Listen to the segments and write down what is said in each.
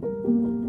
Thank you.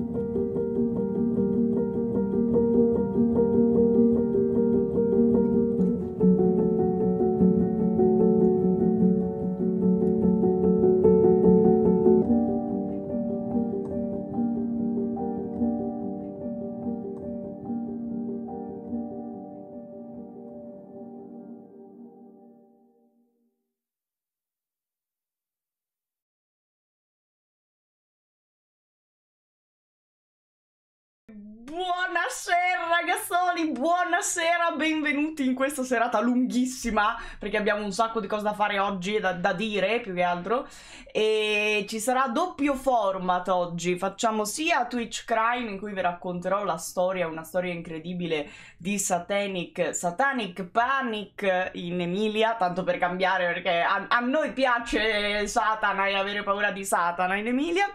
tutti in questa serata lunghissima perché abbiamo un sacco di cose da fare oggi e da, da, dire più che altro. E ci sarà doppio format oggi. Facciamo sia Twitch Crime in cui vi racconterò la storia, una storia incredibile di Satanic, Satanic Panic in Emilia, tanto per cambiare perché a, a noi piace Satana e avere paura di Satana in Emilia.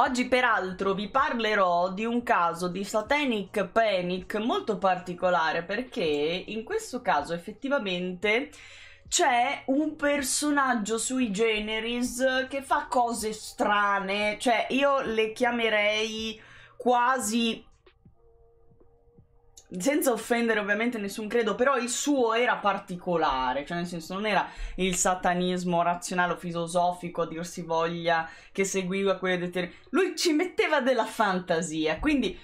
Oggi peraltro vi parlerò di un caso di satanic panic molto particolare perché in questo caso effettivamente c'è un personaggio sui generis che fa cose strane, cioè io le chiamerei quasi senza offendere ovviamente nessun credo, però il suo era particolare, cioè nel senso non era il satanismo razionale o filosofico, a dir si voglia, che seguiva quelle determinate. Lui ci metteva della fantasia, quindi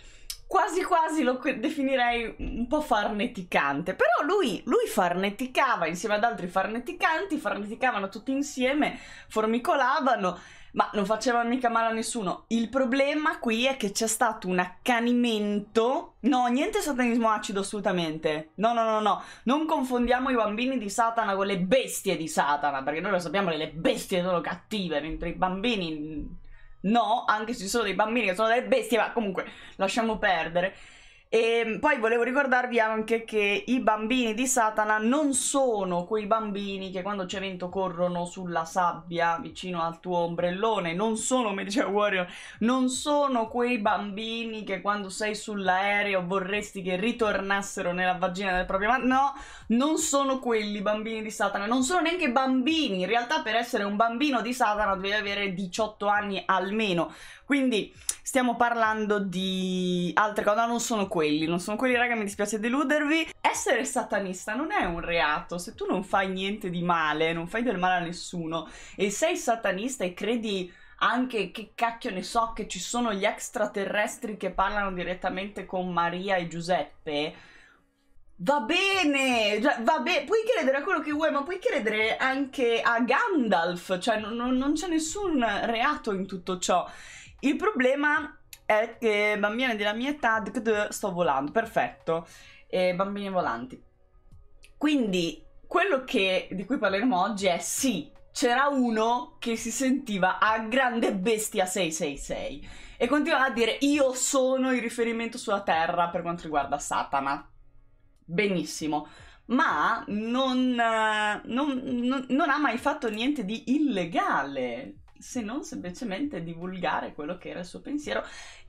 quasi quasi lo definirei un po' farneticante, però lui, lui farneticava insieme ad altri farneticanti, farneticavano tutti insieme, formicolavano ma non faceva mica male a nessuno. Il problema qui è che c'è stato un accanimento. No, niente satanismo acido assolutamente. No, no, no, no. Non confondiamo i bambini di Satana con le bestie di Satana, perché noi lo sappiamo che le bestie sono cattive, mentre i bambini No, anche se ci sono dei bambini che sono delle bestie, ma comunque lasciamo perdere. E ehm, poi volevo ricordarvi anche che i bambini di Satana non sono quei bambini che quando c'è vento corrono sulla sabbia vicino al tuo ombrellone, non sono, come diceva Warrior, non sono quei bambini che quando sei sull'aereo vorresti che ritornassero nella vagina del proprio amante, no, non sono quelli bambini di Satana, non sono neanche bambini, in realtà per essere un bambino di Satana devi avere 18 anni almeno, quindi stiamo parlando di altre cose, no, non sono quelli, non sono quelli raga, mi dispiace deludervi. Essere satanista non è un reato, se tu non fai niente di male, non fai del male a nessuno e sei satanista e credi anche che cacchio ne so che ci sono gli extraterrestri che parlano direttamente con Maria e Giuseppe, Va bene, va bene, puoi credere a quello che vuoi, ma puoi credere anche a Gandalf, cioè non, non c'è nessun reato in tutto ciò. Il problema è che bambine della mia età sto volando, perfetto, e bambini volanti. Quindi quello che, di cui parleremo oggi è sì, c'era uno che si sentiva a grande bestia 666 e continuava a dire io sono il riferimento sulla terra per quanto riguarda Satana. Benissimo. Ma non, non, non, non ha mai fatto niente di illegale se non semplicemente divulgare quello che era il suo pensiero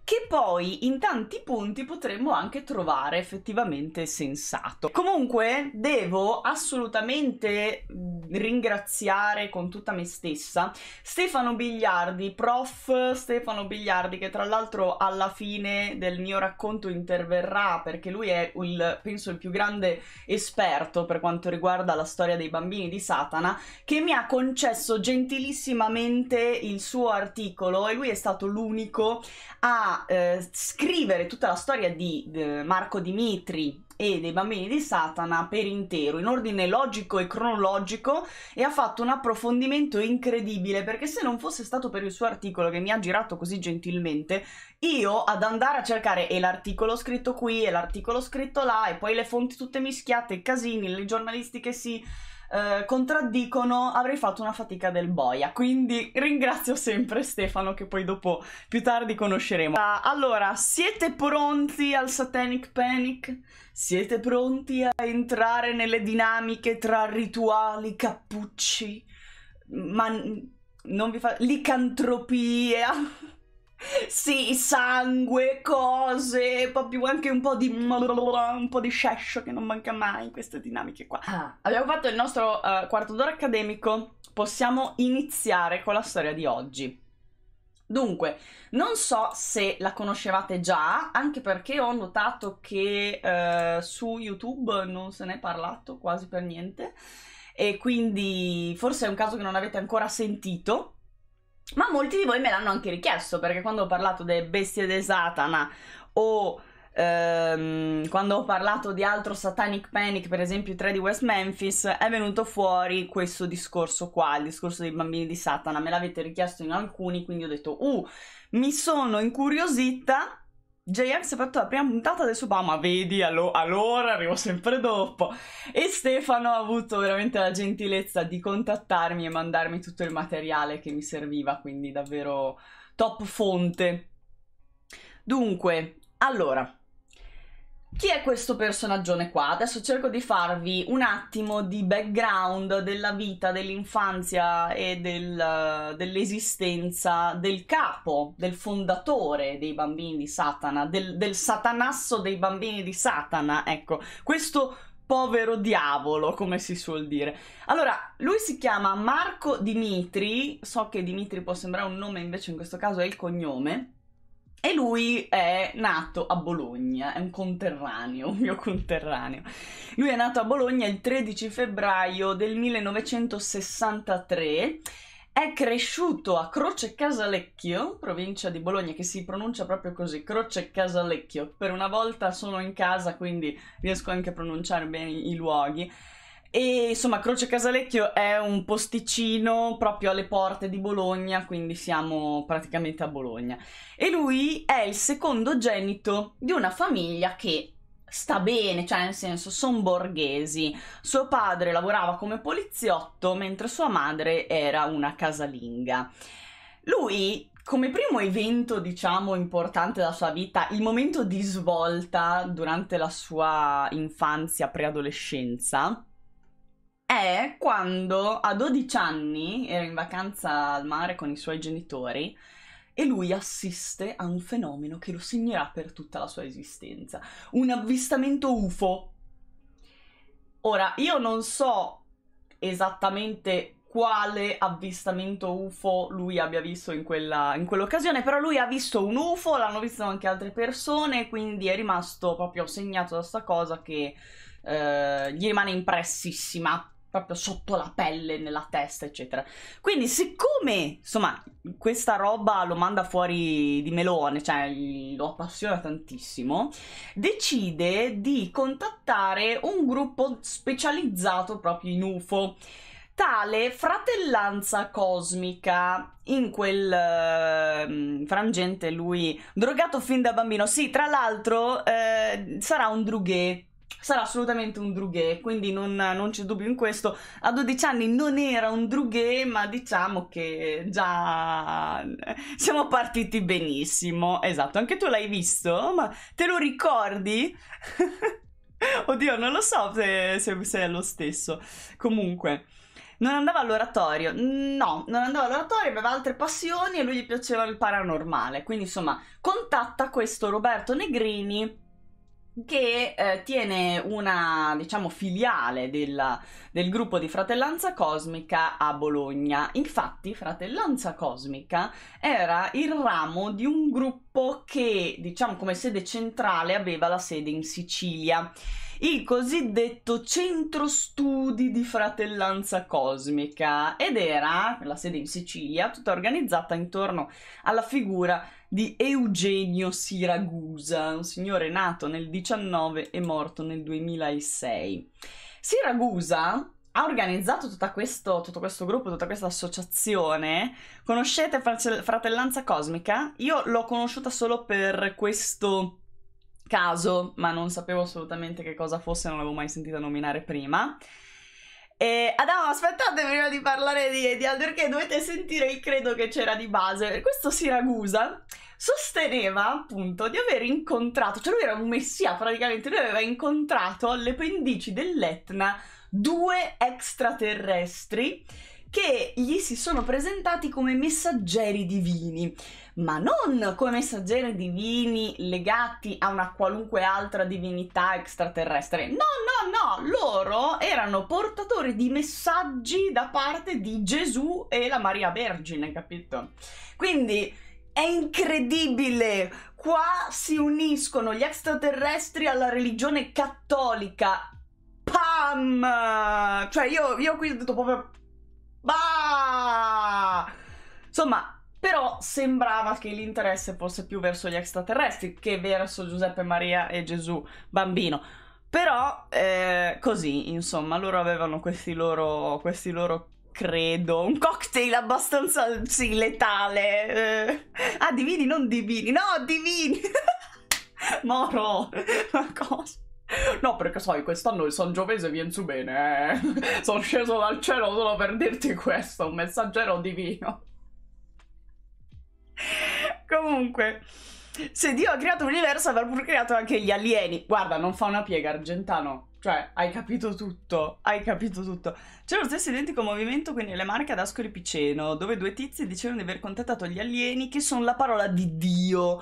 che poi in tanti punti potremmo anche trovare effettivamente sensato. Comunque devo assolutamente ringraziare con tutta me stessa Stefano Bigliardi, prof Stefano Bigliardi che tra l'altro alla fine del mio racconto interverrà perché lui è il, penso il più grande esperto per quanto riguarda la storia dei bambini di Satana che mi ha concesso gentilissimamente il suo articolo e lui è stato l'unico a eh, scrivere tutta la storia di eh, Marco Dimitri e dei bambini di Satana per intero, in ordine logico e cronologico, e ha fatto un approfondimento incredibile, perché se non fosse stato per il suo articolo che mi ha girato così gentilmente, io ad andare a cercare e l'articolo scritto qui e l'articolo scritto là, e poi le fonti tutte mischiate, casini, le giornalistiche sì eh, contraddicono, avrei fatto una fatica del boia. Quindi ringrazio sempre Stefano che poi dopo più tardi conosceremo. Ah, allora, siete pronti al Satanic Panic? Siete pronti a entrare nelle dinamiche tra rituali, cappucci, ma non vi fa... licantropia? Sì, sangue, cose, proprio anche un po' di un po' di scescio che non manca mai in queste dinamiche qua. Ah, abbiamo fatto il nostro uh, quarto d'ora accademico, possiamo iniziare con la storia di oggi. Dunque, non so se la conoscevate già, anche perché ho notato che uh, su YouTube non se n'è parlato quasi per niente e quindi forse è un caso che non avete ancora sentito ma molti di voi me l'hanno anche richiesto perché quando ho parlato delle bestie de Satana o ehm, quando ho parlato di altro Satanic Panic, per esempio i tre di West Memphis, è venuto fuori questo discorso qua, il discorso dei bambini di Satana. Me l'avete richiesto in alcuni, quindi ho detto, uh, mi sono incuriosita JM si è fatto la prima puntata del suo ma vedi, allo- allora arrivo sempre dopo. E Stefano ha avuto veramente la gentilezza di contattarmi e mandarmi tutto il materiale che mi serviva, quindi davvero top fonte. Dunque, allora, chi è questo personaggio qua? Adesso cerco di farvi un attimo di background della vita, dell'infanzia e del, dell'esistenza del capo, del fondatore dei bambini di Satana, del, del satanasso dei bambini di Satana, ecco, questo povero diavolo, come si suol dire. Allora, lui si chiama Marco Dimitri, so che Dimitri può sembrare un nome, invece in questo caso è il cognome, e lui è nato a Bologna, è un conterraneo, un mio conterraneo. Lui è nato a Bologna il 13 febbraio del 1963 è cresciuto a Croce Casalecchio, provincia di Bologna, che si pronuncia proprio così, Croce Casalecchio. Per una volta sono in casa, quindi riesco anche a pronunciare bene i luoghi. E insomma, Croce Casalecchio è un posticino proprio alle porte di Bologna, quindi siamo praticamente a Bologna. E lui è il secondogenito di una famiglia che sta bene, cioè nel senso sono borghesi. Suo padre lavorava come poliziotto, mentre sua madre era una casalinga. Lui come primo evento, diciamo, importante della sua vita, il momento di svolta durante la sua infanzia, preadolescenza, è quando a 12 anni era in vacanza al mare con i suoi genitori e lui assiste a un fenomeno che lo segnerà per tutta la sua esistenza, un avvistamento UFO. Ora, io non so esattamente quale avvistamento UFO lui abbia visto in, quella, in quell'occasione, però lui ha visto un UFO, l'hanno visto anche altre persone, quindi è rimasto proprio segnato da sta cosa che eh, gli rimane impressissima proprio sotto la pelle, nella testa, eccetera. Quindi, siccome insomma, questa roba lo manda fuori di melone, cioè lo appassiona tantissimo, decide di contattare un gruppo specializzato proprio in UFO tale fratellanza cosmica in quel uh, frangente lui drogato fin da bambino sì tra l'altro uh, sarà un drughe sarà assolutamente un drughe, quindi non, non c'è dubbio in questo. A 12 anni non era un drughe, ma diciamo che già siamo partiti benissimo. Esatto, anche tu l'hai visto, ma te lo ricordi? Oddio, non lo so se, se, se è lo stesso. Comunque. Non andava all'oratorio, no, non andava all'oratorio, aveva altre passioni e lui gli piaceva il paranormale. Quindi, insomma, contatta questo Roberto Negrini che eh, tiene una, diciamo, filiale della, del gruppo di Fratellanza Cosmica a Bologna. Infatti, Fratellanza Cosmica era il ramo di un gruppo che, diciamo, come sede centrale aveva la sede in Sicilia. Il cosiddetto centro studi di fratellanza cosmica ed era la sede in Sicilia tutta organizzata intorno alla figura di Eugenio Siragusa, un signore nato nel 19 e morto nel 2006. Siragusa ha organizzato tutto questo, tutto questo gruppo, tutta questa associazione. Conoscete Fratellanza Cosmica? Io l'ho conosciuta solo per questo caso, ma non sapevo assolutamente che cosa fosse, non l'avevo mai sentita nominare prima. E Adamo, ah, aspettate prima di parlare di, di perché dovete sentire il credo che c'era di base. Questo Siragusa sosteneva appunto di aver incontrato, cioè lui era un messia praticamente, lui aveva incontrato alle pendici dell'Etna due extraterrestri che gli si sono presentati come messaggeri divini, ma non come messaggeri divini legati a una qualunque altra divinità extraterrestre. No, no, no, loro erano portatori di messaggi da parte di Gesù e la Maria Vergine, capito? Quindi è incredibile! Qua si uniscono gli extraterrestri alla religione cattolica. Pam! Cioè io, io qui ho detto proprio... Bah! Insomma, però sembrava che l'interesse fosse più verso gli extraterrestri che verso Giuseppe Maria e Gesù bambino. Però eh, così, insomma, loro avevano questi loro, questi loro credo. Un cocktail abbastanza, sì, letale. Eh. Ah, divini, non divini. No, divini! Moro! Ma cosa? No, perché sai, quest'anno il Giovese viene su bene, eh. Sono sceso dal cielo solo per dirti questo, un messaggero divino. Comunque... Se Dio ha creato l'universo avrà pure creato anche gli alieni. Guarda, non fa una piega, Argentano. Cioè, hai capito tutto, hai capito tutto. C'è lo stesso identico movimento qui nelle Marche ad Ascoli Piceno, dove due tizi dicevano di aver contattato gli alieni che sono la parola di Dio.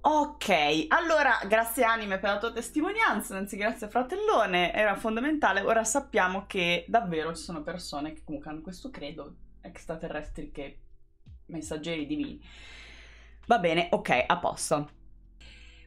Ok, allora grazie anime per la tua testimonianza, anzi grazie fratellone, era fondamentale. Ora sappiamo che davvero ci sono persone che comunque hanno questo credo extraterrestri che messaggeri divini. Va bene, ok, a posto.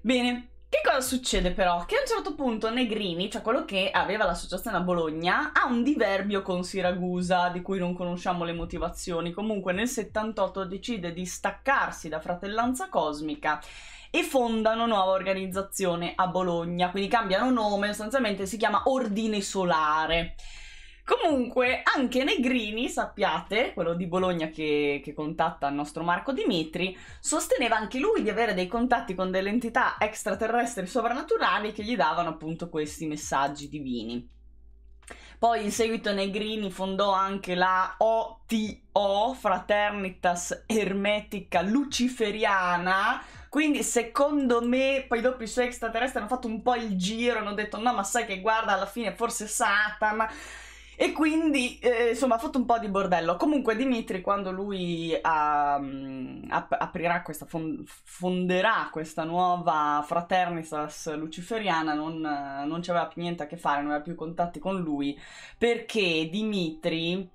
Bene, che cosa succede però? Che a un certo punto Negrini, cioè quello che aveva l'associazione a Bologna, ha un diverbio con Siracusa di cui non conosciamo le motivazioni. Comunque nel 78 decide di staccarsi da Fratellanza Cosmica e fonda una nuova organizzazione a Bologna, quindi cambiano nome, sostanzialmente si chiama Ordine Solare. Comunque, anche Negrini, sappiate, quello di Bologna che, che, contatta il nostro Marco Dimitri, sosteneva anche lui di avere dei contatti con delle entità extraterrestri sovrannaturali che gli davano appunto questi messaggi divini. Poi in seguito Negrini fondò anche la OTO, Fraternitas Ermetica Luciferiana, quindi secondo me poi dopo i suoi extraterrestri hanno fatto un po' il giro, hanno detto no ma sai che guarda alla fine forse Satana... E quindi, eh, insomma, ha fatto un po' di bordello. Comunque Dimitri, quando lui ha, ehm, ap- aprirà questa, fond- fonderà questa nuova fraternitas luciferiana, non, non c'aveva più niente a che fare, non aveva più contatti con lui, perché Dimitri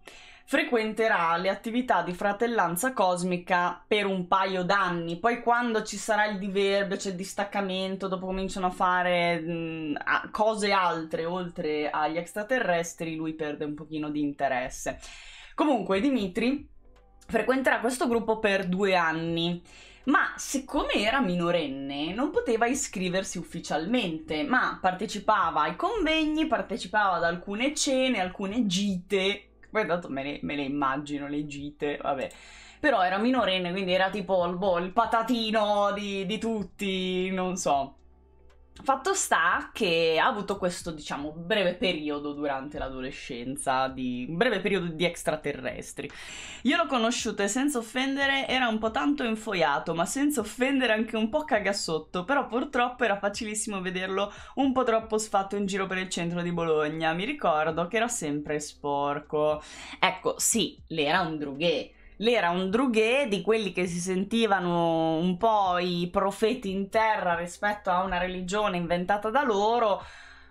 frequenterà le attività di fratellanza cosmica per un paio d'anni. Poi quando ci sarà il diverbio, c'è il distaccamento, dopo cominciano a fare mh, mm, cose altre oltre agli extraterrestri, lui perde un pochino di interesse. Comunque Dimitri frequenterà questo gruppo per due anni. Ma siccome era minorenne non poteva iscriversi ufficialmente, ma partecipava ai convegni, partecipava ad alcune cene, alcune gite poi tanto me le, me le immagino, le gite, vabbè però era minorenne, quindi era tipo boh, il patatino di, di, tutti, non so. Fatto sta che ha avuto questo, diciamo, breve periodo durante l'adolescenza, di un breve periodo di extraterrestri. Io l'ho conosciuto e senza offendere era un po' tanto infoiato, ma senza offendere anche un po' cagassotto, però purtroppo era facilissimo vederlo un po' troppo sfatto in giro per il centro di Bologna. Mi ricordo che era sempre sporco. Ecco, sì, lei era un drughe lei era un drughe di quelli che si sentivano un po' i profeti in terra rispetto a una religione inventata da loro,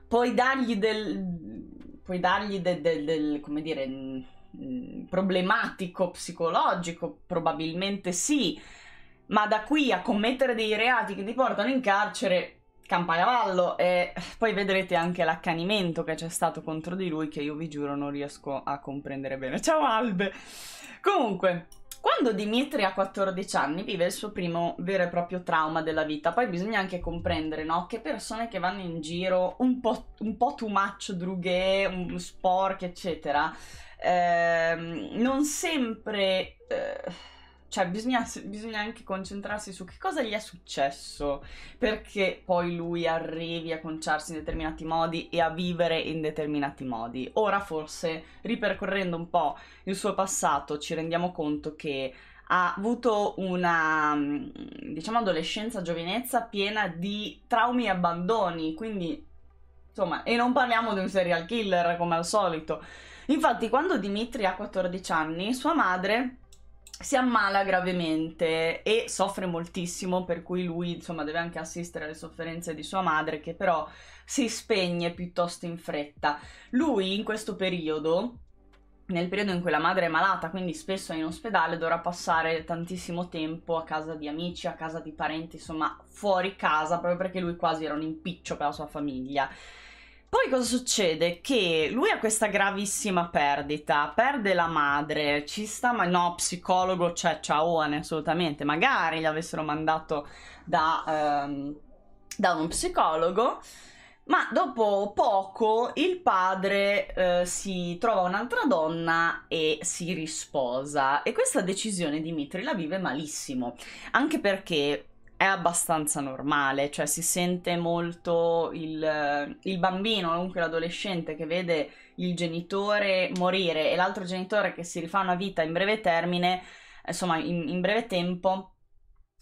puoi dargli del... puoi dargli del, del, del come dire, mm, mm, problematico psicologico, probabilmente sì, ma da qui a commettere dei reati che ti portano in carcere campanavallo e poi vedrete anche l'accanimento che c'è stato contro di lui che io vi giuro non riesco a comprendere bene. Ciao Albe! Comunque, quando Dimitri ha 14 anni vive il suo primo vero e proprio trauma della vita, poi bisogna anche comprendere no? che persone che vanno in giro un po', un po too much drughe, mm, sporche eccetera, ehm, non sempre... Eh cioè bisogna, bisogna, anche concentrarsi su che cosa gli è successo, perché poi lui arrivi a conciarsi in determinati modi e a vivere in determinati modi. Ora forse ripercorrendo un po' il suo passato ci rendiamo conto che ha avuto una, mm, diciamo, adolescenza, giovinezza piena di traumi e abbandoni, quindi insomma, e non parliamo di un serial killer come al solito. Infatti quando Dimitri ha 14 anni, sua madre si ammala gravemente e soffre moltissimo, per cui lui insomma deve anche assistere alle sofferenze di sua madre, che però si spegne piuttosto in fretta. Lui in questo periodo, nel periodo in cui la madre è malata, quindi spesso è in ospedale, dovrà passare tantissimo tempo a casa di amici, a casa di parenti, insomma fuori casa, proprio perché lui quasi era un impiccio per la sua famiglia poi cosa succede? Che lui ha questa gravissima perdita, perde la madre, ci sta, ma no, psicologo, cioè ciao, assolutamente, magari gli avessero mandato da, ehm, da un psicologo. Ma dopo poco il padre eh, si trova un'altra donna e si risposa e questa decisione Dimitri la vive malissimo, anche perché è abbastanza normale, cioè si sente molto il, il bambino, comunque l'adolescente che vede il genitore morire e l'altro genitore che si rifà una vita in breve termine, eh, insomma in, in breve tempo,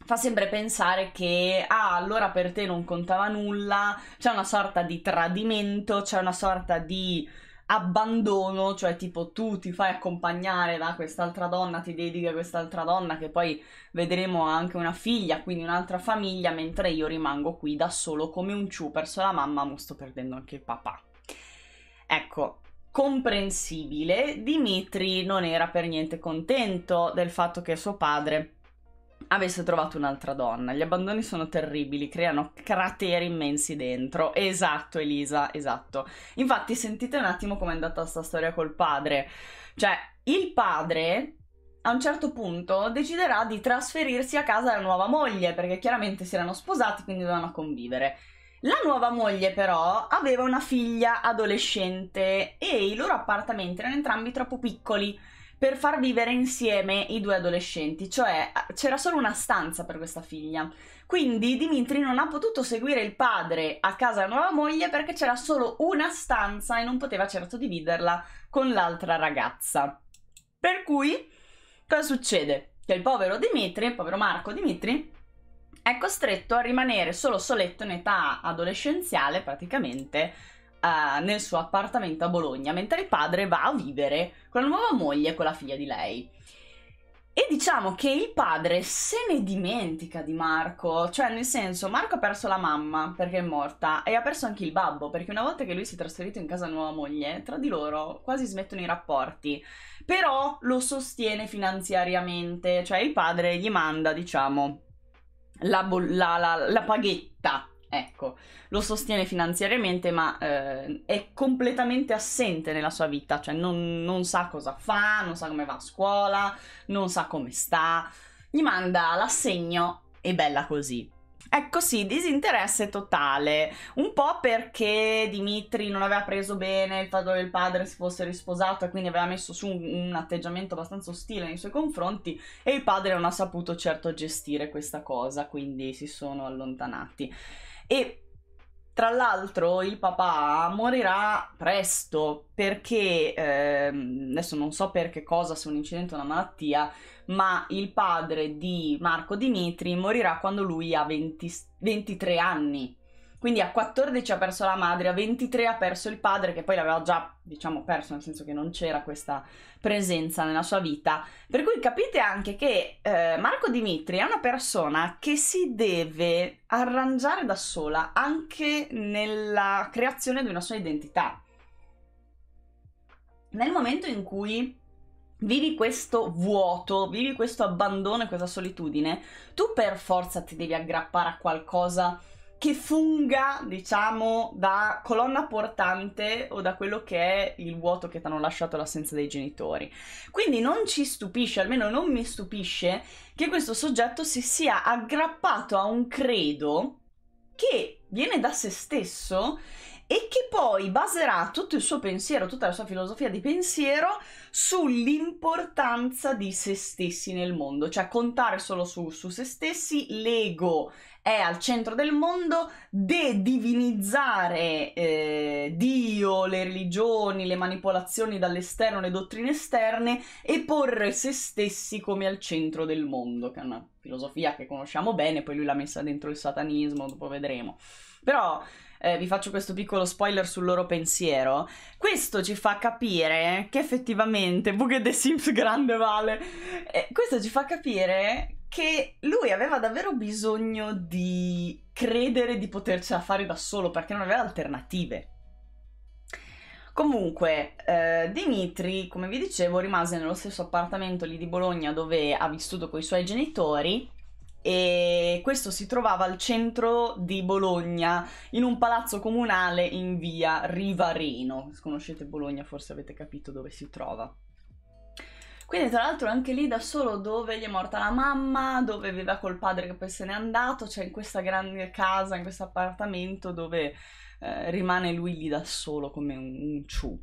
fa sempre pensare che ah allora per te non contava nulla, c'è una sorta di tradimento, c'è una sorta di abbandono, cioè tipo tu ti fai accompagnare da quest'altra donna, ti dedichi a quest'altra donna che poi vedremo anche una figlia, quindi un'altra famiglia, mentre io rimango qui da solo come un ciu, perso la mamma, ma sto perdendo anche il papà. Ecco, comprensibile, Dimitri non era per niente contento del fatto che suo padre avesse trovato un'altra donna. Gli abbandoni sono terribili, creano crateri immensi dentro. Esatto, Elisa, esatto. Infatti, sentite un attimo com'è andata sta storia col padre. Cioè, il padre a un certo punto deciderà di trasferirsi a casa la nuova moglie, perché chiaramente si erano sposati, quindi dovevano convivere. La nuova moglie però aveva una figlia adolescente e i loro appartamenti erano entrambi troppo piccoli per far vivere insieme i due adolescenti, cioè c'era solo una stanza per questa figlia. Quindi Dimitri non ha potuto seguire il padre a casa della nuova moglie perché c'era solo una stanza e non poteva certo dividerla con l'altra ragazza. Per cui cosa succede? Che il povero Dimitri, il povero Marco Dimitri, è costretto a rimanere solo soletto in età adolescenziale praticamente uh, nel suo appartamento a Bologna, mentre il padre va a vivere con la nuova moglie e con la figlia di lei. E diciamo che il padre se ne dimentica di Marco, cioè nel senso Marco ha perso la mamma perché è morta e ha perso anche il babbo perché una volta che lui si è trasferito in casa nuova moglie, tra di loro quasi smettono i rapporti, però lo sostiene finanziariamente, cioè il padre gli manda diciamo la, bo- la, la, la paghetta Ecco, lo sostiene finanziariamente, ma eh, è completamente assente nella sua vita, cioè non, non sa cosa fa, non sa come va a scuola, non sa come sta. Gli manda l'assegno e bella così. Ecco sì, disinteresse totale, un po' perché Dimitri non aveva preso bene il fatto che il padre si fosse risposato e quindi aveva messo su un, un, atteggiamento abbastanza ostile nei suoi confronti e il padre non ha saputo certo gestire questa cosa, quindi si sono allontanati. E tra l'altro il papà morirà presto perché, ehm, adesso non so per che cosa, se un incidente o una malattia, ma il padre di Marco Dimitri morirà quando lui ha 20, 23 anni. Quindi a 14 ha perso la madre, a 23 ha perso il padre, che poi l'aveva già, diciamo, perso, nel senso che non c'era questa presenza nella sua vita. Per cui capite anche che eh, Marco Dimitri è una persona che si deve arrangiare da sola anche nella creazione di una sua identità. Nel momento in cui vivi questo vuoto, vivi questo abbandono e questa solitudine, tu per forza ti devi aggrappare a qualcosa che funga, diciamo, da colonna portante o da quello che è il vuoto che ti hanno lasciato l'assenza dei genitori. Quindi non ci stupisce, almeno non mi stupisce, che questo soggetto si sia aggrappato a un credo che viene da se stesso e che poi baserà tutto il suo pensiero, tutta la sua filosofia di pensiero sull'importanza di se stessi nel mondo, cioè contare solo su, su se stessi, l'ego è al centro del mondo, dedivinizzare eh, Dio, le religioni, le manipolazioni dall'esterno, le dottrine esterne e porre se stessi come al centro del mondo, che è una filosofia che conosciamo bene, poi lui l'ha messa dentro il satanismo, dopo vedremo. Però eh, vi faccio questo piccolo spoiler sul loro pensiero. Questo ci fa capire che effettivamente, Book of the Sims grande vale, eh, questo ci fa capire che lui aveva davvero bisogno di credere di potercela fare da solo perché non aveva alternative. Comunque, eh, Dimitri, come vi dicevo, rimase nello stesso appartamento lì di Bologna dove ha vissuto con i suoi genitori e questo si trovava al centro di Bologna, in un palazzo comunale in via Rivareno. Se conoscete Bologna forse avete capito dove si trova. Quindi tra l'altro anche lì da solo dove gli è morta la mamma, dove viveva col padre che poi se n'è andato, cioè in questa grande casa, in questo appartamento dove eh, rimane lui lì da solo come un, un ciù.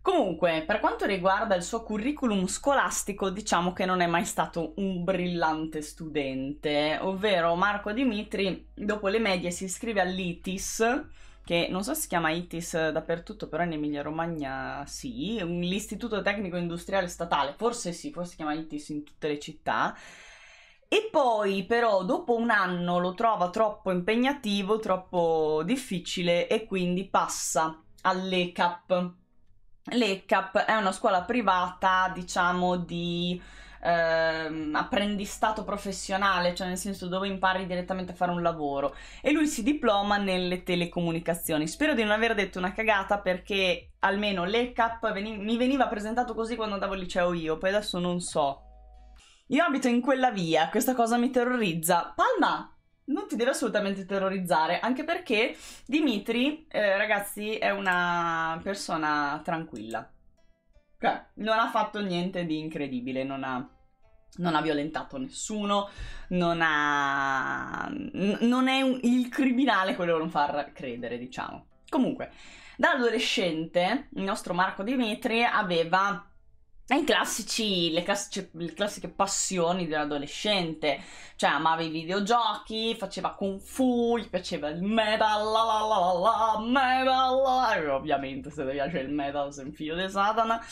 Comunque, per quanto riguarda il suo curriculum scolastico, diciamo che non è mai stato un brillante studente, ovvero Marco Dimitri dopo le medie si iscrive all'ITIS, che non so se si chiama ITIS dappertutto, però in Emilia Romagna sì, l'istituto tecnico industriale statale, forse sì, forse si chiama ITIS in tutte le città. E poi però dopo un anno lo trova troppo impegnativo, troppo difficile e quindi passa all'ECAP. L'ECAP è una scuola privata, diciamo, di ehm, apprendistato professionale, cioè nel senso dove impari direttamente a fare un lavoro. E lui si diploma nelle telecomunicazioni. Spero di non aver detto una cagata perché almeno l'ECAP veni- mi veniva presentato così quando andavo al liceo io, poi adesso non so. Io abito in quella via, questa cosa mi terrorizza. Palma, non ti deve assolutamente terrorizzare, anche perché Dimitri, eh, ragazzi, è una persona tranquilla. Cioè, non ha fatto niente di incredibile, non ha, non ha violentato nessuno, non ha... non è un, il criminale quello non far credere, diciamo. Comunque, da adolescente il nostro Marco Demetri aveva i classici, le, classici, le classiche passioni dell'adolescente, cioè amava i videogiochi, faceva kung fu, gli piaceva il metal, la la la la, metal, e ovviamente se ti piace il metal sei un figlio di Satana,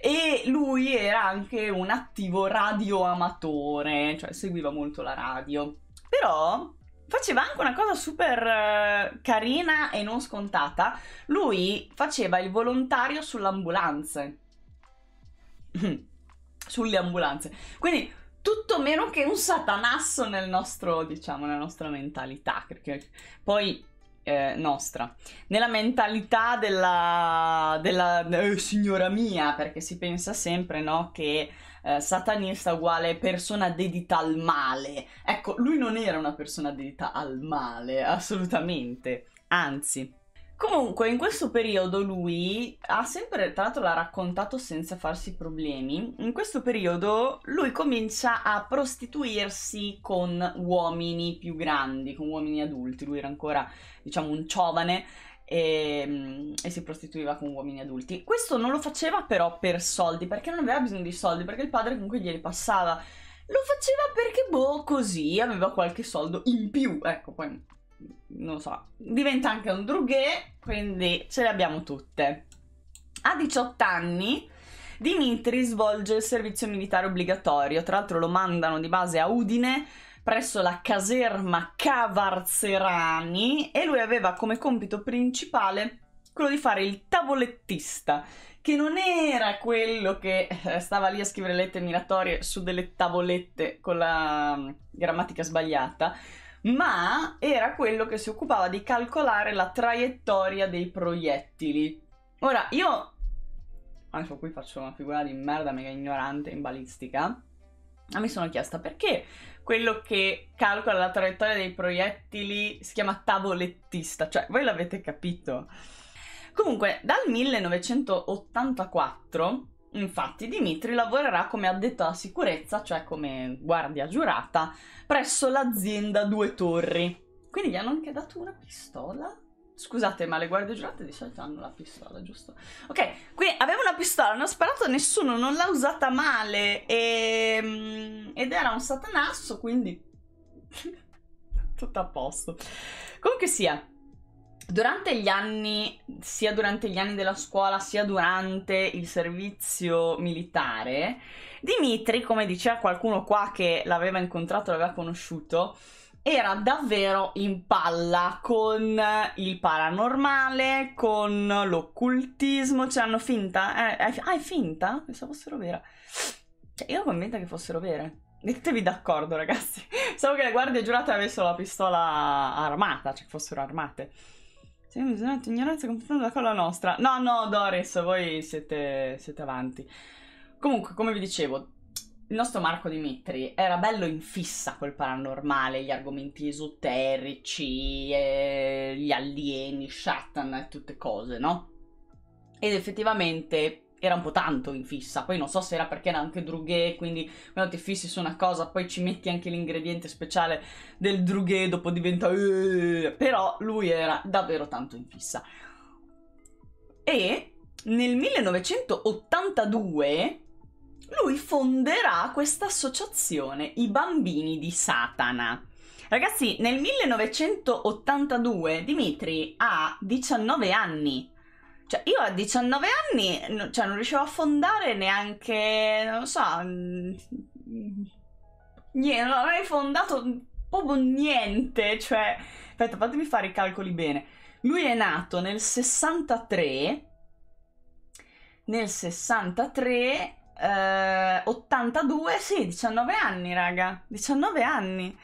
e lui era anche un attivo radioamatore, cioè seguiva molto la radio, però faceva anche una cosa super eh, carina e non scontata, lui faceva il volontario sull'ambulanza sulle ambulanze. Quindi tutto meno che un satanasso nel nostro, diciamo, nella nostra mentalità, perché poi eh, nostra, nella mentalità della, della eh, signora mia, perché si pensa sempre, no, che eh, satanista uguale persona dedita al male. Ecco, lui non era una persona dedita al male, assolutamente, anzi. Comunque, in questo periodo lui ha sempre, tra l'altro l'ha raccontato senza farsi problemi, in questo periodo lui comincia a prostituirsi con uomini più grandi, con uomini adulti, lui era ancora, diciamo, un giovane e, mm, e, si prostituiva con uomini adulti. Questo non lo faceva però per soldi, perché non aveva bisogno di soldi, perché il padre comunque glieli passava. Lo faceva perché, boh, così, aveva qualche soldo in più, ecco, poi non so, diventa anche un drughe, quindi ce le abbiamo tutte. A 18 anni Dimitri svolge il servizio militare obbligatorio, tra l'altro lo mandano di base a Udine presso la caserma Cavarzerani e lui aveva come compito principale quello di fare il tavolettista, che non era quello che eh, stava lì a scrivere lettere minatorie su delle tavolette con la mm, grammatica sbagliata, ma era quello che si occupava di calcolare la traiettoria dei proiettili. Ora, io adesso qui faccio una figura di merda mega ignorante in balistica, ma mi sono chiesta perché quello che calcola la traiettoria dei proiettili si chiama tavolettista, cioè voi l'avete capito. Comunque, dal 1984 Infatti Dimitri lavorerà come addetto alla sicurezza, cioè come guardia giurata, presso l'azienda Due Torri. Quindi gli hanno anche dato una pistola? Scusate, ma le guardie giurate di solito hanno la pistola, giusto? Ok, quindi aveva una pistola, non ha sparato a nessuno, non l'ha usata male e... Ehm, ed era un satanasso, quindi... Tutto a posto. Comunque sia, Durante gli anni, sia durante gli anni della scuola, sia durante il servizio militare, Dimitri, come diceva qualcuno qua che l'aveva incontrato, l'aveva conosciuto, era davvero in palla con il paranormale, con l'occultismo, cioè hanno finta, eh, ah è finta? Pensavo fossero vere, cioè io ero convinta che fossero vere, mettetevi d'accordo ragazzi, pensavo che le guardie giurate avessero la pistola armata, cioè fossero armate. Siamo me, ignoranza, ignoranza confrontata con la nostra. No, no, Doris, voi siete, siete avanti. Comunque, come vi dicevo, il nostro Marco Dimitri era bello in fissa col paranormale, gli argomenti esoterici, eh, gli alieni, Shatan e tutte cose, no? Ed effettivamente era un po' tanto in fissa, poi non so se era perché era anche drughe, quindi quando ti fissi su una cosa poi ci metti anche l'ingrediente speciale del drughe, dopo diventa... Eh. però lui era davvero tanto in fissa. E nel 1982 lui fonderà questa associazione, i bambini di Satana. Ragazzi, nel 1982 Dimitri ha 19 anni cioè, io a 19 anni non, cioè, non riuscivo a fondare neanche, non lo so, niente, non avrei fondato proprio niente, cioè, aspetta, fatemi fare i calcoli bene. Lui è nato nel 63, nel 63, eh, 82, sì, 19 anni, raga, 19 anni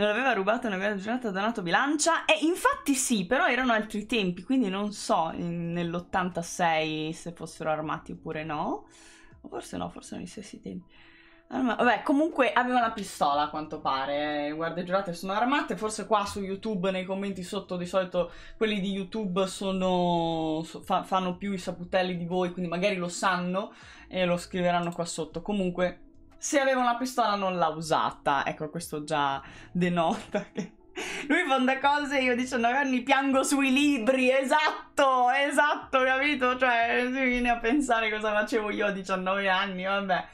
non aveva rubato una bella giornata a Donato Bilancia? E infatti sì, però erano altri tempi, quindi non so nell'86 se fossero armati oppure no. Forse no, forse erano gli stessi tempi. Ah, vabbè, comunque aveva una pistola a quanto pare. Eh, Guardie giurate sono armate. Forse qua su YouTube, nei commenti sotto, di solito quelli di YouTube sono, fa, fanno più i saputelli di voi, quindi magari lo sanno e lo scriveranno qua sotto. Comunque, se aveva una pistola non l'ha usata. Ecco, questo già denota che... Lui fonda cose, io 19 anni piango sui libri, esatto, esatto, capito? Cioè, si viene a pensare cosa facevo io a 19 anni, vabbè.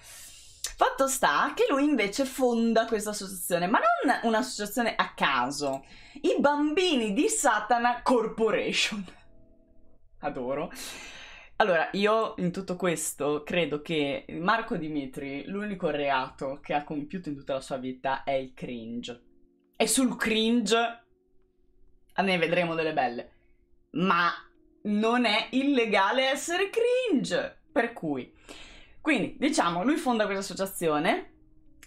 Fatto sta che lui invece fonda questa associazione, ma non un'associazione a caso, i Bambini di Satana Corporation. Adoro. Allora, io in tutto questo credo che Marco Dimitri, l'unico reato che ha compiuto in tutta la sua vita è il cringe. E sul cringe ne vedremo delle belle. Ma non è illegale essere cringe. Per cui, quindi diciamo, lui fonda questa associazione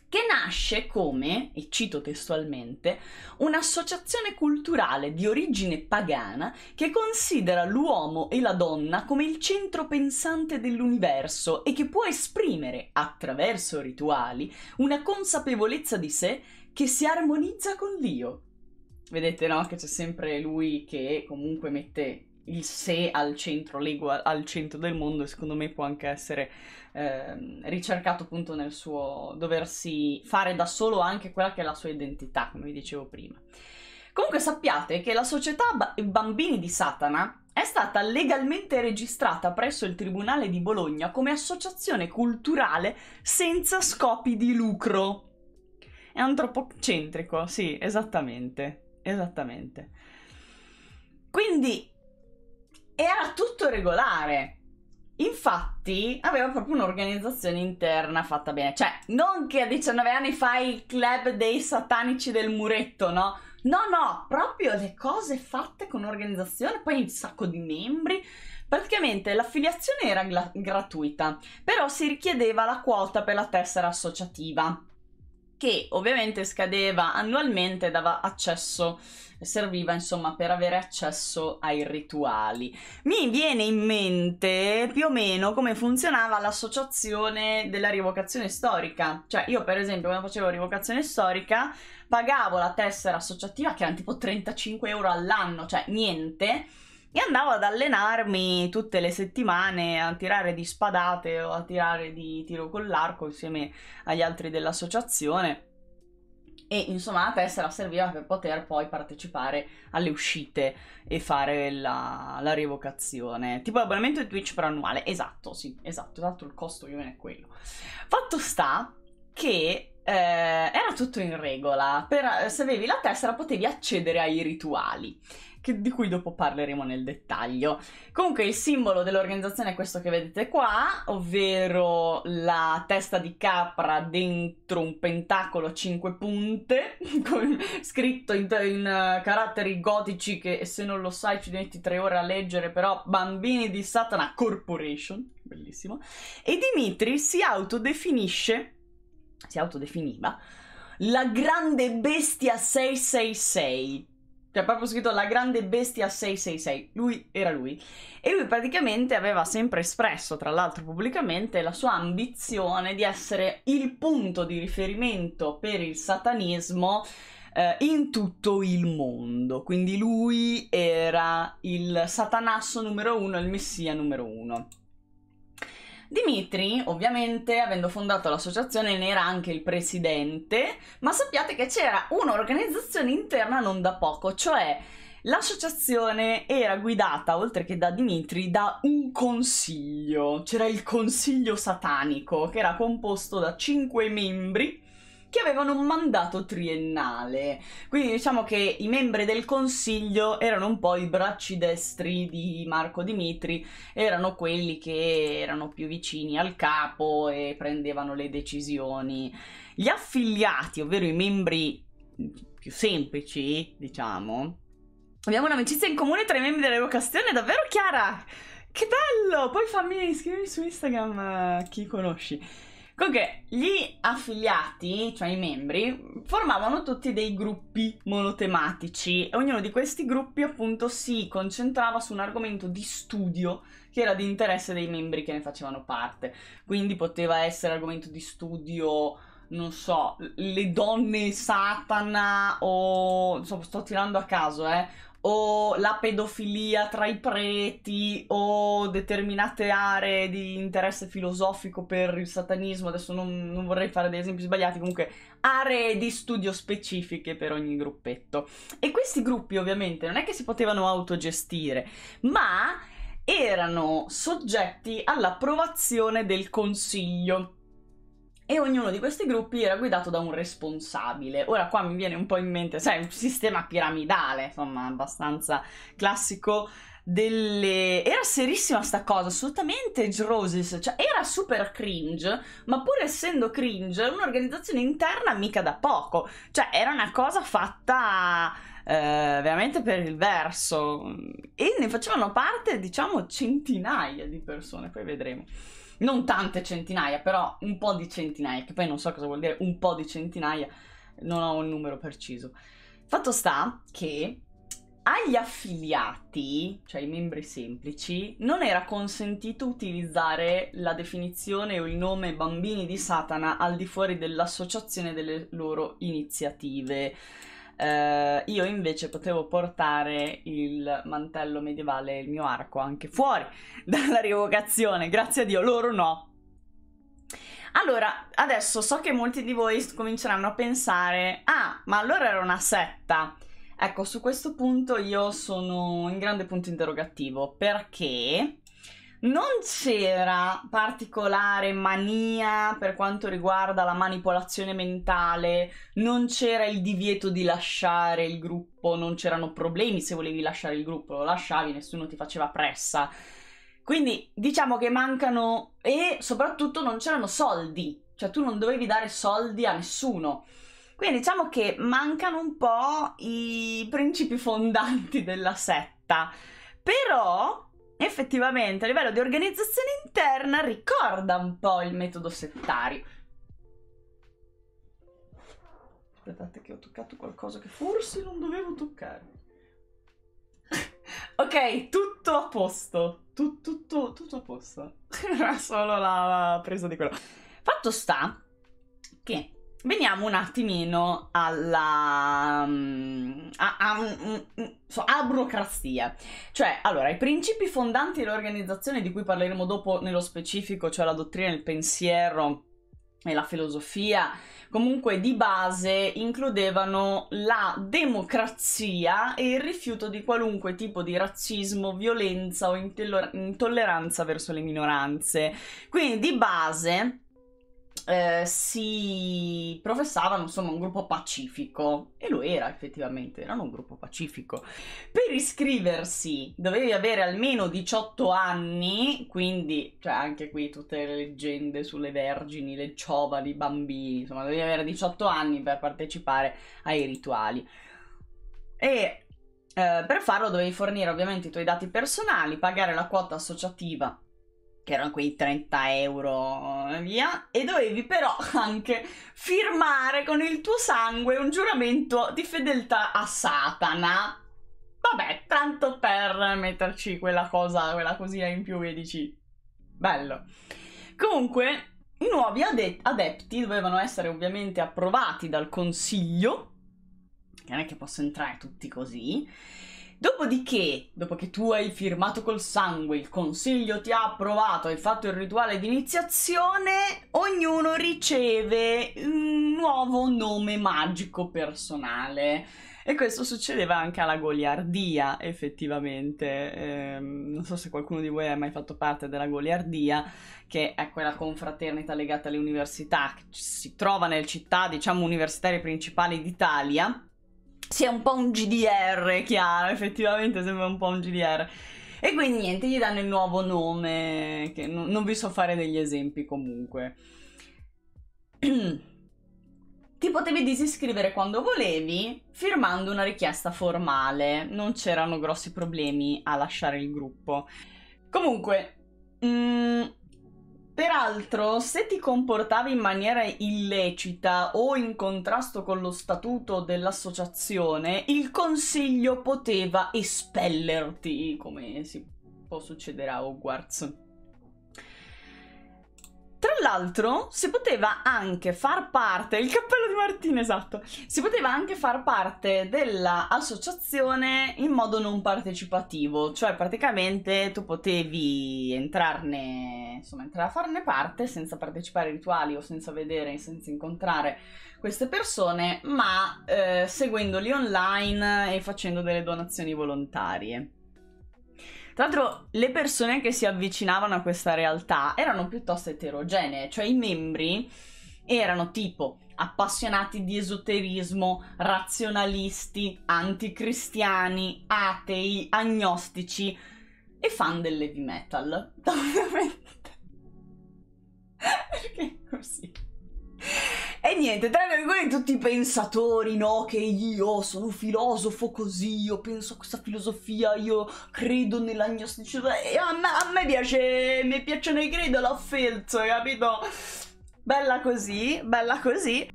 che nasce come, e cito testualmente, un'associazione culturale di origine pagana che considera l'uomo e la donna come il centro pensante dell'universo e che può esprimere, attraverso rituali, una consapevolezza di sé che si armonizza con Dio. Vedete, no? Che c'è sempre lui che comunque mette il sé al centro, l'ego al centro del mondo, e secondo me può anche essere eh, ricercato appunto nel suo doversi fare da solo anche quella che è la sua identità, come vi dicevo prima. Comunque sappiate che la società ba- Bambini di Satana è stata legalmente registrata presso il Tribunale di Bologna come associazione culturale senza scopi di lucro. È antropocentrico, sì, esattamente, esattamente. Quindi era tutto regolare. Infatti aveva proprio un'organizzazione interna fatta bene, cioè non che a 19 anni fai il club dei satanici del muretto, no? No, no, proprio le cose fatte con organizzazione, poi un sacco di membri. Praticamente l'affiliazione era gla- gratuita, però si richiedeva la quota per la tessera associativa che ovviamente scadeva annualmente e dava accesso, serviva insomma per avere accesso ai rituali. Mi viene in mente più o meno come funzionava l'associazione della rivocazione storica, cioè io per esempio quando facevo rivocazione storica pagavo la tessera associativa che erano tipo 35 euro all'anno, cioè niente e andavo ad allenarmi tutte le settimane a tirare di spadate o a tirare di tiro con l'arco insieme agli altri dell'associazione e insomma la tessera serviva per poter poi partecipare alle uscite e fare la, la revocazione tipo l'abbonamento di Twitch per annuale esatto sì esatto esatto il costo più o meno è quello fatto sta che eh, era tutto in regola per, se avevi la tessera potevi accedere ai rituali che, di cui dopo parleremo nel dettaglio. Comunque il simbolo dell'organizzazione è questo che vedete qua, ovvero la testa di capra dentro un pentacolo a cinque punte, con, scritto in, in, eh, caratteri gotici che se non lo sai ci metti tre ore a leggere, però Bambini di Satana Corporation, bellissimo. E Dimitri si autodefinisce, si autodefiniva, la grande bestia 666 cioè, proprio scritto la grande bestia 666. Lui era lui. E lui praticamente aveva sempre espresso, tra l'altro pubblicamente, la sua ambizione di essere il punto di riferimento per il satanismo eh, in tutto il mondo. Quindi lui era il satanasso numero uno, il messia numero uno. Dimitri, ovviamente, avendo fondato l'associazione, ne era anche il presidente, ma sappiate che c'era un'organizzazione interna non da poco, cioè L'associazione era guidata, oltre che da Dimitri, da un consiglio. C'era il consiglio satanico, che era composto da cinque membri che avevano un mandato triennale. Quindi diciamo che i membri del consiglio erano un po' i bracci destri di Marco Dimitri, erano quelli che erano più vicini al capo e prendevano le decisioni. Gli affiliati, ovvero i membri più semplici, diciamo. Abbiamo un'amicizia in comune tra i membri della dell'Eurocastione, davvero Chiara? Che bello! Poi fammi iscrivermi su Instagram eh, chi conosci. Comunque, gli affiliati, cioè i membri, formavano tutti dei gruppi monotematici e ognuno di questi gruppi appunto si concentrava su un argomento di studio che era di interesse dei membri che ne facevano parte. Quindi poteva essere argomento di studio non so, le donne satana o insomma sto tirando a caso, eh, o la pedofilia tra i preti o determinate aree di interesse filosofico per il satanismo, adesso non, non, vorrei fare degli esempi sbagliati, comunque aree di studio specifiche per ogni gruppetto. E questi gruppi ovviamente non è che si potevano autogestire, ma erano soggetti all'approvazione del consiglio e ognuno di questi gruppi era guidato da un responsabile. Ora qua mi viene un po' in mente, sai, un sistema piramidale, insomma, abbastanza classico delle... Era serissima sta cosa, assolutamente Jrosis, cioè era super cringe, ma pur essendo cringe, un'organizzazione interna mica da poco, cioè era una cosa fatta eh, veramente per il verso e ne facevano parte, diciamo, centinaia di persone, poi vedremo non tante centinaia, però un po' di centinaia, che poi non so cosa vuol dire un po' di centinaia, non ho un numero preciso. Fatto sta che agli affiliati, cioè ai membri semplici, non era consentito utilizzare la definizione o il nome bambini di Satana al di fuori dell'associazione delle loro iniziative eh, io invece potevo portare il mantello medievale e il mio arco anche fuori dalla revocazione, grazie a Dio, loro no. Allora, adesso so che molti di voi cominceranno a pensare, ah, ma allora era una setta. Ecco, su questo punto io sono in grande punto interrogativo perché non c'era particolare mania per quanto riguarda la manipolazione mentale, non c'era il divieto di lasciare il gruppo, non c'erano problemi se volevi lasciare il gruppo, lo lasciavi, nessuno ti faceva pressa. Quindi diciamo che mancano e soprattutto non c'erano soldi, cioè tu non dovevi dare soldi a nessuno. Quindi diciamo che mancano un po' i principi fondanti della setta. Però effettivamente a livello di organizzazione interna ricorda un po' il metodo settario. Aspettate che ho toccato qualcosa che forse non dovevo toccare. ok, tutto a posto. Tu, tutto, tutto a posto. Era solo la presa di quello. Fatto sta che veniamo un attimino alla mm, a, a, a, burocrazia cioè allora i principi fondanti dell'organizzazione di cui parleremo dopo nello specifico cioè la dottrina il pensiero e la filosofia comunque di base includevano la democrazia e il rifiuto di qualunque tipo di razzismo, violenza o intolleranza verso le minoranze quindi di base eh, si professavano insomma un gruppo pacifico e lo era effettivamente, erano un gruppo pacifico. Per iscriversi dovevi avere almeno 18 anni, quindi cioè anche qui tutte le leggende sulle vergini, le giovani, i bambini, insomma dovevi avere 18 anni per partecipare ai rituali. E eh, per farlo dovevi fornire ovviamente i tuoi dati personali, pagare la quota associativa che erano quei 30 euro via, e dovevi però anche firmare con il tuo sangue un giuramento di fedeltà a Satana. Vabbè, tanto per metterci quella cosa, quella cosina in più e dici, bello. Comunque, i nuovi adet- adepti dovevano essere ovviamente approvati dal consiglio, che non è che posso entrare tutti così, Dopodiché, dopo che tu hai firmato col sangue, il consiglio ti ha approvato, hai fatto il rituale di iniziazione, ognuno riceve un nuovo nome magico personale. E questo succedeva anche alla goliardia, effettivamente. Eh, non so se qualcuno di voi ha mai fatto parte della goliardia, che è quella confraternita legata alle università, che si trova nelle città, diciamo, universitarie principali d'Italia sì, è un po' un GDR, Chiara, effettivamente sembra un po' un GDR. E quindi niente, gli danno il nuovo nome, che non, non vi so fare degli esempi comunque. Ti potevi disiscrivere quando volevi, firmando una richiesta formale. Non c'erano grossi problemi a lasciare il gruppo. Comunque, mh, mm, Peraltro, se ti comportavi in maniera illecita o in contrasto con lo statuto dell'associazione, il consiglio poteva espellerti, come si può succedere a Hogwarts. Tra l'altro, si poteva anche far parte, il cappello di Martina, esatto, si poteva anche far parte dell'associazione in modo non partecipativo, cioè praticamente tu potevi entrarne, insomma, entrare a farne parte senza partecipare ai rituali o senza vedere, senza incontrare queste persone, ma eh, seguendoli online e facendo delle donazioni volontarie. Tra l'altro le persone che si avvicinavano a questa realtà erano piuttosto eterogenee, cioè i membri erano tipo appassionati di esoterismo, razionalisti, anticristiani, atei, agnostici e fan dell'heavy metal. Ovviamente. Perché così? E niente, tra virgolette tutti i pensatori, no, che io sono filosofo così, io penso a questa filosofia, io credo nella gnosticità, a me, a me piace, mi piacciono i credo, la felzo, capito? Bella così, bella così.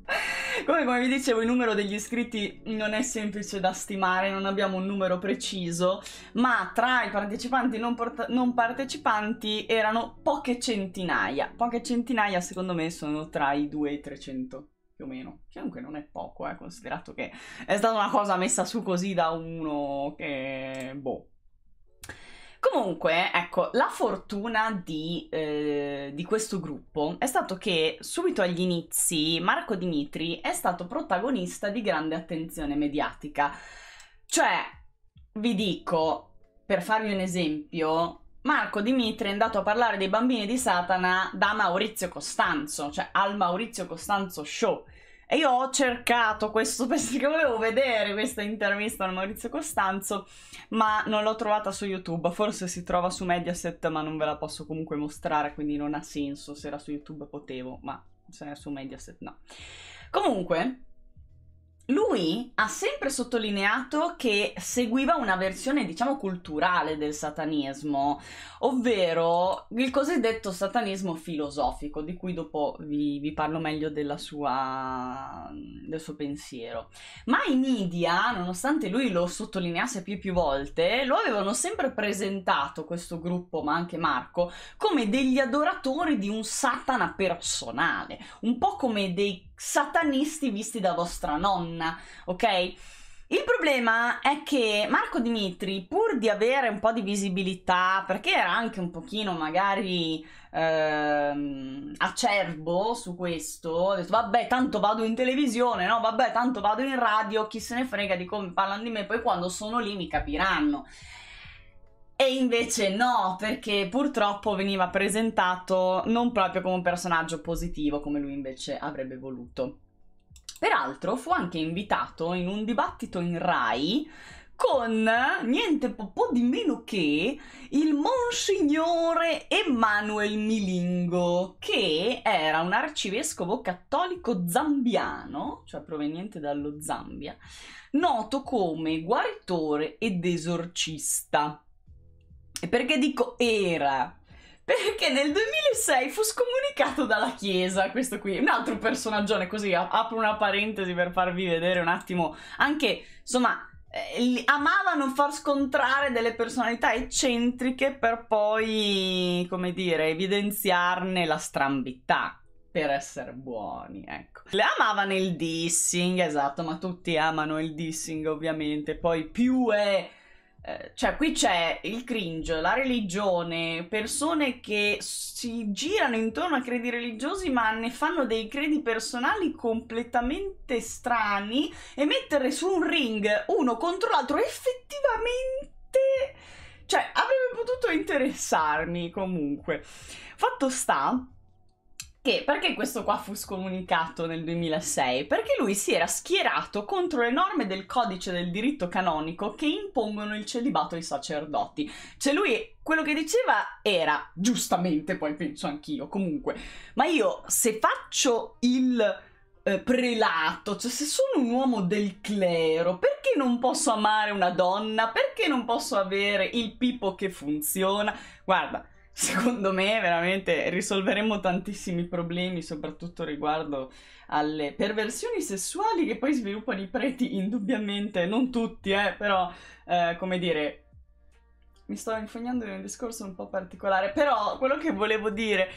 Come, come, vi dicevo, il numero degli iscritti non è semplice da stimare, non abbiamo un numero preciso, ma tra i partecipanti non, non partecipanti erano poche centinaia. Poche centinaia, secondo me, sono tra i 2 e i 300 più o meno, che comunque non è poco, eh, considerato che è stata una cosa messa su così da uno che, boh, Comunque, ecco, la fortuna di, eh, di, questo gruppo è stato che subito agli inizi Marco Dimitri è stato protagonista di grande attenzione mediatica. Cioè, vi dico, per farvi un esempio, Marco Dimitri è andato a parlare dei bambini di Satana da Maurizio Costanzo, cioè al Maurizio Costanzo Show. E io ho cercato questo perché volevo vedere questa intervista a Maurizio Costanzo, ma non l'ho trovata su YouTube. Forse si trova su Mediaset, ma non ve la posso comunque mostrare, quindi non ha senso. Se era su YouTube potevo, ma se era su Mediaset no. Comunque, lui ha sempre sottolineato che seguiva una versione, diciamo, culturale del satanismo, ovvero il cosiddetto satanismo filosofico, di cui dopo vi, vi parlo meglio sua, del suo pensiero. Ma i media, nonostante lui lo sottolineasse più e più volte, lo avevano sempre presentato, questo gruppo, ma anche Marco, come degli adoratori di un satana personale, un po' come dei satanisti visti da vostra nonna, ok? Il problema è che Marco Dimitri, pur di avere un po' di visibilità, perché era anche un pochino magari ehm, acerbo su questo, ha detto vabbè tanto vado in televisione, no vabbè tanto vado in radio, chi se ne frega di come parlano di me, poi quando sono lì mi capiranno. E invece no, perché purtroppo veniva presentato non proprio come un personaggio positivo come lui invece avrebbe voluto. Peraltro fu anche invitato in un dibattito in Rai con niente po', po di meno che il Monsignore Emmanuel Milingo, che era un arcivescovo cattolico zambiano, cioè proveniente dallo Zambia, noto come guaritore ed esorcista. E perché dico era? Perché nel 2006 fu scomunicato dalla Chiesa, questo qui, un altro personaggio, così apro una parentesi per farvi vedere un attimo, anche, insomma, eh, amavano far scontrare delle personalità eccentriche per poi, come dire, evidenziarne la strambità, per essere buoni, ecco. Le amavano il dissing, esatto, ma tutti amano il dissing ovviamente, poi più è eh, cioè qui c'è il cringe, la religione, persone che si girano intorno a credi religiosi ma ne fanno dei credi personali completamente strani e mettere su un ring uno contro l'altro effettivamente... cioè avrebbe potuto interessarmi comunque. Fatto sta perché? Perché questo qua fu scomunicato nel 2006? Perché lui si era schierato contro le norme del codice del diritto canonico che impongono il celibato ai sacerdoti. Cioè lui quello che diceva era, giustamente, poi penso anch'io, comunque, ma io se faccio il eh, prelato, cioè se sono un uomo del clero, perché non posso amare una donna? Perché non posso avere il pipo che funziona? Guarda, secondo me veramente risolveremmo tantissimi problemi, soprattutto riguardo alle perversioni sessuali che poi sviluppano i preti indubbiamente, non tutti, eh, però eh, come dire, mi sto infognando in un discorso un po' particolare, però quello che volevo dire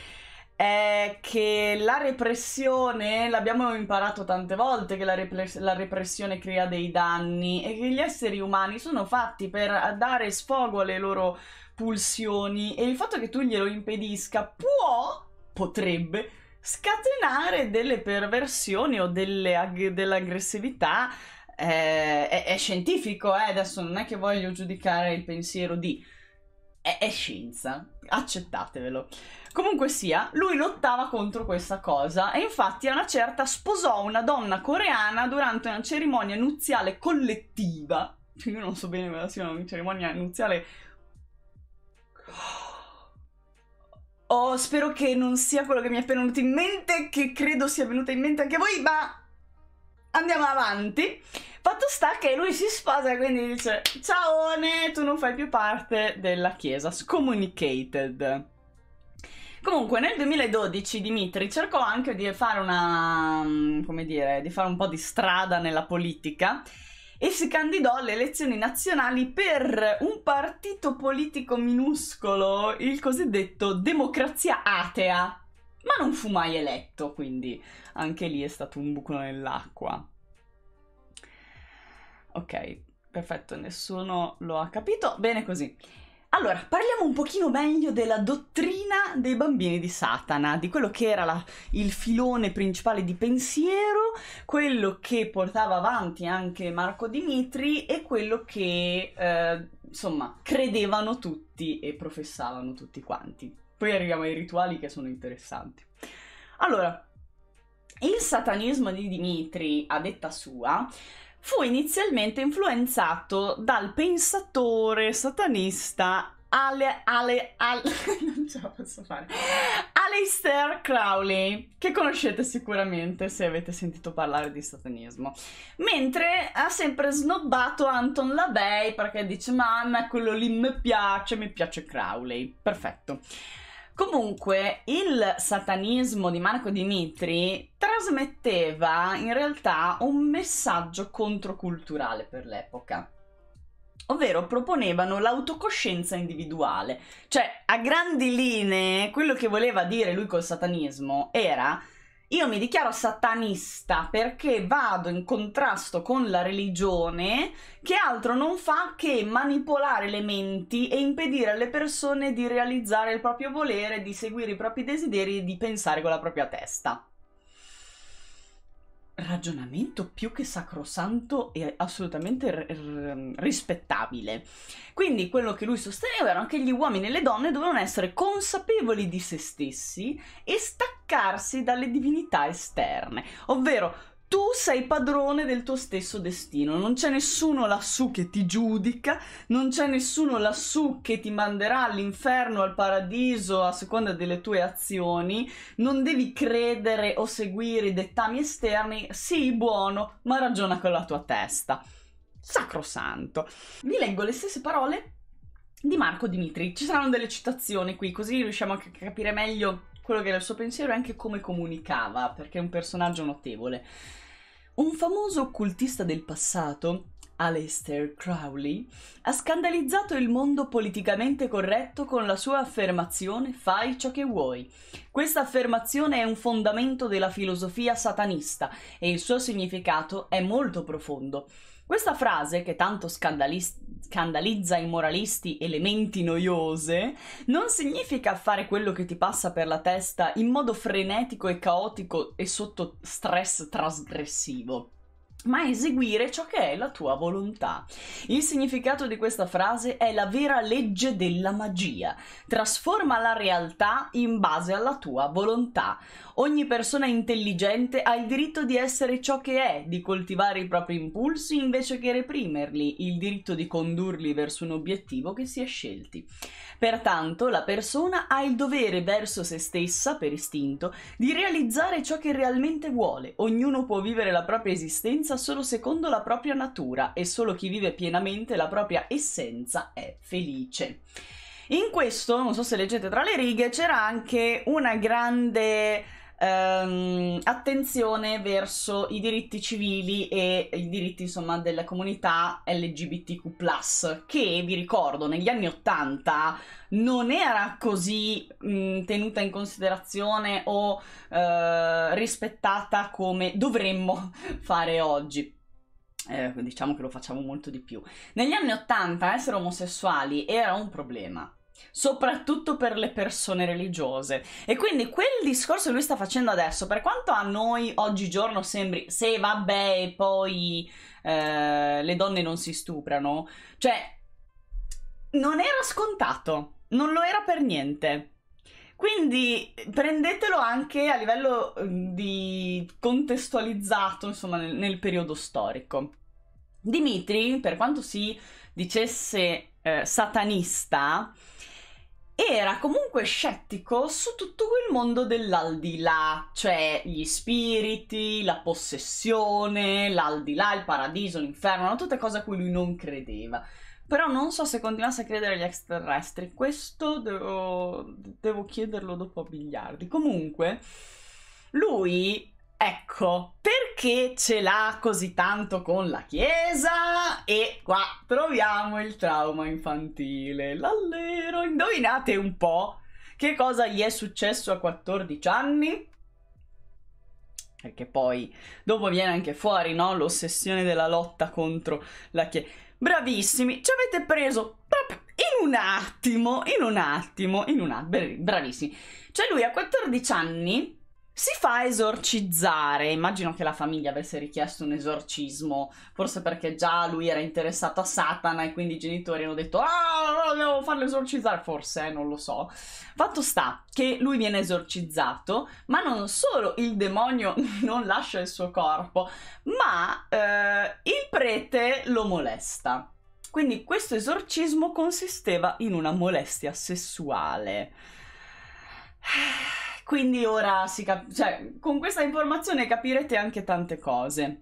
è che la repressione, l'abbiamo imparato tante volte, che la, repre- la, repressione crea dei danni e che gli esseri umani sono fatti per dare sfogo alle loro pulsioni e il fatto che tu glielo impedisca può, potrebbe, scatenare delle perversioni o delle ag- dell'aggressività. Eh, è, è, scientifico, eh? adesso non è che voglio giudicare il pensiero di... È, è scienza, accettatevelo. Comunque sia, lui lottava contro questa cosa e infatti a una certa sposò una donna coreana durante una cerimonia nuziale collettiva. Io non so bene cosa sia una cerimonia nuziale collettiva Oh, spero che non sia quello che mi è appena venuto in mente, che credo sia venuto in mente anche a voi, ma andiamo avanti. Fatto sta che lui si sposa e quindi dice ciao, tu non fai più parte della chiesa, scommunicated. Comunque nel 2012 Dimitri cercò anche di fare una, mm, come dire, di fare un po' di strada nella politica e si candidò alle elezioni nazionali per un partito politico minuscolo, il cosiddetto Democrazia Atea. Ma non fu mai eletto, quindi anche lì è stato un buco nell'acqua. Ok, perfetto, nessuno lo ha capito. Bene così. Allora, parliamo un pochino meglio della dottrina dei bambini di Satana, di quello che era la, il filone principale di pensiero, quello che portava avanti anche Marco Dimitri e quello che, eh, insomma, credevano tutti e professavano tutti quanti. Poi arriviamo ai rituali che sono interessanti. Allora, il satanismo di Dimitri, a detta sua, fu inizialmente influenzato dal pensatore satanista Ale, Ale, Ale, non ce la posso fare. Aleister Crowley, che conoscete sicuramente se avete sentito parlare di satanismo. Mentre ha sempre snobbato Anton LaVey perché dice: Mamma, quello lì mi piace, mi piace Crowley. Perfetto. Comunque, il satanismo di Marco Dimitri trasmetteva in realtà un messaggio controculturale per l'epoca. Ovvero proponevano l'autocoscienza individuale. Cioè, a grandi linee, quello che voleva dire lui col satanismo era io mi dichiaro satanista perché vado in contrasto con la religione che altro non fa che manipolare le menti e impedire alle persone di realizzare il proprio volere, di seguire i propri desideri e di pensare con la propria testa ragionamento più che sacrosanto e assolutamente r- r- mm, rispettabile. Quindi quello che lui sosteneva era che gli uomini e le donne dovevano essere consapevoli di se stessi e staccarsi dalle divinità esterne, ovvero tu sei padrone del tuo stesso destino, non c'è nessuno lassù che ti giudica, non c'è nessuno lassù che ti manderà all'inferno, al paradiso, a seconda delle tue azioni, non devi credere o seguire i dettami esterni, sii buono, ma ragiona con la tua testa. Sacrosanto. Vi leggo le stesse parole di Marco Dimitri, ci saranno delle citazioni qui, così riusciamo a capire meglio quello che era il suo pensiero e anche come comunicava, perché è un personaggio notevole. Un famoso occultista del passato, Aleister Crowley, ha scandalizzato il mondo politicamente corretto con la sua affermazione Fai ciò che vuoi. Questa affermazione è un fondamento della filosofia satanista e il suo significato è molto profondo. Questa frase, che tanto scandalis- scandalizza i moralisti e le menti noiose, non significa fare quello che ti passa per la testa in modo frenetico e caotico e sotto stress trasgressivo ma eseguire ciò che è la tua volontà. Il significato di questa frase è la vera legge della magia. Trasforma la realtà in base alla tua volontà. Ogni persona intelligente ha il diritto di essere ciò che è, di coltivare i propri impulsi invece che reprimerli, il diritto di condurli verso un obiettivo che si è scelti. Pertanto la persona ha il dovere verso se stessa, per istinto, di realizzare ciò che realmente vuole. Ognuno può vivere la propria esistenza solo secondo la propria natura e solo chi vive pienamente la propria essenza è felice. In questo, non so se leggete tra le righe, c'era anche una grande ehm, attenzione verso i diritti civili e i diritti insomma della comunità LGBTQ+, che vi ricordo negli anni 80 non era così mh, tenuta in considerazione o eh, rispettata come dovremmo fare oggi. Eh, diciamo che lo facciamo molto di più. Negli anni 80 essere omosessuali era un problema soprattutto per le persone religiose. E quindi quel discorso che lui sta facendo adesso, per quanto a noi oggigiorno sembri se vabbè, poi eh, le donne non si stuprano, cioè non era scontato, non lo era per niente. Quindi prendetelo anche a livello mm, di contestualizzato, insomma, nel, nel periodo storico. Dimitri, per quanto si dicesse eh, satanista, era comunque scettico su tutto quel mondo dell'aldilà, cioè gli spiriti, la possessione, l'aldilà, il paradiso, l'inferno, tutte cose a cui lui non credeva. Però non so se continuasse a credere agli extraterrestri, questo devo, devo chiederlo dopo a Bigliardi. Comunque, lui Ecco, perché ce l'ha così tanto con la Chiesa? E qua troviamo il trauma infantile. L'allero, indovinate un po' che cosa gli è successo a 14 anni? Perché poi dopo viene anche fuori, no? L'ossessione della lotta contro la Chiesa. Bravissimi, ci avete preso proprio in un attimo, in un attimo, in un attimo, bravissimi. Cioè lui a 14 anni si fa esorcizzare. Immagino che la famiglia avesse richiesto un esorcismo, forse perché già lui era interessato a Satana e quindi i genitori hanno detto ah, dobbiamo farlo esorcizzare, forse, eh, non lo so. Fatto sta che lui viene esorcizzato, ma non solo il demonio non lascia il suo corpo, ma eh, il prete lo molesta. Quindi questo esorcismo consisteva in una molestia sessuale. Quindi ora si cap- cioè, con questa informazione capirete anche tante cose.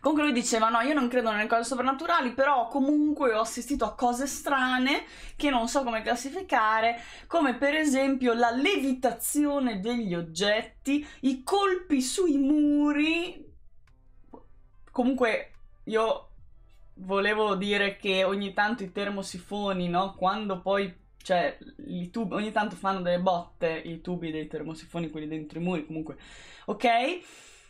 Comunque lui diceva no, io non credo nelle cose soprannaturali, però comunque ho assistito a cose strane che non so come classificare, come per esempio la levitazione degli oggetti, i colpi sui muri. Comunque io volevo dire che ogni tanto i termosifoni, no, quando poi cioè tubi, ogni tanto fanno delle botte i tubi dei termosifoni, quelli dentro i muri comunque, ok?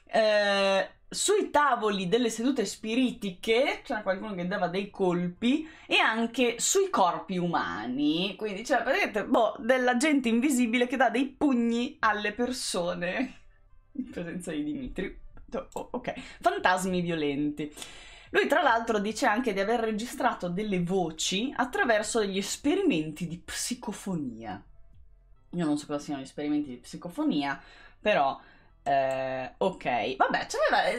Eh, sui tavoli delle sedute spiritiche c'era qualcuno che dava dei colpi e anche sui corpi umani, quindi c'era cioè, praticamente boh, della gente invisibile che dà dei pugni alle persone in presenza di Dimitri. Oh, oh ok, fantasmi violenti. Lui tra l'altro dice anche di aver registrato delle voci attraverso degli esperimenti di psicofonia. Io non so cosa siano gli esperimenti di psicofonia, però eh, ok, vabbè, cioè,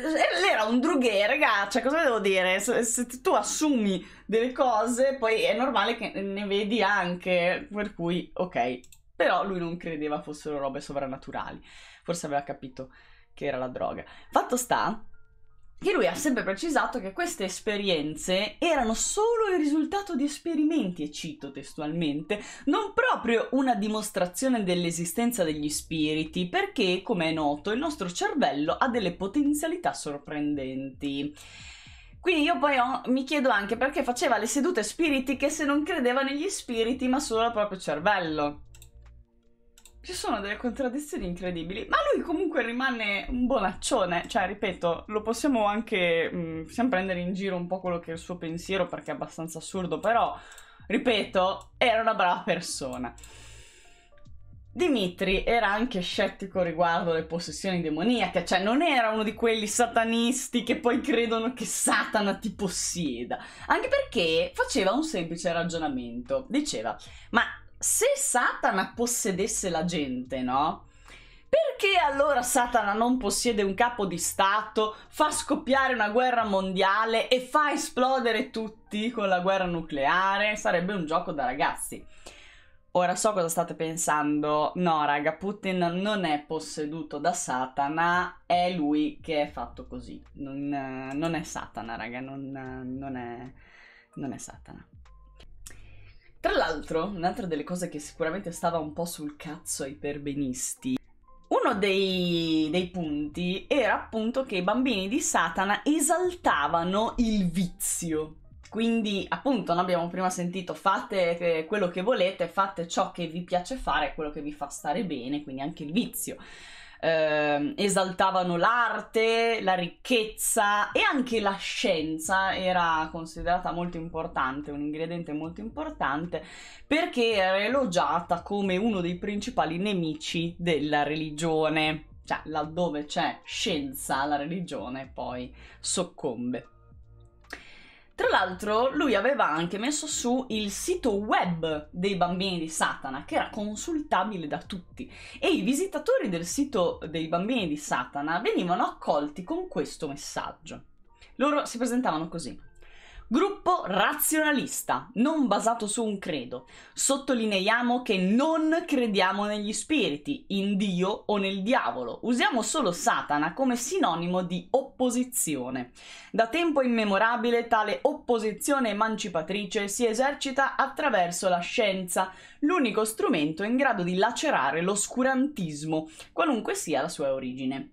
era un drughe, ragazza, cioè, cosa devo dire? Se, se, tu assumi delle cose, poi è normale che ne vedi anche, per cui ok. Però lui non credeva fossero robe sovrannaturali, forse aveva capito che era la droga. Fatto sta e lui ha sempre precisato che queste esperienze erano solo il risultato di esperimenti, e cito testualmente, non proprio una dimostrazione dell'esistenza degli spiriti, perché, come è noto, il nostro cervello ha delle potenzialità sorprendenti. Quindi io poi ho, mi chiedo anche perché faceva le sedute spiritiche se non credeva negli spiriti, ma solo al proprio cervello. Ci sono delle contraddizioni incredibili, ma lui comunque rimane un bonaccione, cioè ripeto, lo possiamo anche, mh, mm, possiamo prendere in giro un po' quello che è il suo pensiero perché è abbastanza assurdo, però, ripeto, era una brava persona. Dimitri era anche scettico riguardo le possessioni demoniache, cioè non era uno di quelli satanisti che poi credono che Satana ti possieda, anche perché faceva un semplice ragionamento. Diceva, ma se Satana possedesse la gente, no? Perché allora Satana non possiede un capo di Stato, fa scoppiare una guerra mondiale e fa esplodere tutti con la guerra nucleare? Sarebbe un gioco da ragazzi. Ora so cosa state pensando. No, raga, Putin non è posseduto da Satana, è lui che è fatto così. Non, non è Satana, raga, non, non, è, non è Satana. Tra l'altro, un'altra delle cose che sicuramente stava un po' sul cazzo ai perbenisti, uno dei, dei punti era appunto che i bambini di Satana esaltavano il vizio. Quindi, appunto, noi abbiamo prima sentito fate eh, quello che volete, fate ciò che vi piace fare, quello che vi fa stare bene, quindi anche il vizio eh, esaltavano l'arte, la ricchezza e anche la scienza era considerata molto importante, un ingrediente molto importante perché era elogiata come uno dei principali nemici della religione. Cioè, laddove c'è scienza, la religione poi soccombe. Tra l'altro lui aveva anche messo su il sito web dei bambini di Satana, che era consultabile da tutti, e i visitatori del sito dei bambini di Satana venivano accolti con questo messaggio. Loro si presentavano così. Gruppo razionalista, non basato su un credo. Sottolineiamo che non crediamo negli spiriti, in Dio o nel diavolo. Usiamo solo Satana come sinonimo di opposizione. Da tempo immemorabile tale opposizione emancipatrice si esercita attraverso la scienza, l'unico strumento in grado di lacerare l'oscurantismo, qualunque sia la sua origine.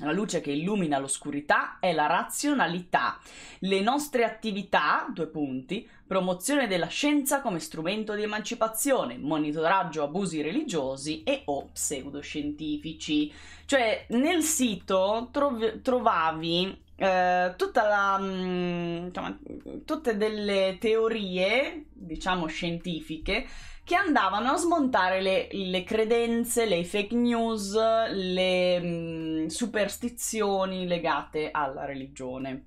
La luce che illumina l'oscurità è la razionalità. Le nostre attività, due punti, promozione della scienza come strumento di emancipazione, monitoraggio abusi religiosi e o pseudoscientifici. Cioè, nel sito trov- trovavi eh, tutta la, mh, mm, tutte delle teorie, diciamo scientifiche, che andavano a smontare le, le credenze, le fake news, le mh, mm, superstizioni legate alla religione.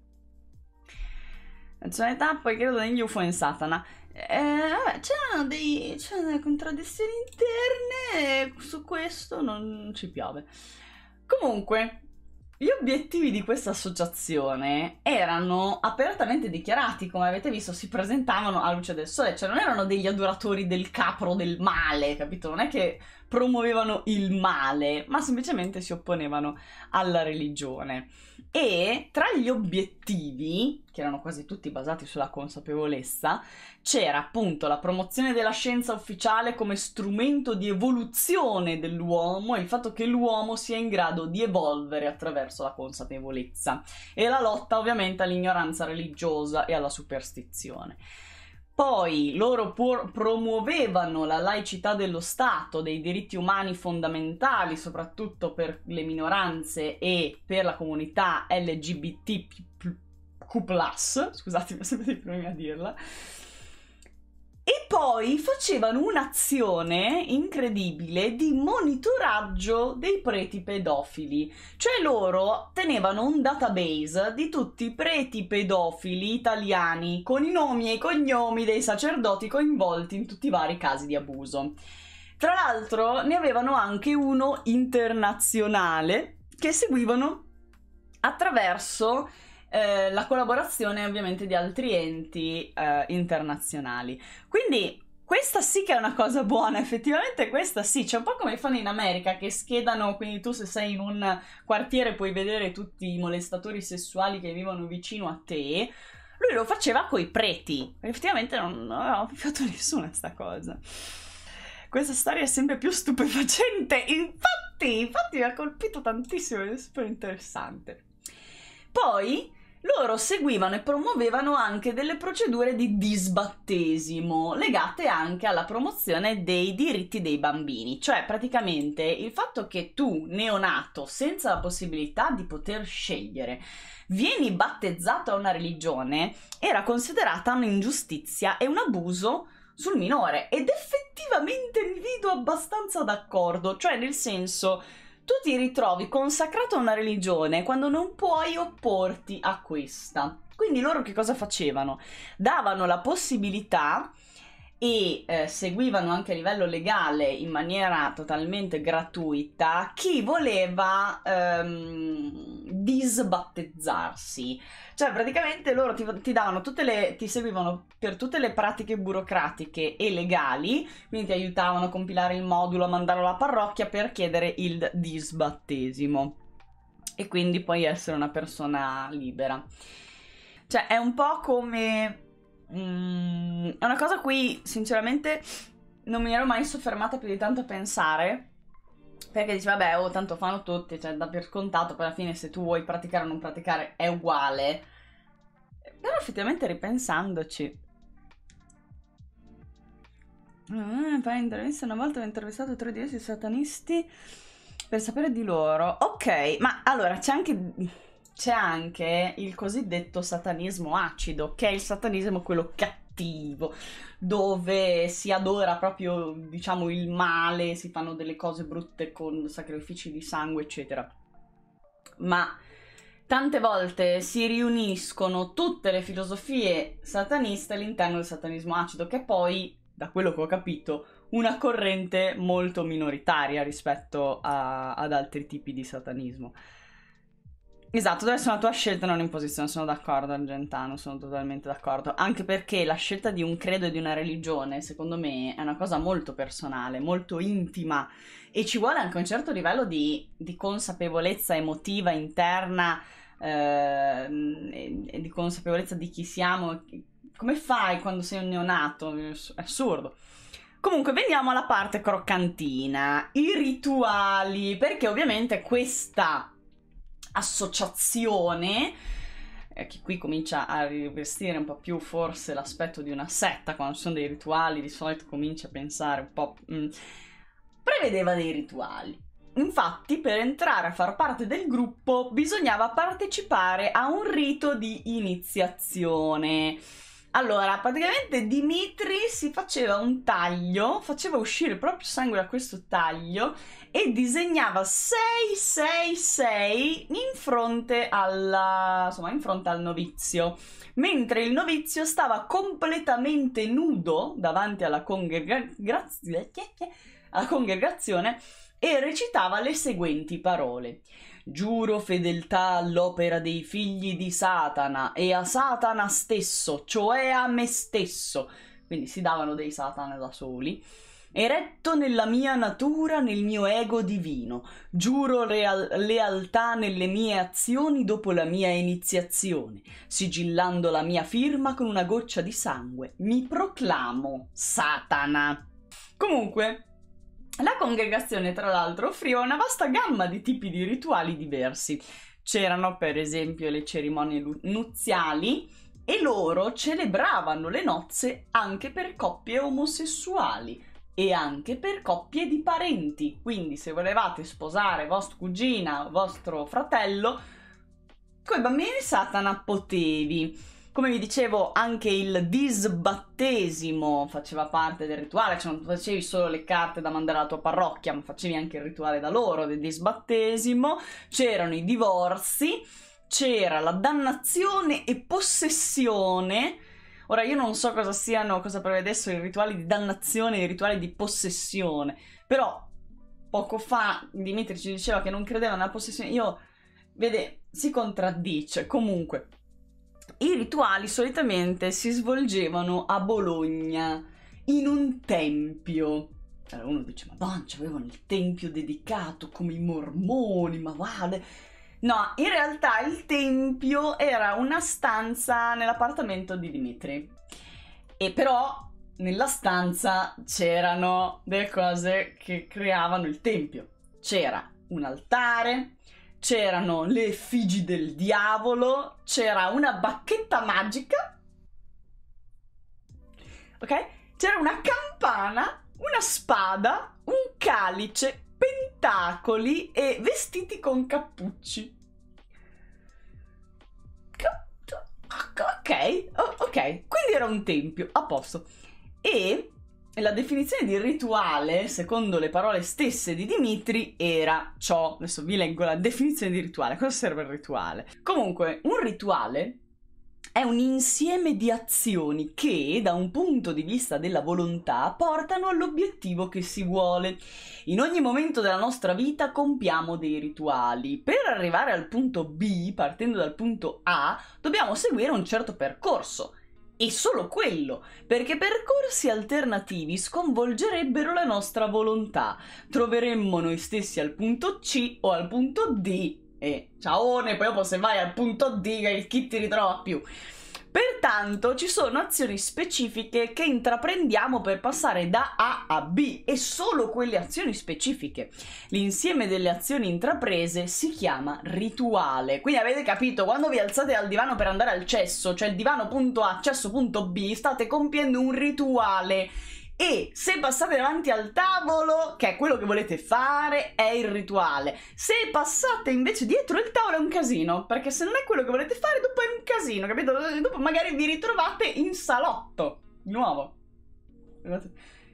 Nazionalità poi credo negli UFO in Satana. Eh, vabbè, c'erano, dei, c'erano delle contraddizioni interne, su questo non ci piove. Comunque, gli obiettivi di questa associazione erano apertamente dichiarati, come avete visto, si presentavano a luce del sole, cioè non erano degli adoratori del capro del male, capito? Non è che promuovevano il male, ma semplicemente si opponevano alla religione e tra gli obiettivi, che erano quasi tutti basati sulla consapevolezza, c'era appunto la promozione della scienza ufficiale come strumento di evoluzione dell'uomo e il fatto che l'uomo sia in grado di evolvere attraverso la consapevolezza e la lotta ovviamente all'ignoranza religiosa e alla superstizione. Poi loro por- promuovevano la laicità dello Stato, dei diritti umani fondamentali, soprattutto per le minoranze e per la comunità LGBTQ, scusatemi, ho sempre dei problemi a dirla. E poi facevano un'azione incredibile di monitoraggio dei preti pedofili, cioè loro tenevano un database di tutti i preti pedofili italiani con i nomi e i cognomi dei sacerdoti coinvolti in tutti i vari casi di abuso. Tra l'altro ne avevano anche uno internazionale che seguivano attraverso eh, la collaborazione ovviamente di altri enti eh, internazionali. Quindi questa sì che è una cosa buona, effettivamente questa sì, c'è un po' come fanno in America che schedano, quindi tu se sei in un quartiere puoi vedere tutti i molestatori sessuali che vivono vicino a te. Lui lo faceva coi preti, effettivamente non, aveva avevamo fatto nessuna questa cosa. Questa storia è sempre più stupefacente, infatti, infatti mi ha colpito tantissimo, è super interessante. Poi loro seguivano e promuovevano anche delle procedure di disbattesimo legate anche alla promozione dei diritti dei bambini, cioè praticamente il fatto che tu, neonato, senza la possibilità di poter scegliere, vieni battezzato a una religione, era considerata un'ingiustizia e un abuso sul minore ed effettivamente mi vedo abbastanza d'accordo, cioè nel senso tu ti ritrovi consacrato a una religione quando non puoi opporti a questa. Quindi loro che cosa facevano? Davano la possibilità e eh, seguivano anche a livello legale in maniera totalmente gratuita chi voleva ehm, disbattezzarsi. Cioè, praticamente loro ti, ti, davano tutte le. ti seguivano per tutte le pratiche burocratiche e legali, quindi ti aiutavano a compilare il modulo, a mandarlo alla parrocchia per chiedere il disbattesimo. E quindi poi essere una persona libera. Cioè, è un po' come Mm, è una cosa a cui sinceramente non mi ero mai soffermata più di tanto a pensare. Perché dici, vabbè, oh, tanto fanno tutti, cioè da per scontato, poi alla fine se tu vuoi praticare o non praticare è uguale. Però effettivamente ripensandoci. Mm, fai intervista una volta ho intervistato tre di diversi satanisti per sapere di loro. Ok, ma allora c'è anche c'è anche il cosiddetto satanismo acido, che è il satanismo quello cattivo, dove si adora proprio, diciamo, il male, si fanno delle cose brutte con sacrifici di sangue, eccetera. Ma tante volte si riuniscono tutte le filosofie sataniste all'interno del satanismo acido, che poi, da quello che ho capito, una corrente molto minoritaria rispetto a, ad altri tipi di satanismo. Esatto, deve essere una tua scelta non imposizione, sono d'accordo Argentano, sono totalmente d'accordo, anche perché la scelta di un credo e di una religione, secondo me, è una cosa molto personale, molto intima e ci vuole anche un certo livello di, di consapevolezza emotiva interna, eh, e di consapevolezza di chi siamo. Come fai quando sei un neonato? È assurdo. Comunque, veniamo alla parte croccantina, i rituali, perché ovviamente questa associazione eh, che qui comincia a rivestire un po' più forse l'aspetto di una setta, quando ci sono dei rituali di solito comincia a pensare un po'... Mh, mm, prevedeva dei rituali. Infatti, per entrare a far parte del gruppo bisognava partecipare a un rito di iniziazione. Allora, praticamente Dimitri si faceva un taglio, faceva uscire il proprio sangue da questo taglio e disegnava 666 in fronte, alla, insomma, in fronte al novizio, mentre il novizio stava completamente nudo davanti alla, congrega- alla congregazione e recitava le seguenti parole. Giuro fedeltà all'opera dei figli di Satana e a Satana stesso, cioè a me stesso. Quindi si davano dei Satana da soli. Eretto nella mia natura, nel mio ego divino, giuro real- lealtà nelle mie azioni dopo la mia iniziazione, sigillando la mia firma con una goccia di sangue, mi proclamo Satana. Comunque, la congregazione, tra l'altro, offriva una vasta gamma di tipi di rituali diversi. C'erano, per esempio, le cerimonie nuziali e loro celebravano le nozze anche per coppie omosessuali e anche per coppie di parenti. Quindi, se volevate sposare vostra cugina, o vostro fratello, coi bambini Satana potevi. Come vi dicevo, anche il disbattesimo faceva parte del rituale, cioè non facevi solo le carte da mandare alla tua parrocchia, ma facevi anche il rituale da loro del disbattesimo. C'erano i divorzi, c'era la dannazione e possessione. Ora io non so cosa siano, cosa prevedessero i rituali di dannazione e i rituali di possessione, però poco fa Dimitri ci diceva che non credeva nella possessione. Io, vede, si contraddice. Comunque, i rituali solitamente si svolgevano a Bologna, in un tempio. Allora uno dice, ma madonna, avevano il tempio dedicato come i mormoni, ma vale... No, in realtà il tempio era una stanza nell'appartamento di Dimitri. E però nella stanza c'erano delle cose che creavano il tempio. C'era un altare, c'erano le effigi del diavolo, c'era una bacchetta magica, ok? C'era una campana, una spada, un calice, pentacoli e vestiti con cappucci. Ok, ok, quindi era un tempio, a posto. E la definizione di rituale, secondo le parole stesse di Dimitri, era ciò. Adesso vi leggo la definizione di rituale. Cosa serve il rituale? Comunque, un rituale è un insieme di azioni che, da un punto di vista della volontà, portano all'obiettivo che si vuole. In ogni momento della nostra vita compiamo dei rituali. Per arrivare al punto B, partendo dal punto A, dobbiamo seguire un certo percorso e solo quello, perché percorsi alternativi sconvolgerebbero la nostra volontà. Troveremmo noi stessi al punto C o al punto D. E ciao, poi dopo se vai al punto D, chi ti ritrova più? Pertanto ci sono azioni specifiche che intraprendiamo per passare da A a B e solo quelle azioni specifiche. L'insieme delle azioni intraprese si chiama rituale. Quindi avete capito, quando vi alzate dal divano per andare al cesso, cioè il divano.a, cesso.b, state compiendo un rituale e se passate davanti al tavolo, che è quello che volete fare, è il rituale. Se passate invece dietro il tavolo è un casino, perché se non è quello che volete fare, dopo è un casino, capito? Dopo magari vi ritrovate in salotto, di nuovo.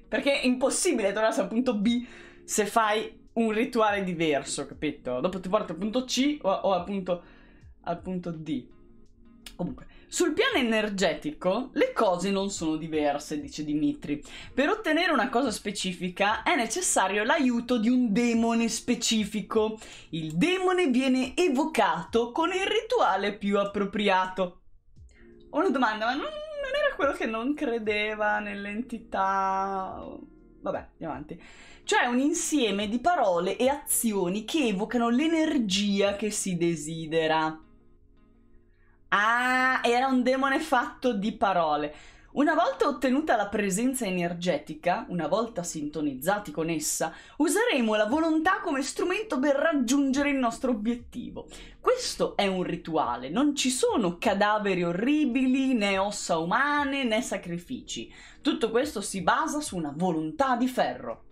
Perché è impossibile tornare al punto B se fai un rituale diverso, capito? Dopo ti porti al punto C o, o al, punto, al punto D. Comunque, sul piano energetico le cose non sono diverse, dice Dimitri. Per ottenere una cosa specifica è necessario l'aiuto di un demone specifico. Il demone viene evocato con il rituale più appropriato. Ho una domanda, ma non, non era quello che non credeva nell'entità... Vabbè, andiamo avanti. Cioè un insieme di parole e azioni che evocano l'energia che si desidera. Ah, era un demone fatto di parole. Una volta ottenuta la presenza energetica, una volta sintonizzati con essa, useremo la volontà come strumento per raggiungere il nostro obiettivo. Questo è un rituale, non ci sono cadaveri orribili, né ossa umane, né sacrifici. Tutto questo si basa su una volontà di ferro.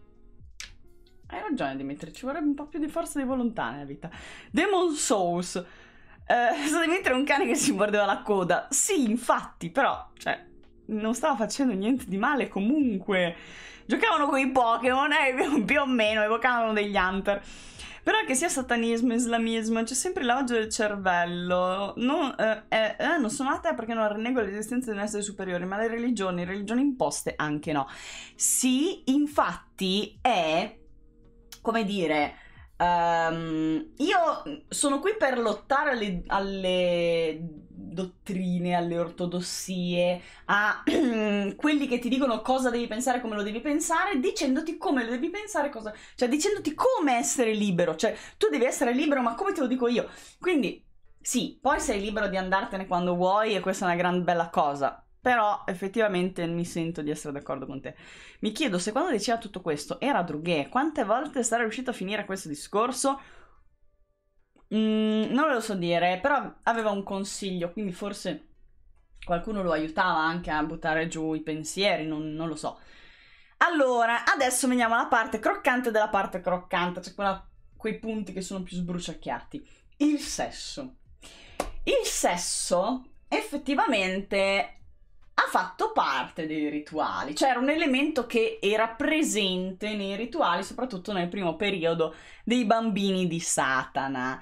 Hai ragione Dimitri, ci vorrebbe un po' più di forza di volontà nella vita. Demon Souls. Uh, sta dentro un cane che si mordeva la coda. Sì, infatti, però, cioè, non stava facendo niente di male comunque. Giocavano con i Pokémon, eh, più o meno, evocavano degli Hunter. Però che sia satanismo, islamismo, c'è sempre il lavaggio del cervello. Non, eh, eh, eh, non sono atea perché non rinnego l'esistenza di un essere superiore, ma le religioni, religioni imposte anche no. Sì, infatti è, come dire, Um, io sono qui per lottare alle, alle dottrine, alle ortodossie, a quelli che ti dicono cosa devi pensare, come lo devi pensare, dicendoti come lo devi pensare, cosa... cioè dicendoti come essere libero, cioè tu devi essere libero, ma come te lo dico io? Quindi sì, poi sei libero di andartene quando vuoi e questa è una gran bella cosa, però effettivamente mi sento di essere d'accordo con te. Mi chiedo se quando diceva tutto questo era Drughe, quante volte sarà riuscito a finire questo discorso? Mm, non lo so dire, però aveva un consiglio, quindi forse qualcuno lo aiutava anche a buttare giù i pensieri, non, non lo so. Allora, adesso veniamo alla parte croccante della parte croccante, cioè quella, quei punti che sono più sbruciacchiati. Il sesso. Il sesso effettivamente ha fatto parte dei rituali, cioè era un elemento che era presente nei rituali, soprattutto nel primo periodo dei bambini di Satana.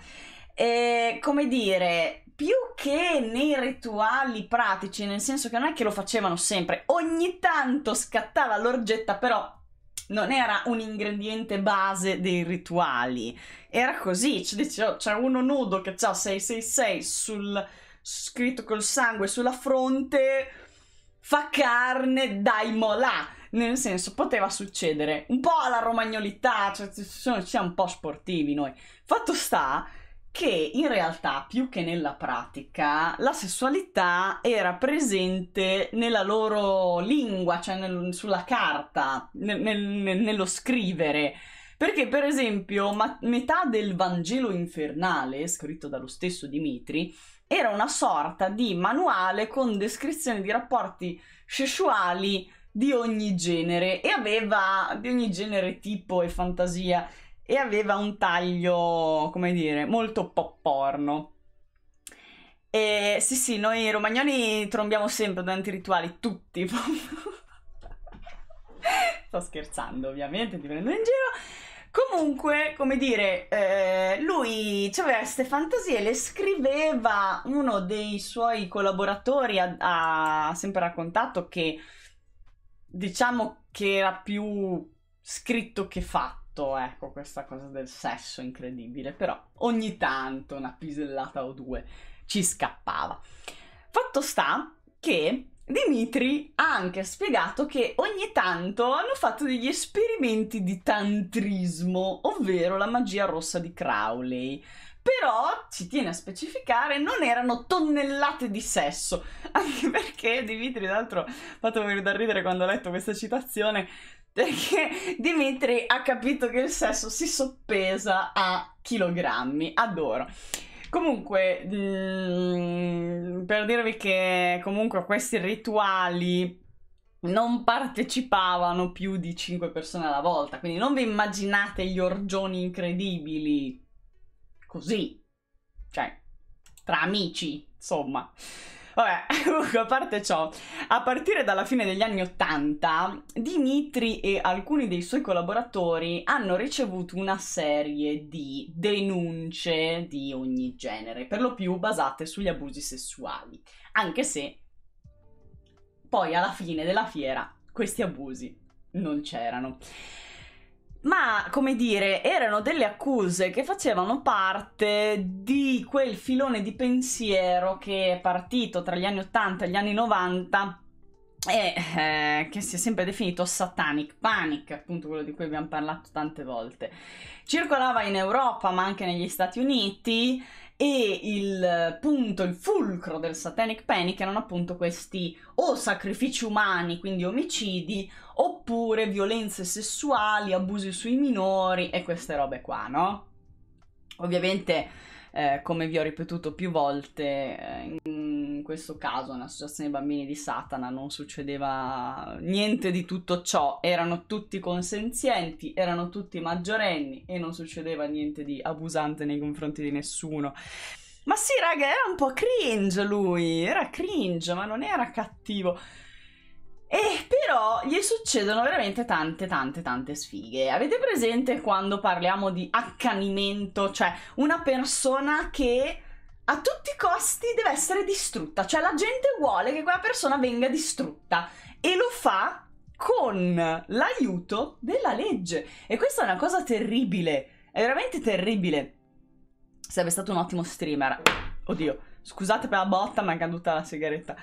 E, come dire, più che nei rituali pratici, nel senso che non è che lo facevano sempre, ogni tanto scattava l'orgetta, però non era un ingrediente base dei rituali. Era così, c'è uno nudo che ha 666 sul, scritto col sangue sulla fronte, fa carne, dai molà. Nel senso, poteva succedere. Un po' alla romagnolità, cioè sono, siamo un po' sportivi noi. Fatto sta che in realtà, più che nella pratica, la sessualità era presente nella loro lingua, cioè nel, sulla carta, nel, nel, nello scrivere. Perché, per esempio, ma- metà del Vangelo infernale, scritto dallo stesso Dimitri, era una sorta di manuale con descrizione di rapporti sessuali di ogni genere e aveva di ogni genere tipo e fantasia e aveva un taglio, come dire, molto pop porno. E sì, sì, noi romagnoli trombiamo sempre durante i rituali, tutti. Sto scherzando, ovviamente, ti prendo in giro. Comunque, come dire, eh, lui aveva queste fantasie, le scriveva uno dei suoi collaboratori, ha, ha sempre raccontato che diciamo che era più scritto che fatto, ecco, questa cosa del sesso incredibile, però ogni tanto una pisellata o due ci scappava. Fatto sta che Dimitri ha anche spiegato che ogni tanto hanno fatto degli esperimenti di tantrismo, ovvero la magia rossa di Crowley. Però, ci tiene a specificare, non erano tonnellate di sesso. Anche perché Dimitri, tra l'altro, fatto venire da ridere quando ho letto questa citazione, perché Dimitri ha capito che il sesso si soppesa a chilogrammi. Adoro. Comunque, mm, per dirvi che comunque a questi rituali non partecipavano più di 5 persone alla volta, quindi non vi immaginate gli orgioni incredibili così, cioè tra amici, insomma. Vabbè, comunque, a parte ciò, a partire dalla fine degli anni Ottanta, Dimitri e alcuni dei suoi collaboratori hanno ricevuto una serie di denunce di ogni genere, per lo più basate sugli abusi sessuali, anche se poi alla fine della fiera questi abusi non c'erano ma come dire, erano delle accuse che facevano parte di quel filone di pensiero che è partito tra gli anni 80 e gli anni 90 e eh, che si è sempre definito satanic panic, appunto quello di cui abbiamo parlato tante volte. Circolava in Europa, ma anche negli Stati Uniti, e il punto, il fulcro del Satanic Panic erano appunto questi o sacrifici umani, quindi omicidi, oppure violenze sessuali, abusi sui minori e queste robe qua, no? Ovviamente, eh, come vi ho ripetuto più volte, eh, in in questo caso un'associazione di bambini di Satana non succedeva niente di tutto ciò, erano tutti consenzienti, erano tutti maggiorenni e non succedeva niente di abusante nei confronti di nessuno. Ma sì, raga, era un po' cringe lui, era cringe, ma non era cattivo. E però gli succedono veramente tante tante tante sfighe. Avete presente quando parliamo di accanimento, cioè una persona che a tutti i costi deve essere distrutta, cioè la gente vuole che quella persona venga distrutta e lo fa con l'aiuto della legge e questa è una cosa terribile, è veramente terribile. Sarebbe stato un ottimo streamer. Oddio, scusate per la botta, ma è caduta la sigaretta.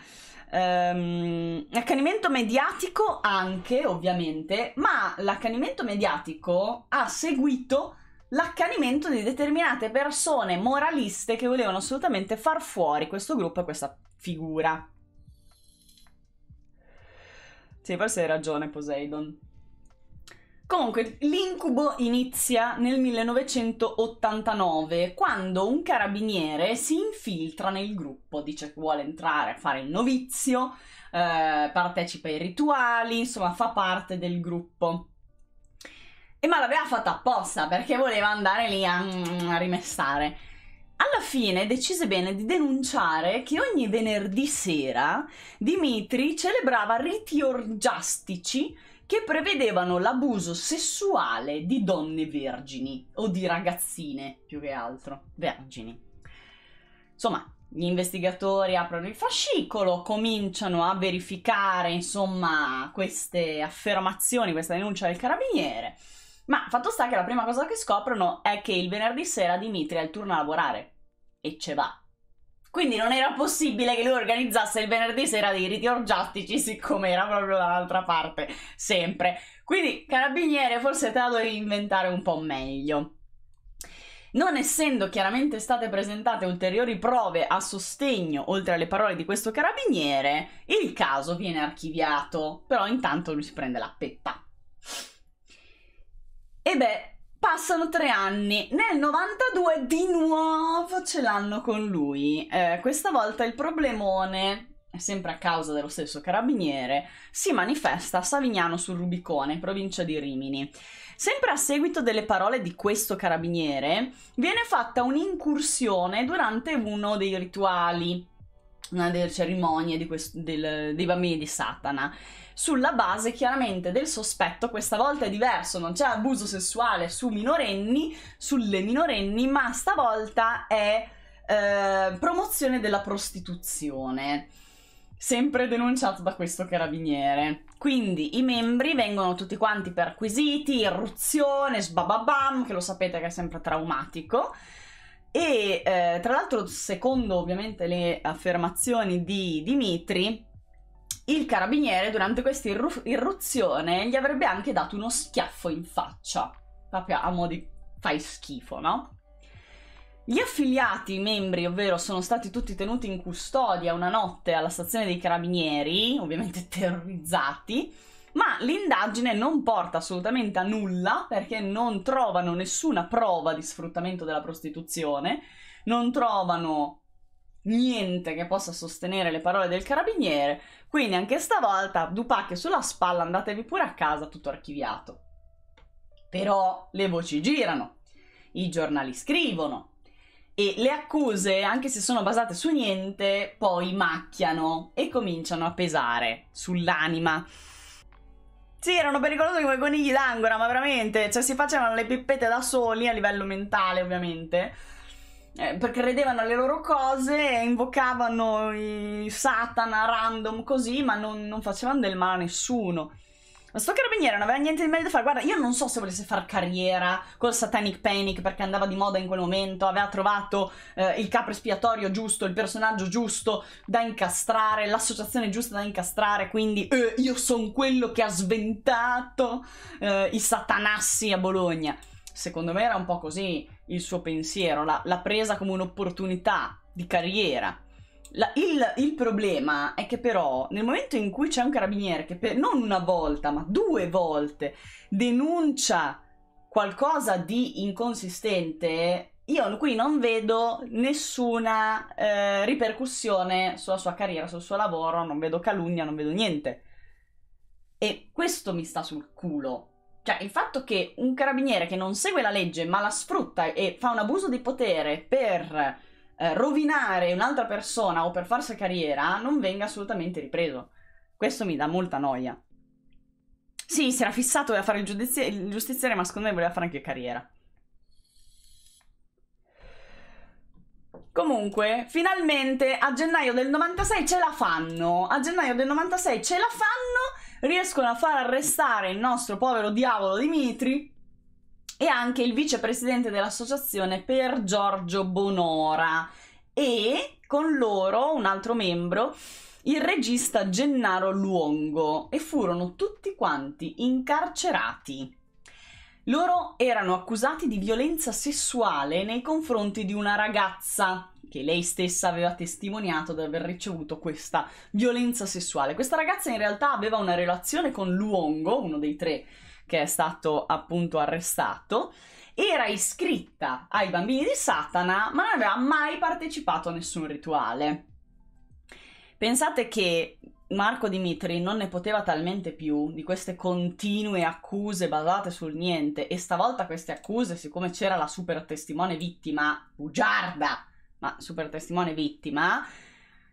Um, ehm, accanimento mediatico anche, ovviamente, ma l'accanimento mediatico ha seguito l'accanimento di determinate persone moraliste che volevano assolutamente far fuori questo gruppo e questa figura. Sì, forse hai ragione Poseidon. Comunque, l'incubo inizia nel 1989, quando un carabiniere si infiltra nel gruppo, dice che vuole entrare a fare il novizio, eh, partecipa ai rituali, insomma fa parte del gruppo. E ma l'aveva fatta apposta perché voleva andare lì a, mm, a rimestare. Alla fine decise bene di denunciare che ogni venerdì sera Dimitri celebrava riti orgiastici che prevedevano l'abuso sessuale di donne vergini o di ragazzine più che altro, vergini. Insomma, gli investigatori aprono il fascicolo, cominciano a verificare, insomma, queste affermazioni, questa denuncia del carabiniere ma fatto sta che la prima cosa che scoprono è che il venerdì sera Dimitri ha il turno a lavorare e ce va. Quindi non era possibile che lui organizzasse il venerdì sera dei riti orgiastici, siccome era proprio dall'altra parte, sempre. Quindi, carabiniere, forse te la dovevi inventare un po' meglio. Non essendo chiaramente state presentate ulteriori prove a sostegno, oltre alle parole di questo carabiniere, il caso viene archiviato, però intanto lui si prende la peppa. E beh, passano tre anni. Nel 92 di nuovo ce l'hanno con lui. Eh, questa volta il problemone sempre a causa dello stesso carabiniere, si manifesta a Savignano sul Rubicone, provincia di Rimini. Sempre a seguito delle parole di questo carabiniere, viene fatta un'incursione durante uno dei rituali una delle cerimonie questo, del, dei bambini di Satana. Sulla base chiaramente del sospetto, questa volta è diverso, non c'è abuso sessuale su minorenni, sulle minorenni, ma stavolta è eh, promozione della prostituzione, sempre denunciato da questo carabiniere. Quindi i membri vengono tutti quanti perquisiti, irruzione, sbababam, che lo sapete che è sempre traumatico. E eh, tra l'altro, secondo ovviamente le affermazioni di Dimitri, il carabiniere durante questa irru- irruzione gli avrebbe anche dato uno schiaffo in faccia, proprio a modo di fai schifo, no? Gli affiliati, i membri, ovvero sono stati tutti tenuti in custodia una notte alla stazione dei carabinieri, ovviamente terrorizzati, ma l'indagine non porta assolutamente a nulla perché non trovano nessuna prova di sfruttamento della prostituzione, non trovano niente che possa sostenere le parole del carabiniere, quindi anche stavolta dupacche sulla spalla, andatevi pure a casa tutto archiviato. Però le voci girano, i giornali scrivono, e le accuse, anche se sono basate su niente, poi macchiano e cominciano a pesare sull'anima sì, erano pericolosi come i conigli d'angora, ma veramente, cioè si facevano le pippette da soli a livello mentale, ovviamente. Eh, perché credevano alle loro cose e invocavano i Satana random così, ma non, non facevano del male a nessuno. Ma sto carabiniere non aveva niente di meglio da fare. Guarda, io non so se volesse fare carriera col Satanic Panic perché andava di moda in quel momento, aveva trovato eh, il capo espiatorio giusto, il personaggio giusto da incastrare, l'associazione giusta da incastrare, quindi eh, io sono quello che ha sventato eh, i satanassi a Bologna. Secondo me era un po' così il suo pensiero, l'ha presa come un'opportunità di carriera la, il, il, problema è che però nel momento in cui c'è un carabiniere che per, non una volta ma due volte denuncia qualcosa di inconsistente, io qui non vedo nessuna eh, ripercussione sulla sua carriera, sul suo lavoro, non vedo calunnia, non vedo niente. E questo mi sta sul culo. Cioè, il fatto che un carabiniere che non segue la legge ma la sfrutta e fa un abuso di potere per eh, rovinare un'altra persona o per farsi carriera non venga assolutamente ripreso. Questo mi dà molta noia. Sì, si era fissato a fare il, giudizi- il giustiziere, ma secondo me voleva fare anche carriera. Comunque, finalmente a gennaio del 96 ce la fanno. A gennaio del 96 ce la fanno. Riescono a far arrestare il nostro povero diavolo Dimitri e anche il vicepresidente dell'associazione per Giorgio Bonora e con loro un altro membro il regista Gennaro Luongo e furono tutti quanti incarcerati. Loro erano accusati di violenza sessuale nei confronti di una ragazza che lei stessa aveva testimoniato di aver ricevuto questa violenza sessuale. Questa ragazza in realtà aveva una relazione con Luongo, uno dei tre che è stato appunto arrestato, era iscritta ai bambini di Satana, ma non aveva mai partecipato a nessun rituale. Pensate che Marco Dimitri non ne poteva talmente più di queste continue accuse basate sul niente e stavolta queste accuse, siccome c'era la super testimone vittima, bugiarda, ma super testimone vittima,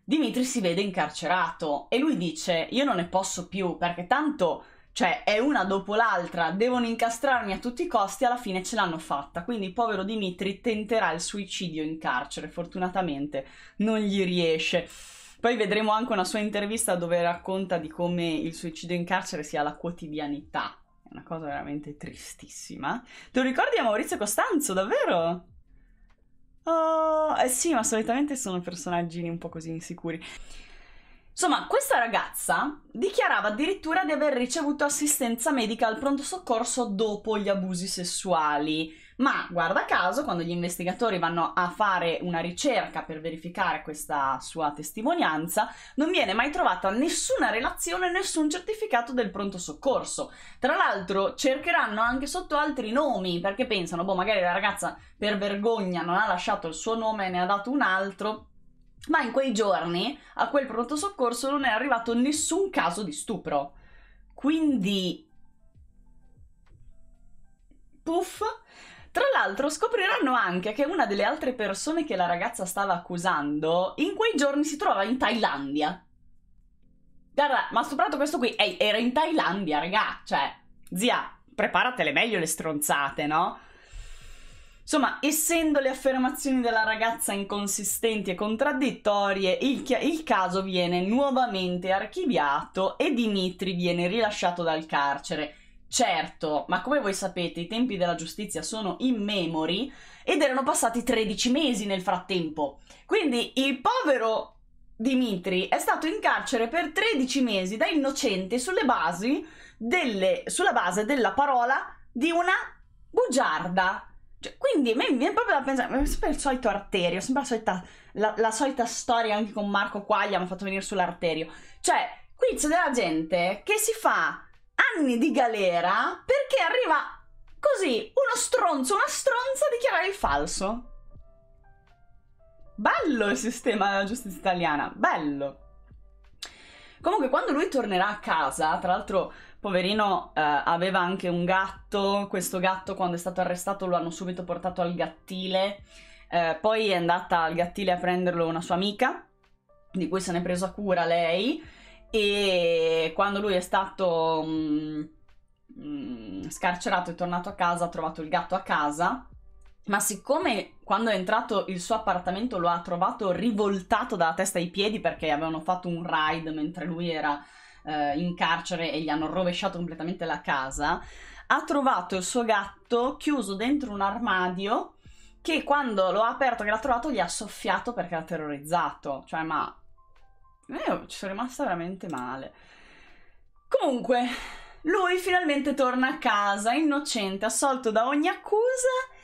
Dimitri si vede incarcerato e lui dice io non ne posso più perché tanto cioè è una dopo l'altra, devono incastrarmi a tutti i costi, alla fine ce l'hanno fatta. Quindi il povero Dimitri tenterà il suicidio in carcere, fortunatamente non gli riesce. Poi vedremo anche una sua intervista dove racconta di come il suicidio in carcere sia la quotidianità. È una cosa veramente tristissima. Te lo ricordi a Maurizio Costanzo, davvero? Oh, eh sì, ma solitamente sono personaggini un po' così insicuri. Insomma, questa ragazza dichiarava addirittura di aver ricevuto assistenza medica al pronto soccorso dopo gli abusi sessuali. Ma guarda caso, quando gli investigatori vanno a fare una ricerca per verificare questa sua testimonianza, non viene mai trovata nessuna relazione, nessun certificato del pronto soccorso. Tra l'altro, cercheranno anche sotto altri nomi perché pensano, boh, magari la ragazza per vergogna non ha lasciato il suo nome e ne ha dato un altro ma in quei giorni a quel pronto soccorso non è arrivato nessun caso di stupro. Quindi... Puff. Tra l'altro scopriranno anche che una delle altre persone che la ragazza stava accusando in quei giorni si trova in Thailandia. Guarda, ma soprattutto questo qui, ehi, era in Thailandia, raga, cioè, zia, preparatele meglio le stronzate, no? Insomma, essendo le affermazioni della ragazza inconsistenti e contraddittorie, il, il, caso viene nuovamente archiviato e Dimitri viene rilasciato dal carcere. Certo, ma come voi sapete i tempi della giustizia sono immemori ed erano passati 13 mesi nel frattempo. Quindi il povero Dimitri è stato in carcere per 13 mesi da innocente sulle basi delle, sulla base della parola di una bugiarda cioè, quindi mi viene proprio da pensare, è sempre il solito arterio, sempre la solita, la, la solita storia anche con Marco Quaglia, mi hanno fatto venire sull'arterio. Cioè, qui c'è della gente che si fa anni di galera perché arriva così uno stronzo, una stronza a dichiarare il falso. Bello il sistema della giustizia italiana, bello. Comunque, quando lui tornerà a casa, tra l'altro poverino eh, aveva anche un gatto, questo gatto quando è stato arrestato lo hanno subito portato al gattile, eh, poi è andata al gattile a prenderlo una sua amica, di cui se n'è presa cura lei, e quando lui è stato mh, mm, mh, mm, scarcerato e tornato a casa ha trovato il gatto a casa, ma siccome quando è entrato il suo appartamento lo ha trovato rivoltato dalla testa ai piedi perché avevano fatto un ride mentre lui era eh, in carcere e gli hanno rovesciato completamente la casa, ha trovato il suo gatto chiuso dentro un armadio che quando lo ha aperto che l'ha trovato gli ha soffiato perché l'ha terrorizzato. Cioè, ma... Io ci sono rimasta veramente male. Comunque, lui finalmente torna a casa, innocente, assolto da ogni accusa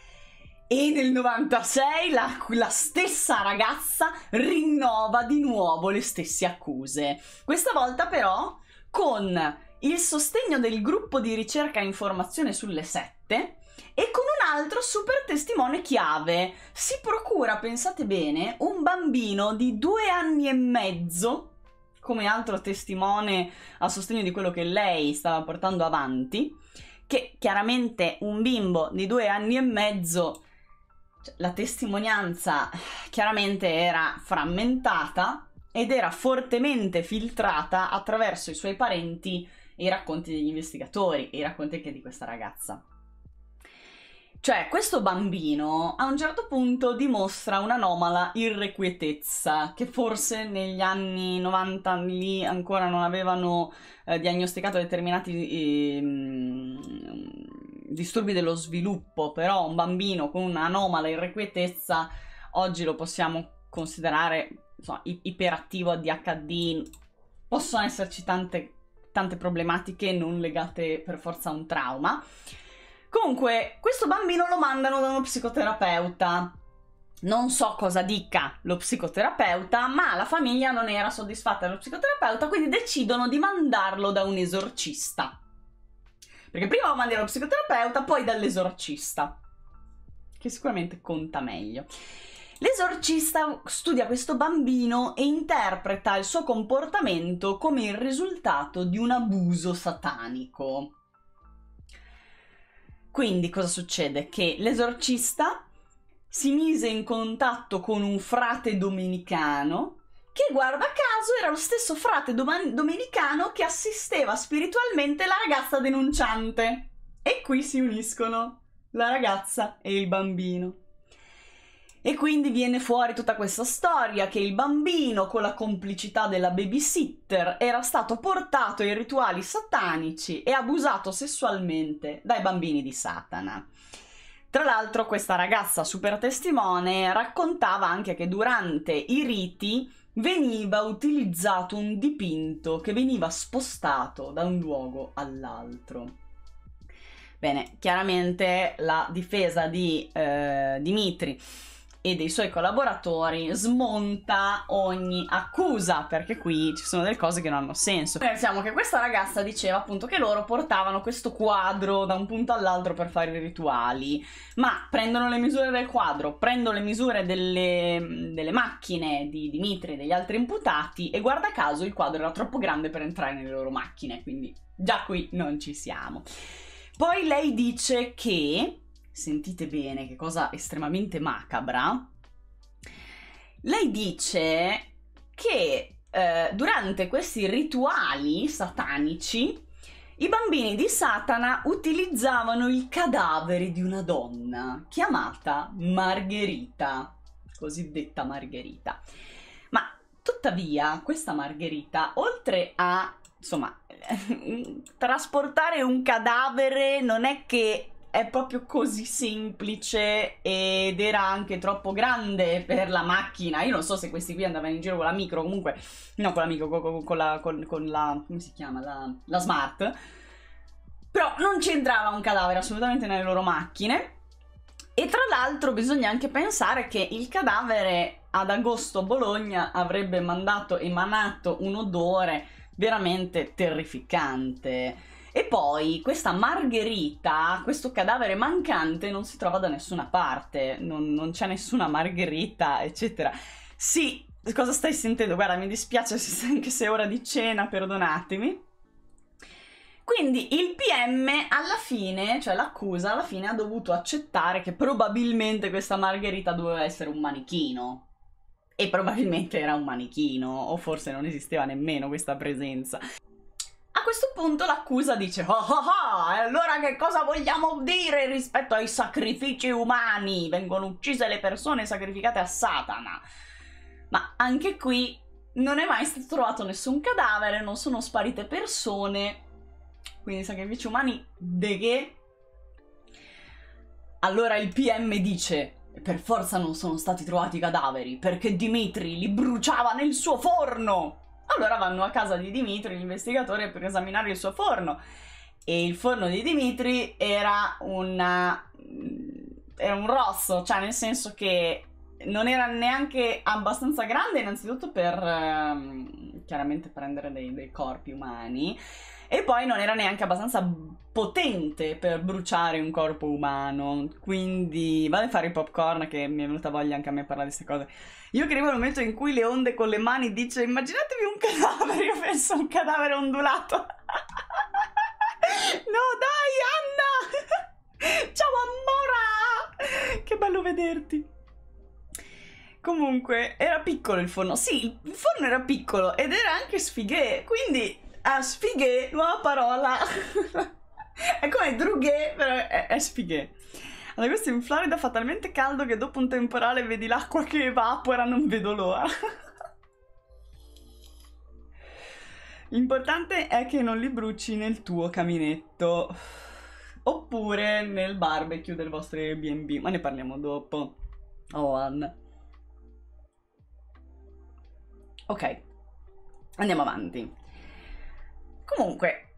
e nel 96 la, la, stessa ragazza rinnova di nuovo le stesse accuse. Questa volta però con il sostegno del gruppo di ricerca e informazione sulle sette e con un altro super testimone chiave. Si procura, pensate bene, un bambino di due anni e mezzo come altro testimone a sostegno di quello che lei stava portando avanti, che chiaramente un bimbo di due anni e mezzo cioè, la testimonianza chiaramente era frammentata ed era fortemente filtrata attraverso i suoi parenti e i racconti degli investigatori e i racconti anche di questa ragazza. Cioè, questo bambino a un certo punto dimostra un'anomala irrequietezza che forse negli anni 90 lì ancora non avevano eh, diagnosticato determinati eh, disturbi dello sviluppo, però un bambino con un'anomala irrequietezza oggi lo possiamo considerare insomma, iperattivo, DHD. possono esserci tante, tante problematiche non legate per forza a un trauma. Comunque, questo bambino lo mandano da uno psicoterapeuta. Non so cosa dica lo psicoterapeuta, ma la famiglia non era soddisfatta dello psicoterapeuta, quindi decidono di mandarlo da un esorcista. Perché prima lo mandi allo psicoterapeuta, poi dall'esorcista, che sicuramente conta meglio. L'esorcista studia questo bambino e interpreta il suo comportamento come il risultato di un abuso satanico. Quindi cosa succede? Che l'esorcista si mise in contatto con un frate domenicano che guarda caso era lo stesso frate domenicano che assisteva spiritualmente la ragazza denunciante. E qui si uniscono la ragazza e il bambino. E quindi viene fuori tutta questa storia che il bambino, con la complicità della babysitter, era stato portato ai rituali satanici e abusato sessualmente dai bambini di Satana. Tra l'altro questa ragazza super testimone raccontava anche che durante i riti veniva utilizzato un dipinto che veniva spostato da un luogo all'altro. Bene, chiaramente la difesa di eh, Dimitri e dei suoi collaboratori smonta ogni accusa perché qui ci sono delle cose che non hanno senso. Pensiamo che questa ragazza diceva appunto che loro portavano questo quadro da un punto all'altro per fare i rituali, ma prendono le misure del quadro, prendono le misure delle, delle macchine di Dimitri e degli altri imputati e guarda caso il quadro era troppo grande per entrare nelle loro macchine, quindi già qui non ci siamo. Poi lei dice che sentite bene, che cosa estremamente macabra, lei dice che eh, durante questi rituali satanici i bambini di Satana utilizzavano il cadavere di una donna chiamata Margherita, cosiddetta Margherita. Ma tuttavia questa Margherita, oltre a, insomma, trasportare un cadavere non è che è proprio così semplice ed era anche troppo grande per la macchina. Io non so se questi qui andavano in giro con la micro, comunque, no con la micro, con, con, la, con, con la, come si chiama, la, la smart. Però non c'entrava un cadavere assolutamente nelle loro macchine. E tra l'altro bisogna anche pensare che il cadavere ad agosto Bologna avrebbe mandato, emanato un odore veramente terrificante e poi questa Margherita, questo cadavere mancante, non si trova da nessuna parte, non, non c'è nessuna Margherita, eccetera. Sì, cosa stai sentendo? Guarda, mi dispiace anche se è ora di cena, perdonatemi. Quindi il PM alla fine, cioè l'accusa alla fine ha dovuto accettare che probabilmente questa Margherita doveva essere un manichino. E probabilmente era un manichino, o forse non esisteva nemmeno questa presenza. A questo punto l'accusa dice: Ah ah ah, e allora che cosa vogliamo dire rispetto ai sacrifici umani? Vengono uccise le persone sacrificate a Satana. Ma anche qui non è mai stato trovato nessun cadavere, non sono sparite persone. Quindi sacrifici umani, de che? Allora il PM dice: Per forza non sono stati trovati cadaveri, perché Dimitri li bruciava nel suo forno! Allora vanno a casa di Dimitri, l'investigatore, per esaminare il suo forno. E il forno di Dimitri era, una, eh, era un rosso, cioè nel senso che non era neanche abbastanza grande innanzitutto per ehm, chiaramente prendere dei, dei, corpi umani e poi non era neanche abbastanza potente per bruciare un corpo umano quindi vado a fare i popcorn che mi è venuta voglia anche a me parlare di queste cose io credevo al momento in cui le onde con le mani dice immaginatevi un cadavere, io penso a un cadavere ondulato. no dai Anna! Ciao Amora! Che bello vederti. Comunque, era piccolo il forno. Sì, il forno era piccolo ed era anche sfighe, quindi a sfighe, nuova parola. è come drughe, però è, è sfighe. Allora, questo in Florida fa talmente caldo che dopo un temporale vedi l'acqua che evapora, non vedo l'ora. L'importante è che non li bruci nel tuo caminetto oppure nel barbecue del vostro Airbnb, ma ne parliamo dopo. Oh, Anne. Ok, andiamo avanti. Comunque,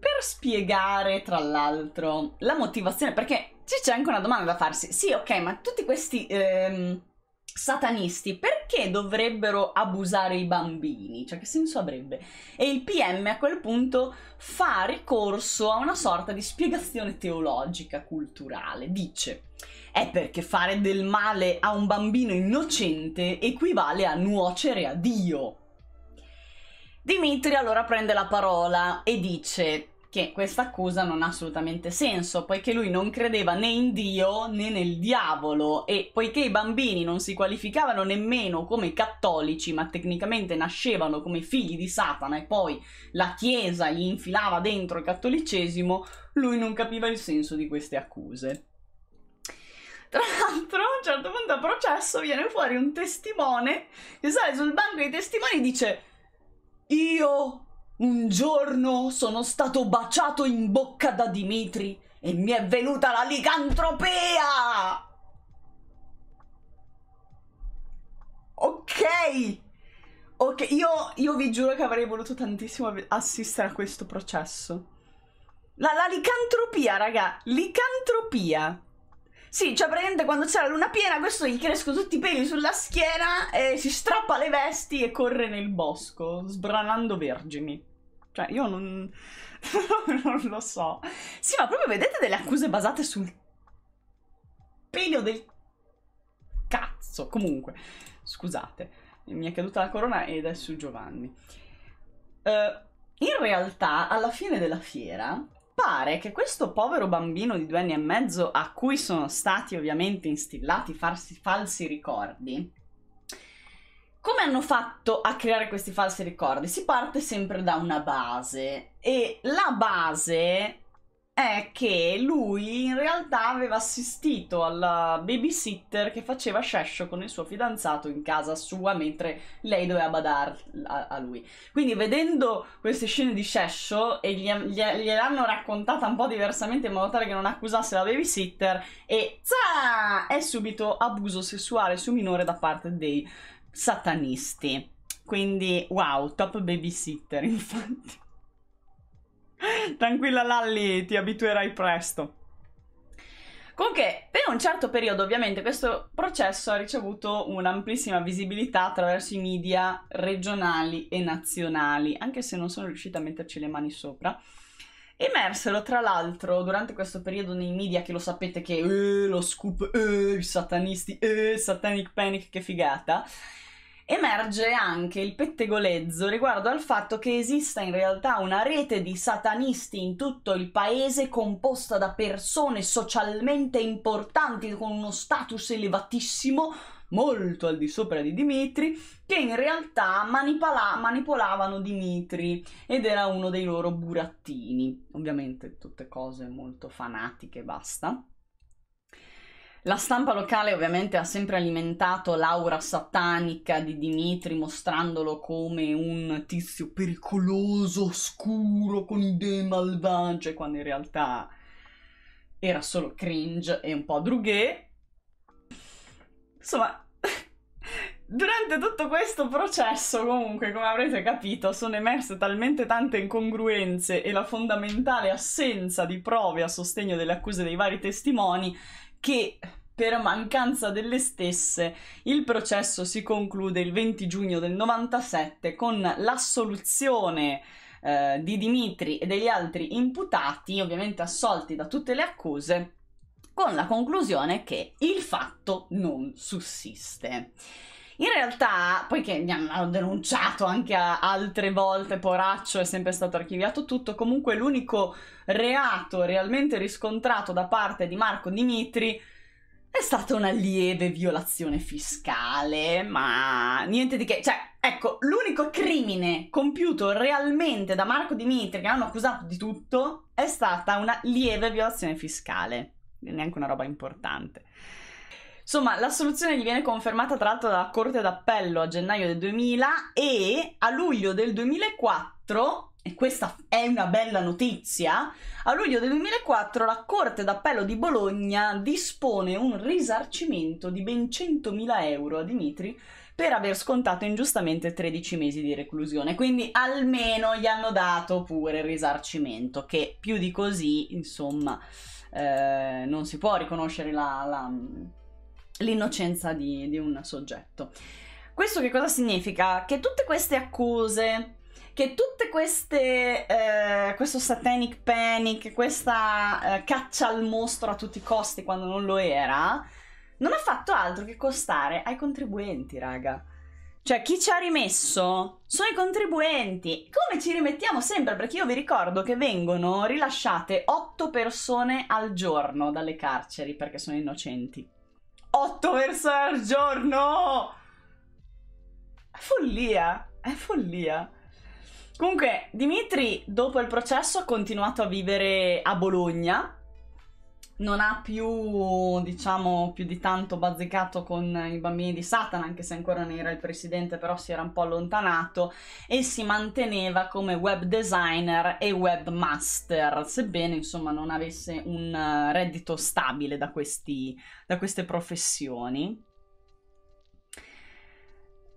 per spiegare, tra l'altro, la motivazione, perché c'è anche una domanda da farsi. Sì, ok, ma tutti questi ehm, satanisti perché dovrebbero abusare i bambini? Cioè, che senso avrebbe? E il PM a quel punto fa ricorso a una sorta di spiegazione teologica, culturale. Dice, è perché fare del male a un bambino innocente equivale a nuocere a Dio. Dimitri allora prende la parola e dice che questa accusa non ha assolutamente senso, poiché lui non credeva né in Dio né nel diavolo e poiché i bambini non si qualificavano nemmeno come cattolici, ma tecnicamente nascevano come figli di Satana e poi la Chiesa gli infilava dentro il cattolicesimo, lui non capiva il senso di queste accuse. Tra l'altro, a un certo punto al processo viene fuori un testimone che sale sul banco dei testimoni e dice io un giorno sono stato baciato in bocca da Dimitri e mi è venuta la licantropia! Ok! Ok, io, io vi giuro che avrei voluto tantissimo assistere a questo processo. La, la licantropia, raga! Licantropia! Sì, cioè praticamente quando c'è la luna piena questo gli crescono tutti i peli sulla schiena e si strappa le vesti e corre nel bosco, sbranando vergini. Cioè, io non... non lo so. Sì, ma proprio vedete delle accuse basate sul pelo del cazzo. Comunque, scusate, mi è caduta la corona ed è su Giovanni. Uh, in realtà, alla fine della fiera, pare che questo povero bambino di due anni e mezzo, a cui sono stati ovviamente instillati farsi falsi ricordi, come hanno fatto a creare questi falsi ricordi? Si parte sempre da una base e la base è che lui in realtà aveva assistito alla babysitter che faceva scescio con il suo fidanzato in casa sua mentre lei doveva badare a, a lui. Quindi vedendo queste scene di scescio e gliel'hanno raccontata un po' diversamente in modo tale che non accusasse la babysitter e zah, è subito abuso sessuale su minore da parte dei satanisti. Quindi wow, top babysitter infatti. Tranquilla Lalli, ti abituerai presto. Comunque, per un certo periodo, ovviamente, questo processo ha ricevuto un'amplissima visibilità attraverso i media regionali e nazionali, anche se non sono riuscita a metterci le mani sopra. Emersero, tra l'altro, durante questo periodo nei media, che lo sapete che eh, lo scoop, eh, i satanisti, eh, satanic panic, che figata, emerge anche il pettegolezzo riguardo al fatto che esista in realtà una rete di satanisti in tutto il paese composta da persone socialmente importanti con uno status elevatissimo molto al di sopra di Dimitri, che in realtà manipola- manipolavano Dimitri ed era uno dei loro burattini. Ovviamente tutte cose molto fanatiche, basta. La stampa locale ovviamente ha sempre alimentato l'aura satanica di Dimitri mostrandolo come un tizio pericoloso, oscuro, con idee malvagie, quando in realtà era solo cringe e un po' drughe. Insomma, durante tutto questo processo, comunque, come avrete capito, sono emerse talmente tante incongruenze e la fondamentale assenza di prove a sostegno delle accuse dei vari testimoni che per mancanza delle stesse il processo si conclude il 20 giugno del 97 con l'assoluzione eh, di Dimitri e degli altri imputati, ovviamente assolti da tutte le accuse, con la conclusione che il fatto non sussiste. In realtà, poiché mi hanno denunciato anche altre volte, poraccio, è sempre stato archiviato tutto, comunque l'unico reato realmente riscontrato da parte di Marco Dimitri è stata una lieve violazione fiscale, ma niente di che. Cioè, ecco, l'unico crimine compiuto realmente da Marco Dimitri, che hanno accusato di tutto, è stata una lieve violazione fiscale. Neanche una roba importante. Insomma, la soluzione gli viene confermata tra l'altro dalla Corte d'Appello a gennaio del 2000 e a luglio del 2004 e questa è una bella notizia, a luglio del 2004 la Corte d'Appello di Bologna dispone un risarcimento di ben 100.000 euro a Dimitri per aver scontato ingiustamente 13 mesi di reclusione. Quindi almeno gli hanno dato pure il risarcimento, che più di così, insomma, eh, non si può riconoscere la, la l'innocenza di, di un soggetto. Questo che cosa significa? Che tutte queste accuse, che tutte queste eh, questo satanic panic, questa eh, caccia al mostro a tutti i costi quando non lo era, non ha fatto altro che costare ai contribuenti, raga. Cioè, chi ci ha rimesso sono i contribuenti. Come ci rimettiamo sempre? Perché io vi ricordo che vengono rilasciate 8 persone al giorno dalle carceri perché sono innocenti. 8 persone al giorno! È follia, è follia. Comunque, Dimitri, dopo il processo, ha continuato a vivere a Bologna non ha più, diciamo, più di tanto bazzicato con i bambini di Satana, anche se ancora ne era il presidente, però si era un po' allontanato e si manteneva come web designer e webmaster, sebbene insomma non avesse un eh, reddito stabile da, questi, da queste professioni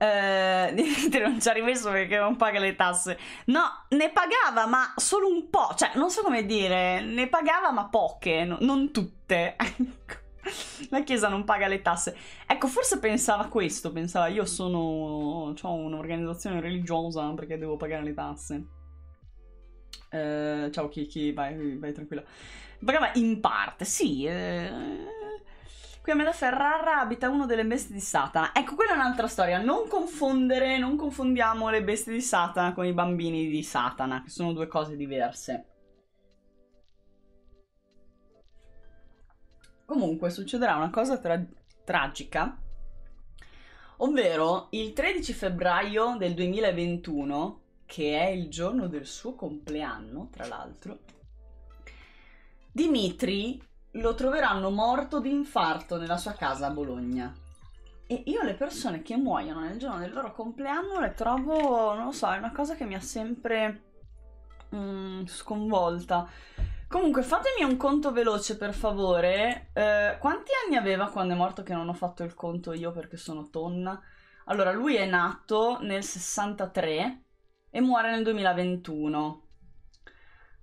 eh, niente, non ci ha rimesso perché non paga le tasse. No, ne pagava, ma solo un po', cioè non so come dire, ne pagava ma poche, no, non tutte. Ecco. La Chiesa non paga le tasse. Ecco, forse pensava questo, pensava io sono... ho un'organizzazione religiosa perché devo pagare le tasse. Eh, ciao Kiki, vai, vai tranquilla. Pagava in parte, sì. Eh qui a Metaferrara abita una delle bestie di Satana. Ecco, quella è un'altra storia. Non confondere, non confondiamo le bestie di Satana con i bambini di Satana, che sono due cose diverse. Comunque succederà una cosa tra tragica, ovvero il 13 febbraio del 2021, che è il giorno del suo compleanno, tra l'altro, Dimitri lo troveranno morto di infarto nella sua casa a Bologna. E io le persone che muoiono nel giorno del loro compleanno le trovo, non lo so, è una cosa che mi ha sempre mm, sconvolta. Comunque, fatemi un conto veloce, per favore. Eh, quanti anni aveva quando è morto che non ho fatto il conto io perché sono tonna? Allora, lui è nato nel 63 e muore nel 2021.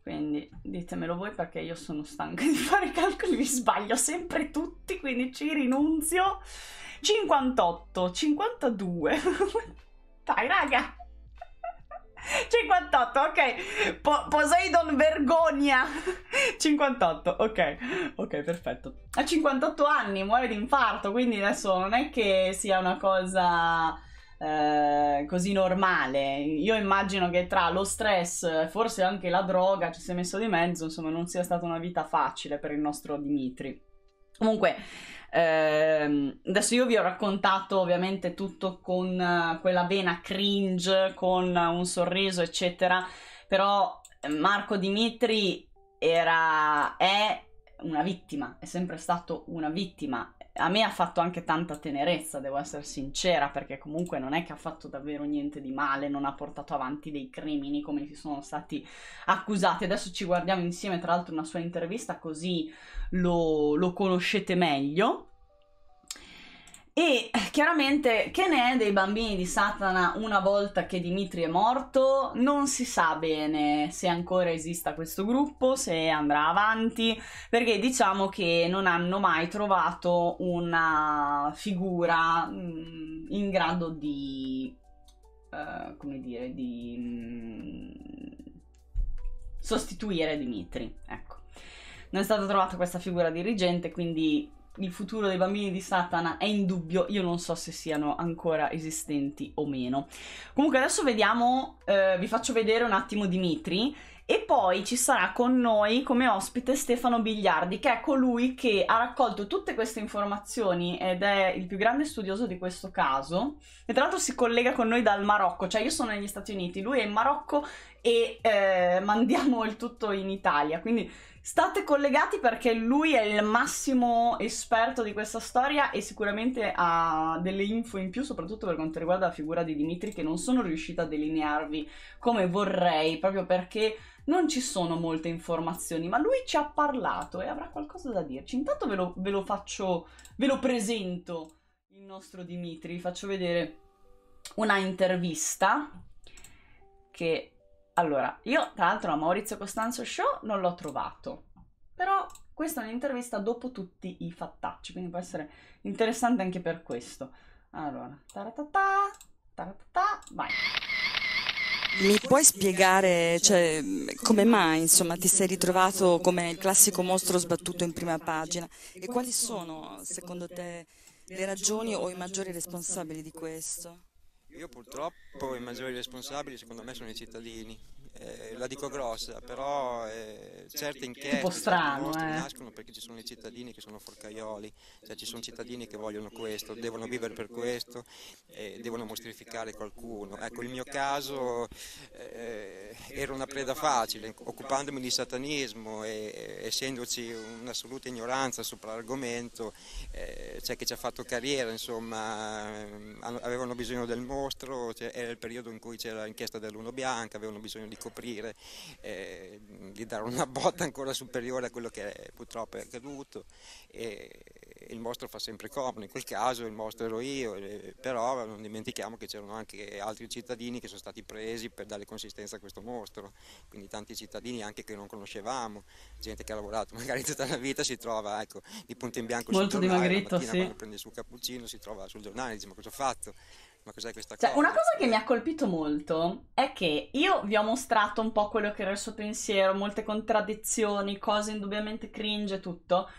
Quindi ditemelo voi perché io sono stanca di fare i calcoli, vi sbaglio sempre tutti, quindi ci rinunzio. 58, 52. Dai raga! 58, ok. Po Poseidon vergogna. 58, ok. Ok, perfetto. Ha 58 anni muore di infarto, quindi adesso non è che sia una cosa eh, così normale. Io immagino che tra lo stress forse anche la droga ci si è messo di mezzo, insomma, non sia stata una vita facile per il nostro Dimitri. Comunque, ehm, adesso io vi ho raccontato ovviamente tutto con eh, quella vena cringe, con un sorriso, eccetera, però eh, Marco Dimitri era, è una vittima, è sempre stato una vittima a me ha fatto anche tanta tenerezza, devo essere sincera, perché comunque non è che ha fatto davvero niente di male, non ha portato avanti dei crimini come si sono stati accusati. Adesso ci guardiamo insieme, tra l'altro, una sua intervista, così lo, lo conoscete meglio. E eh, chiaramente che ne è dei bambini di Satana una volta che Dimitri è morto? Non si sa bene se ancora esista questo gruppo, se andrà avanti, perché diciamo che non hanno mai trovato una figura mm, in grado di... Uh, come dire, di... Mm, sostituire Dimitri, ecco. Non è stata trovata questa figura dirigente, quindi il futuro dei bambini di Satana è in dubbio, io non so se siano ancora esistenti o meno. Comunque adesso vediamo, eh, vi faccio vedere un attimo Dimitri e poi ci sarà con noi come ospite Stefano Bigliardi, che è colui che ha raccolto tutte queste informazioni ed è il più grande studioso di questo caso. E tra l'altro si collega con noi dal Marocco, cioè io sono negli Stati Uniti, lui è in Marocco e eh, mandiamo il tutto in Italia, quindi State collegati perché lui è il massimo esperto di questa storia e sicuramente ha delle info in più, soprattutto per quanto riguarda la figura di Dimitri, che non sono riuscita a delinearvi come vorrei, proprio perché non ci sono molte informazioni, ma lui ci ha parlato e avrà qualcosa da dirci. Intanto ve lo, ve lo faccio, ve lo presento il nostro Dimitri, vi faccio vedere una intervista che allora, io tra l'altro a Maurizio Costanzo Show non l'ho trovato, però questa è un'intervista dopo tutti i fattacci, quindi può essere interessante anche per questo. Allora, taratata, taratata, vai. Mi puoi spiegare cioè, come mai insomma, ti sei ritrovato come il classico mostro sbattuto in prima pagina e quali sono secondo te le ragioni o i maggiori responsabili di questo? Io purtroppo i maggiori responsabili secondo me sono i cittadini eh, la dico grossa, però eh, certe inchieste strano, eh. nascono perché ci sono i cittadini che sono forcaioli, cioè ci sono cittadini che vogliono questo, devono vivere per questo, devono mostrificare qualcuno. Ecco, il mio caso eh, era una preda facile, occupandomi di satanismo e essendoci un'assoluta ignoranza sopra l'argomento, eh, cioè che ci ha fatto carriera, insomma, ehm, avevano bisogno del mostro, cioè, era il periodo in cui c'era l'inchiesta dell'Uno Bianca, avevano bisogno di ricoprire, eh, di dare una botta ancora superiore a quello che è, purtroppo è accaduto. E il mostro fa sempre comodo, in quel caso il mostro ero io, eh, però non dimentichiamo che c'erano anche altri cittadini che sono stati presi per dare consistenza a questo mostro, quindi tanti cittadini anche che non conoscevamo, gente che ha lavorato magari tutta la vita si trova ecco, di punto in bianco Molto sul giornale, di Magretto, la mattina sì. quando prende il suo cappuccino si trova sul giornale e dice ma cosa ho fatto? ma cos'è questa cioè, cosa? una cosa che mi ha colpito molto è che io vi ho mostrato un po' quello che era il suo pensiero, molte contraddizioni, cose indubbiamente cringe e tutto.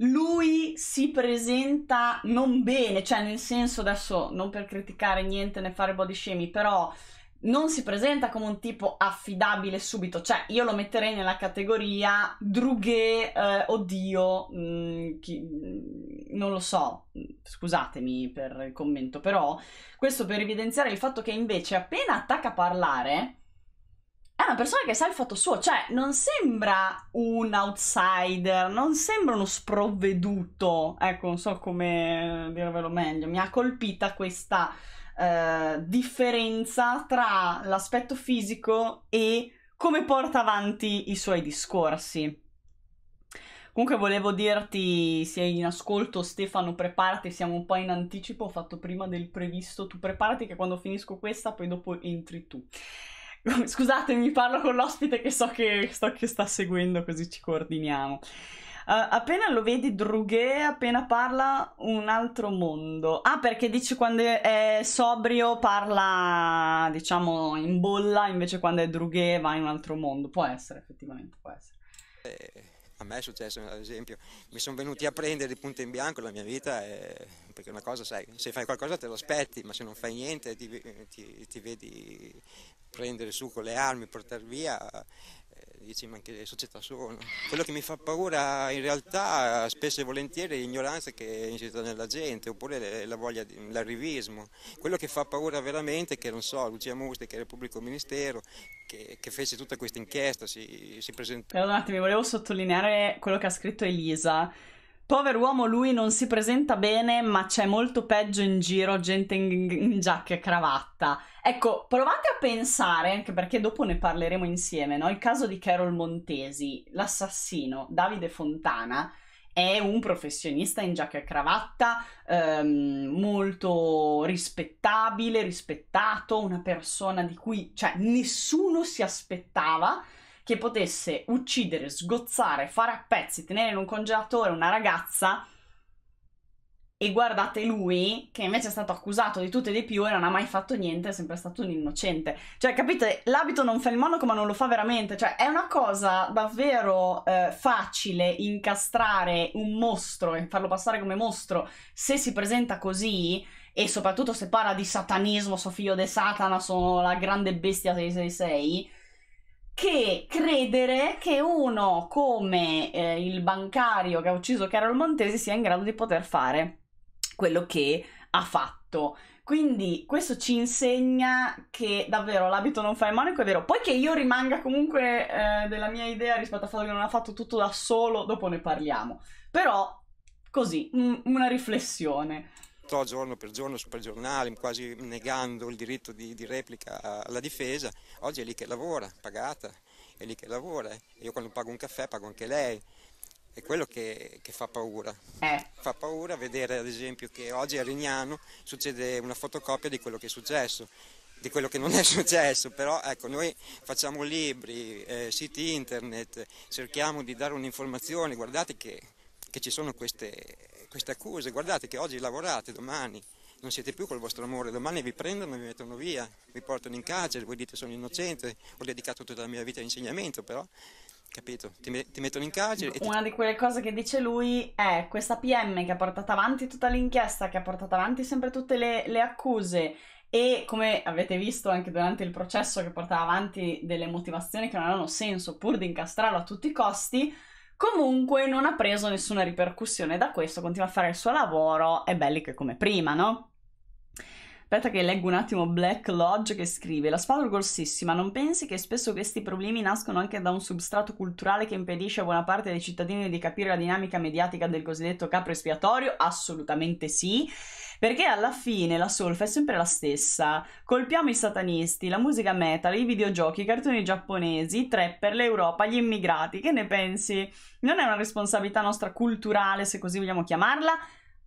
Lui si presenta non bene, cioè nel senso adesso non per criticare niente né fare body shaming, però non si presenta come un tipo affidabile subito, cioè io lo metterei nella categoria drughe, eh, oddio, mh, mm, chi, mm, non lo so, scusatemi per il commento, però questo per evidenziare il fatto che invece appena attacca a parlare è una persona che sa il fatto suo, cioè non sembra un outsider, non sembra uno sprovveduto, ecco, non so come dirvelo meglio, mi ha colpita questa eh, differenza tra l'aspetto fisico e come porta avanti i suoi discorsi. Comunque volevo dirti, sei in ascolto Stefano, preparati, siamo un po' in anticipo, ho fatto prima del previsto, tu preparati che quando finisco questa poi dopo entri tu. Scusatemi, parlo con l'ospite che so che, so che sta seguendo così ci coordiniamo. Eh, appena lo vedi Drughe, appena parla un altro mondo. Ah, perché dici quando è sobrio parla, diciamo, in bolla, invece quando è Drughe va in un altro mondo. Può essere, effettivamente, può essere. Eh, a me è successo, ad esempio, mi sono venuti a prendere di punto in bianco la mia vita, eh, perché una cosa, sai, se fai qualcosa te lo aspetti, ma se non fai niente ti, ti, ti vedi prendere su con le armi, portare via, dici ma che società sono? Quello che mi fa paura in realtà spesso e volentieri è l'ignoranza che incita nella gente oppure la voglia di, l'arrivismo. Quello che fa paura veramente è che non so, Lucia Musti che era il pubblico ministero che, che fece tutta questa inchiesta si, si presentò. Perdonatemi, volevo sottolineare quello che ha scritto Elisa Povero uomo, lui non si presenta bene, ma c'è molto peggio in giro, gente in, in giacca e cravatta. Ecco, provate a pensare, anche perché dopo ne parleremo insieme, no? Il caso di Carol Montesi, l'assassino, Davide Fontana, è un professionista in giacca e cravatta, ehm, molto rispettabile, rispettato, una persona di cui cioè, nessuno si aspettava che potesse uccidere, sgozzare, fare a pezzi, tenere in un congelatore una ragazza. E guardate lui, che invece è stato accusato di tutto e di più e non ha mai fatto niente, è sempre stato un innocente. Cioè, capite, l'abito non fa il monaco ma non lo fa veramente. Cioè, è una cosa davvero eh, facile incastrare un mostro e farlo passare come mostro se si presenta così e soprattutto se parla di satanismo, sono figlio di Satana, sono la grande bestia 666 che credere che uno come eh, il bancario che ha ucciso Carol Montesi sia in grado di poter fare quello che ha fatto. Quindi questo ci insegna che davvero l'abito non fa il monaco, è vero. Poi che io rimanga comunque eh, della mia idea rispetto al fatto che non ha fatto tutto da solo, dopo ne parliamo. Però così, un, una riflessione portò giorno per giorno sul giornale, quasi negando il diritto di, di, replica alla difesa, oggi è lì che lavora, pagata, è lì che lavora. Eh. Io quando pago un caffè pago anche lei. È quello che, che fa paura. Eh. Fa paura vedere, ad esempio, che oggi a Rignano succede una fotocopia di quello che è successo di quello che non è successo, però ecco, noi facciamo libri, eh, siti internet, cerchiamo di dare un'informazione, guardate che, che ci sono queste queste accuse, guardate che oggi lavorate, domani non siete più col vostro amore, domani vi prendono, e vi mettono via, vi portano in carcere, voi dite sono innocente, ho dedicato tutta la mia vita all'insegnamento, però capito? Ti, ti, mettono in carcere. Ti... Una di quelle cose che dice lui è questa PM che ha portato avanti tutta l'inchiesta, che ha portato avanti sempre tutte le, le accuse e come avete visto anche durante il processo che portava avanti delle motivazioni che non avevano senso pur di incastrarlo a tutti i costi, Comunque non ha preso nessuna ripercussione da questo, continua a fare il suo lavoro, è bellica come prima, no? Aspetta che leggo un attimo Black Lodge che scrive La spada grossissima, non pensi che spesso questi problemi nascono anche da un substrato culturale che impedisce a buona parte dei cittadini di capire la dinamica mediatica del cosiddetto capro espiatorio? Assolutamente sì. Perché alla fine la solfa è sempre la stessa. Colpiamo i satanisti, la musica metal, i videogiochi, i cartoni giapponesi, i trapper, l'Europa, gli immigrati. Che ne pensi? Non è una responsabilità nostra culturale, se così vogliamo chiamarla?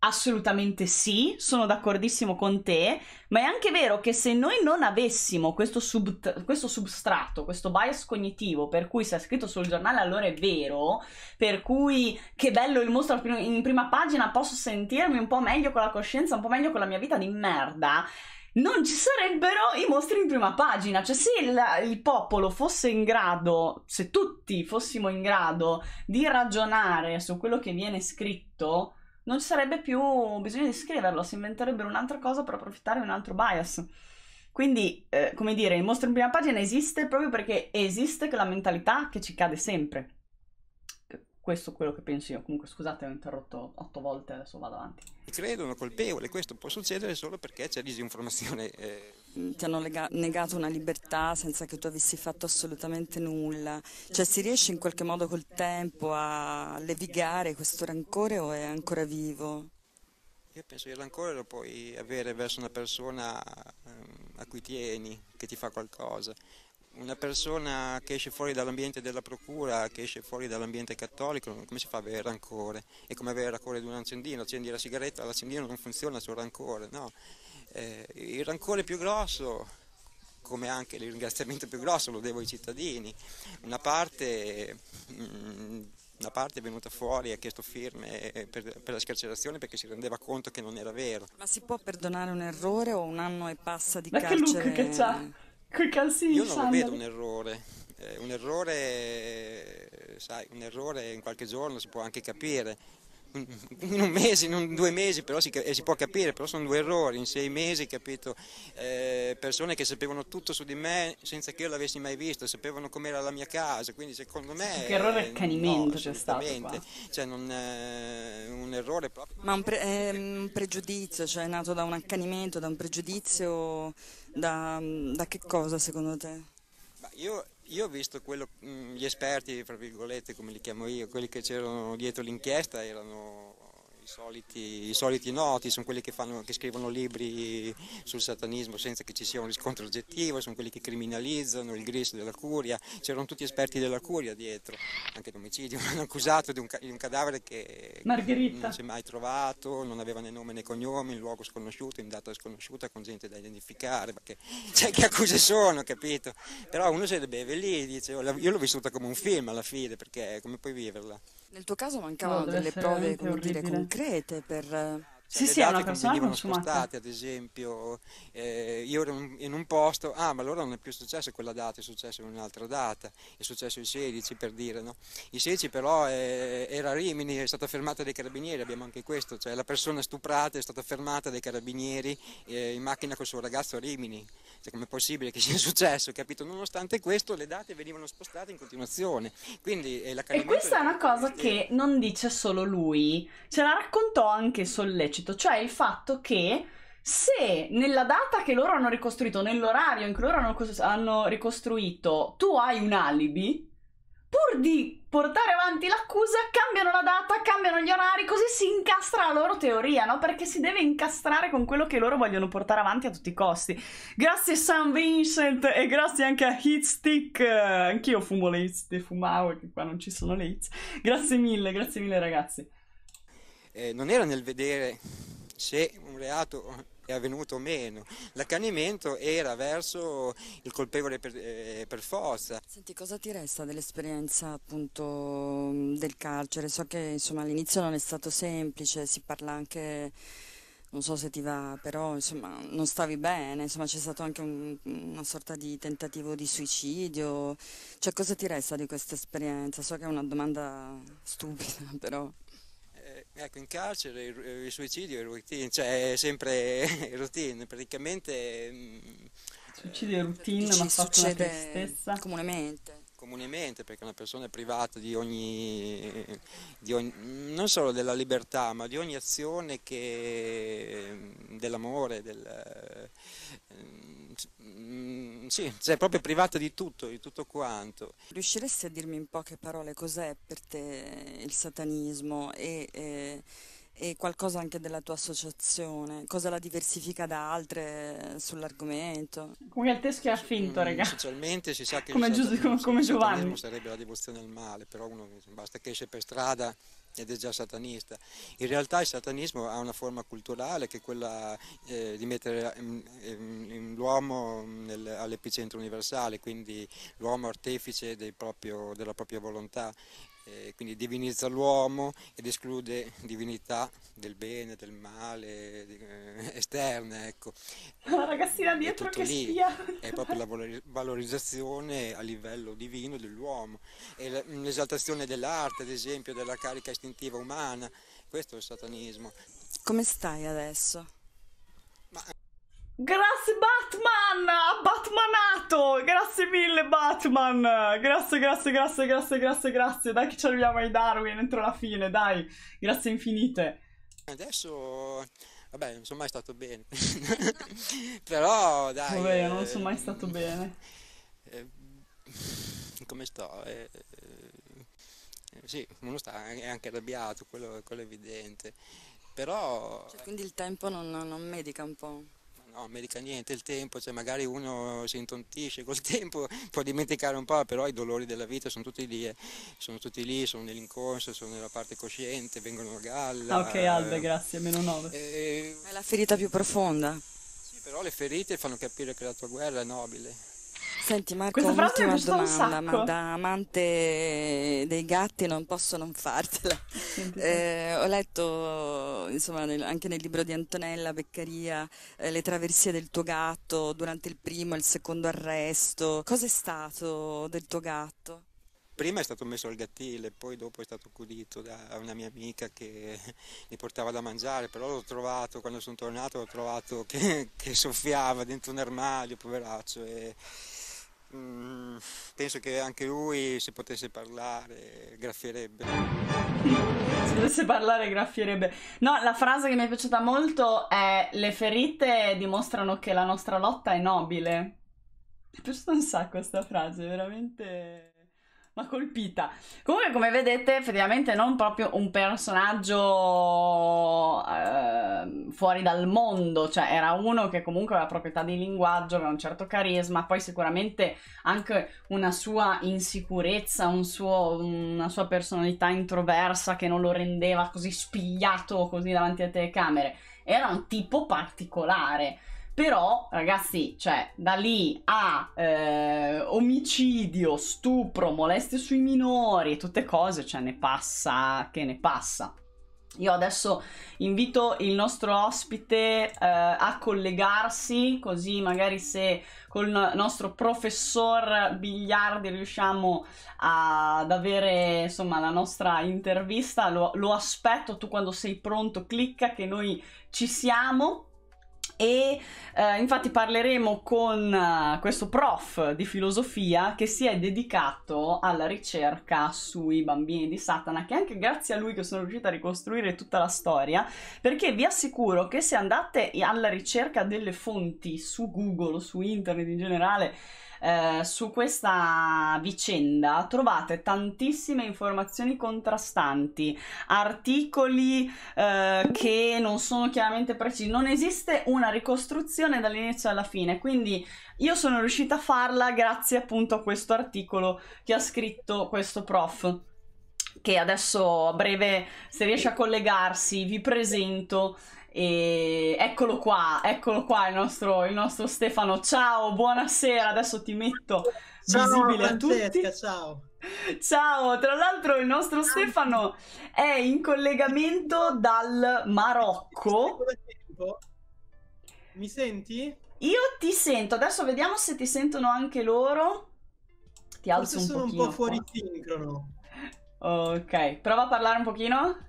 Assolutamente sì, sono d'accordissimo con te, ma è anche vero che se noi non avessimo questo, sub- questo, substrato, questo bias cognitivo per cui se è scritto sul giornale allora è vero, per cui che bello il mostro in prima pagina posso sentirmi un po' meglio con la coscienza, un po' meglio con la mia vita di merda, non ci sarebbero i mostri in prima pagina. Cioè, se il, il, popolo fosse in grado, se tutti fossimo in grado di ragionare su quello che viene scritto, non ci sarebbe più bisogno di scriverlo, si inventerebbero un'altra cosa per approfittare di un altro bias. Quindi, eh, come dire, il mostro in prima pagina esiste proprio perché esiste quella mentalità che ci cade sempre. Questo è quello che penso io. Comunque, scusate, ho interrotto otto volte, adesso vado avanti. Si credono colpevole, questo può succedere solo perché c'è disinformazione. Eh. Mm, ti hanno lega- negato una libertà senza che tu avessi fatto assolutamente nulla. Cioè, si riesce in qualche modo col tempo a levigare questo rancore o è ancora vivo? Io penso che il rancore lo puoi avere verso una persona ehm, a cui tieni, che ti fa qualcosa una persona che esce fuori dall'ambiente della procura, che esce fuori dall'ambiente cattolico, come si fa ad avere rancore? È come avere rancore di un accendino, accendi la sigaretta, l'accendino non funziona sul rancore, no? Eh, il rancore più grosso, come anche il ringraziamento più grosso, lo devo ai cittadini. Una parte... Mh, mm, una parte è venuta fuori e ha chiesto firme eh, per, per, la scarcerazione perché si rendeva conto che non era vero. Ma si può perdonare un errore o un anno e passa di Ma carcere? Che look che c'ha! quel calzino. Io non lo vedo un errore. Eh, un errore, eh, sai, un errore in qualche giorno si può anche capire. In un mese, in un, due mesi però si, eh, si, può capire, però sono due errori, in sei mesi, capito? Eh, persone che sapevano tutto su di me senza che io l'avessi mai visto, sapevano com'era la mia casa, quindi secondo me... Che errore eh, accanimento no, c'è stato qua. Cioè non, eh, un errore proprio... Ma un pre- è ehm, un pregiudizio, cioè è nato da un accanimento, da un pregiudizio da, da che cosa secondo te? Io, io, ho visto quello, mm, gli esperti, fra virgolette, come li chiamo io, quelli che c'erano dietro l'inchiesta erano soliti, i soliti noti, sono quelli che, fanno, che, scrivono libri sul satanismo senza che ci sia un riscontro oggettivo, sono quelli che criminalizzano il gris della curia, c'erano tutti esperti della curia dietro, anche l'omicidio, un accusato di un, di un cadavere che, che non si è mai trovato, non aveva né nome né cognome, in luogo sconosciuto, in data sconosciuta, con gente da identificare, perché cioè, che accuse sono, capito? Però uno se le beve lì, dice, oh, io l'ho vissuta come un film alla fine, perché come puoi viverla? Nel tuo caso mancavano no, delle prove dire, concrete per eh, cioè, sì, sì, è una persona venivano consumata. spostate, ad esempio, eh, io ero in un posto, ah, ma allora non è più successo quella data, è successo un'altra data, è successo il 16 per dire, no? Il 16 però eh, era Rimini, è stata fermata dai carabinieri, abbiamo anche questo, cioè la persona stuprata è stata fermata dai carabinieri eh, in macchina col suo ragazzo a Rimini, cioè com'è possibile che sia successo, capito? Nonostante questo le date venivano spostate in continuazione, quindi eh, la E questa è una cosa che non dice solo lui, ce la raccontò anche Sollecito implicito, cioè il fatto che se nella data che loro hanno ricostruito, nell'orario in cui loro hanno, hanno ricostruito, tu hai un alibi, pur di portare avanti l'accusa, cambiano la data, cambiano gli orari, così si incastra la loro teoria, no? Perché si deve incastrare con quello che loro vogliono portare avanti a tutti i costi. Grazie San Vincent e grazie anche a Hitstick, anch'io fumo le hits, fumavo, che qua non ci sono le hits. Grazie mille, grazie mille ragazzi eh, non era nel vedere se un reato è avvenuto o meno, l'accanimento era verso il colpevole per, eh, per forza. Senti, cosa ti resta dell'esperienza appunto del carcere? So che insomma, all'inizio non è stato semplice, si parla anche non so se ti va, però insomma non stavi bene, insomma c'è stato anche un, una sorta di tentativo di suicidio, cioè cosa ti resta di questa esperienza? So che è una domanda stupida, però... Ecco, in carcere il, eh, il suicidio è routine, cioè è sempre routine, praticamente... Mm, suicidio è eh, routine, Dici, ma fatto da te stessa? Comunemente. Comunemente, perché una persona è privata di ogni, di ogni, non solo della libertà, ma di ogni azione che, mm, dell'amore, del eh, Mm, sì, sei proprio privata di tutto, di tutto quanto. Riusciresti a dirmi in poche parole cos'è per te il satanismo e, e, e qualcosa anche della tua associazione? Cosa la diversifica da altre sull'argomento? Come il teschio ha finto, mm, regà. Socialmente si sa che come, il Gius- come, come Giovanni sarebbe la devozione al male, però uno basta che esce per strada ed è già satanista. In realtà il satanismo ha una forma culturale che è quella eh, di mettere mm, mm, mm, l'uomo all'epicentro universale, quindi l'uomo artefice del proprio, della propria volontà eh, quindi divinizza l'uomo ed esclude divinità del bene, del male, eh, esterne. Ecco. La ragazzina dietro che lì. spia. È proprio la valorizzazione a livello divino dell'uomo, e l'esaltazione dell'arte, ad esempio, della carica istintiva umana, questo è il satanismo. Come stai adesso? Grazie Batman! Batmanato! Grazie mille Batman! Grazie, grazie, grazie, grazie, grazie, grazie. Dai che ci arriviamo ai Darwin entro la fine, dai. Grazie infinite. Adesso vabbè, non sono mai stato bene. Però dai. Vabbè, non sono mai eh, stato bene. Eh, come sto? Eh, eh, sì, uno sta è anche arrabbiato, quello, quello è evidente. Però. Cioè, quindi il tempo non, non medica un po' no, non merita niente il tempo, cioè magari uno si intontisce col tempo, può dimenticare un po', però i dolori della vita sono tutti lì, eh. sono tutti lì, sono nell'inconscio, sono nella parte cosciente, vengono a galla. Ah, ok Albe, eh, grazie, meno 9. Eh, È la ferita più profonda. Sì, però le ferite fanno capire che la tua guerra è nobile. Senti Marco, Questa frase domanda, un ma da amante dei gatti non posso non fartela. Eh, ho letto insomma, nel, anche nel libro di Antonella Beccaria eh, Le traversie del tuo gatto durante il primo e il secondo arresto. Cos'è stato del tuo gatto? prima è stato messo al gattile, poi dopo è stato accudito da una mia amica che mi portava da mangiare, però l'ho trovato, quando sono tornato l'ho trovato che, che soffiava dentro un armadio, poveraccio. E Mm, penso che anche lui se potesse parlare graffierebbe. se potesse parlare graffierebbe. No, la frase che mi è piaciuta molto è le ferite dimostrano che la nostra lotta è nobile. Mi è piaciuta un sacco questa frase, veramente ma colpita. Comunque, come vedete, effettivamente non proprio un personaggio eh, fuori dal mondo, cioè era uno che comunque aveva proprietà di linguaggio, aveva un certo carisma, poi sicuramente anche una sua insicurezza, un suo, una sua personalità introversa che non lo rendeva così spigliato così davanti alle telecamere. Era un tipo particolare però, ragazzi, cioè, da lì a eh, omicidio, stupro, molestie sui minori tutte cose, cioè ne passa che ne passa. Io adesso invito il nostro ospite eh, a collegarsi, così magari se col nostro professor Bigliardi riusciamo a, ad avere insomma, la nostra intervista, lo, lo aspetto, tu quando sei pronto clicca che noi ci siamo e eh, infatti parleremo con uh, questo prof di filosofia che si è dedicato alla ricerca sui bambini di Satana, che anche grazie a lui che sono riuscita a ricostruire tutta la storia, perché vi assicuro che se andate alla ricerca delle fonti su Google, su internet in generale, eh, su questa vicenda trovate tantissime informazioni contrastanti, articoli eh, che non sono chiaramente precisi, non esiste una ricostruzione dall'inizio alla fine, quindi io sono riuscita a farla grazie appunto a questo articolo che ha scritto questo prof che adesso a breve, se riesce a collegarsi, vi presento e eccolo qua, eccolo qua il nostro, il nostro Stefano. Ciao, buonasera. Adesso ti metto ciao, visibile a tutti. Ciao. Ciao, tra l'altro il nostro Stefano è in collegamento dal Marocco. Mi senti? Io ti sento, adesso vediamo se ti sentono anche loro. Ti alzo Forse un sono un po' fuori qua. sincrono. Ok, prova a parlare un pochino.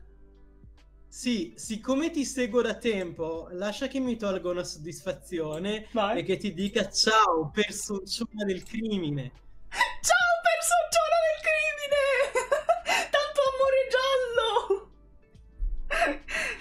Sì, siccome ti seguo da tempo, lascia che mi tolga una soddisfazione Vai. e che ti dica ciao, personcina del crimine. Ciao, personcina del crimine! Tanto amore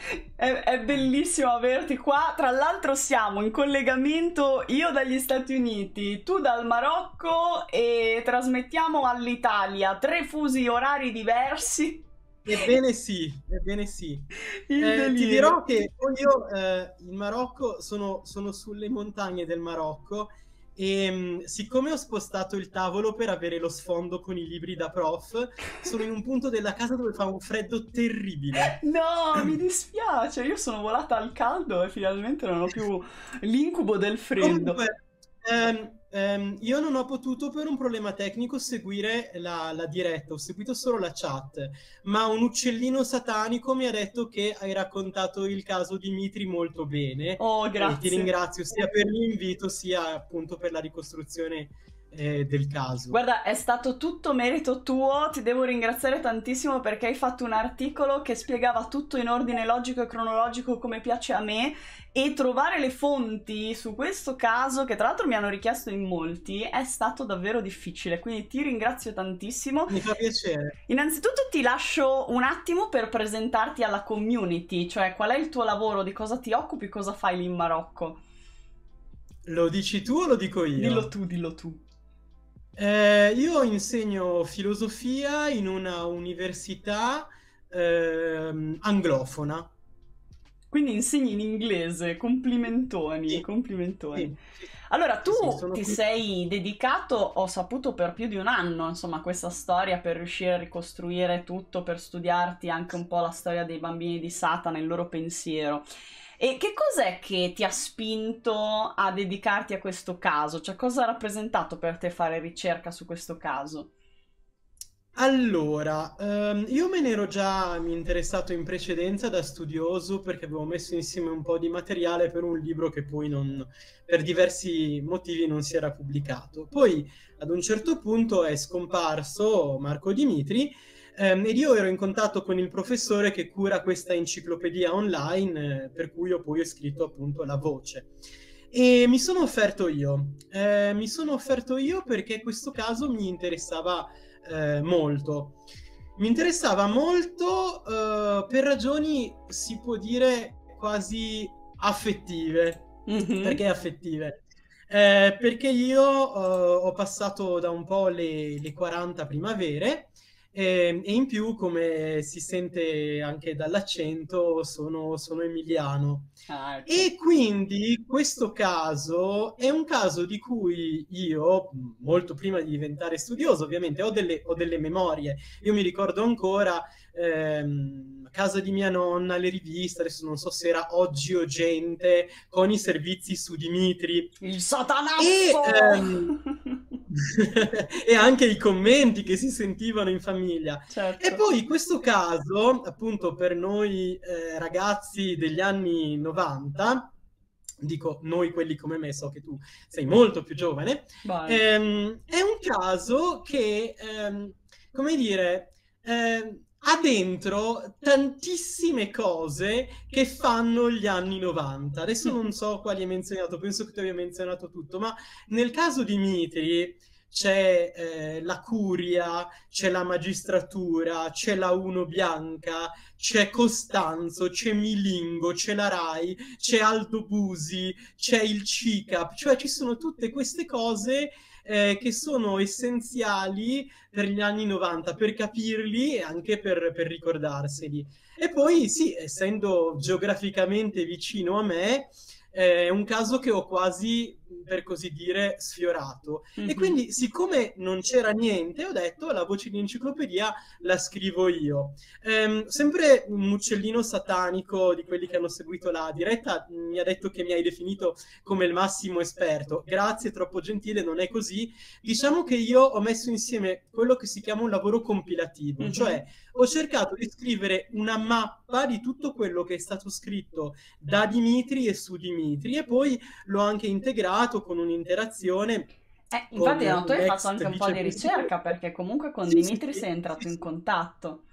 giallo! è, è bellissimo averti qua. Tra l'altro siamo in collegamento io dagli Stati Uniti, tu dal Marocco e trasmettiamo all'Italia. Tre fusi orari diversi. Ebbene sì, ebbene sì. Eh, ti dirò che io eh, in Marocco sono, sono, sulle montagne del Marocco e mh, mm, siccome ho spostato il tavolo per avere lo sfondo con i libri da prof, sono in un punto della casa dove fa un freddo terribile. No, mi dispiace, io sono volata al caldo e finalmente non ho più l'incubo del freddo. Comunque, Um, um, io non ho potuto per un problema tecnico seguire la, la, diretta, ho seguito solo la chat, ma un uccellino satanico mi ha detto che hai raccontato il caso Dimitri molto bene. Oh, grazie. ti ringrazio sia per l'invito sia appunto per la ricostruzione eh, del caso. Guarda, è stato tutto merito tuo, ti devo ringraziare tantissimo perché hai fatto un articolo che spiegava tutto in ordine logico e cronologico come piace a me e trovare le fonti su questo caso, che tra l'altro mi hanno richiesto in molti, è stato davvero difficile, quindi ti ringrazio tantissimo. Mi fa piacere. Innanzitutto ti lascio un attimo per presentarti alla community, cioè qual è il tuo lavoro, di cosa ti occupi, cosa fai lì in Marocco. Lo dici tu o lo dico io? Dillo tu, dillo tu. Eh, io insegno filosofia in una università eh, anglofona. Quindi insegni in inglese, complimentoni, sì. complimentoni. Sì. Allora, tu sì, ti qui. sei dedicato, ho saputo, per più di un anno, insomma, a questa storia per riuscire a ricostruire tutto, per studiarti anche un po' la storia dei bambini di Satana, il loro pensiero. E che cos'è che ti ha spinto a dedicarti a questo caso? Cioè, cosa ha rappresentato per te fare ricerca su questo caso? Allora, ehm, io me ne ero già interessato in precedenza da studioso perché avevo messo insieme un po' di materiale per un libro che poi non, per diversi motivi non si era pubblicato. Poi ad un certo punto è scomparso Marco Dimitri Um, ed io ero in contatto con il professore che cura questa enciclopedia online, eh, per cui ho poi scritto appunto la voce. E mi sono offerto io, eh, mi sono offerto io perché questo caso mi interessava eh, molto. Mi interessava molto eh, per ragioni, si può dire, quasi affettive. Mm-hmm. Perché affettive? Eh, perché io eh, ho passato da un po' le, le 40 primavere e, ehm, e, in più, come si sente anche dall'accento, sono, sono emiliano. Ah, ecco. E quindi questo caso è un caso di cui io, molto prima di diventare studioso, ovviamente ho delle, ho delle memorie. Io mi ricordo ancora... Ehm, casa di mia nonna, le riviste, adesso non so se era Oggi o Gente, con i servizi su Dimitri. Il satanazzo! E, ehm, e anche i commenti che si sentivano in famiglia. Certo. E poi questo caso, appunto per noi eh, ragazzi degli anni 90, dico noi quelli come me, so che tu sei molto più giovane, ehm, è un caso che, ehm, come dire, Eh, ha dentro tantissime cose che fanno gli anni 90. Adesso non so quali hai menzionato, penso che tu abbia menzionato tutto, ma nel caso di Mitri c'è eh, la curia, c'è la magistratura, c'è la Uno Bianca, c'è Costanzo, c'è Milingo, c'è la Rai, c'è Aldo Busi, c'è il CICAP, cioè ci sono tutte queste cose eh, che sono essenziali per gli anni 90, per capirli e anche per, per ricordarseli. E poi sì, essendo geograficamente vicino a me, eh, è un caso che ho quasi per così dire, sfiorato. Mm-hmm. E mhm. quindi, siccome non c'era niente, ho detto la voce di enciclopedia la scrivo io. Ehm, sempre un uccellino satanico di quelli che hanno seguito la diretta mi ha detto che mi hai definito come il massimo esperto. Grazie, troppo gentile, non è così. Diciamo che io ho messo insieme quello che si chiama un lavoro compilativo, mm-hmm. cioè ho cercato di scrivere una mappa di tutto quello che è stato scritto da Dimitri e su Dimitri e poi l'ho anche integrato sviluppato con un'interazione. Eh, infatti, tu hai fatto anche un po' di ricerca perché comunque con sì, Dimitri sì, sei entrato sì, in contatto.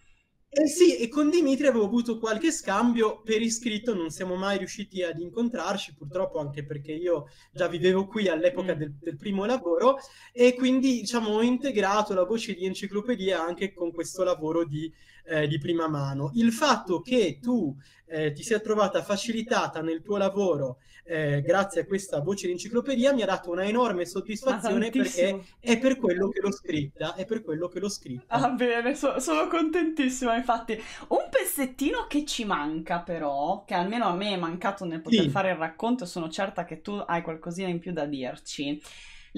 Eh sì, e con Dimitri avevo avuto qualche scambio per iscritto, non siamo mai riusciti ad incontrarci, purtroppo anche perché io già vivevo qui all'epoca mm. del, del, primo lavoro e quindi diciamo ho integrato la voce di enciclopedia anche con questo lavoro di, eh, di prima mano. Il fatto che tu eh, ti sia trovata facilitata nel tuo lavoro eh, grazie a questa voce di enciclopedia, mi ha dato una enorme soddisfazione ah, perché è per quello che l'ho scritta, è per quello che l'ho scritta. Ah bene, so- sono contentissima, infatti. Un pezzettino che ci manca però, che almeno a me è mancato nel poter sì. fare il racconto, sono certa che tu hai qualcosina in più da dirci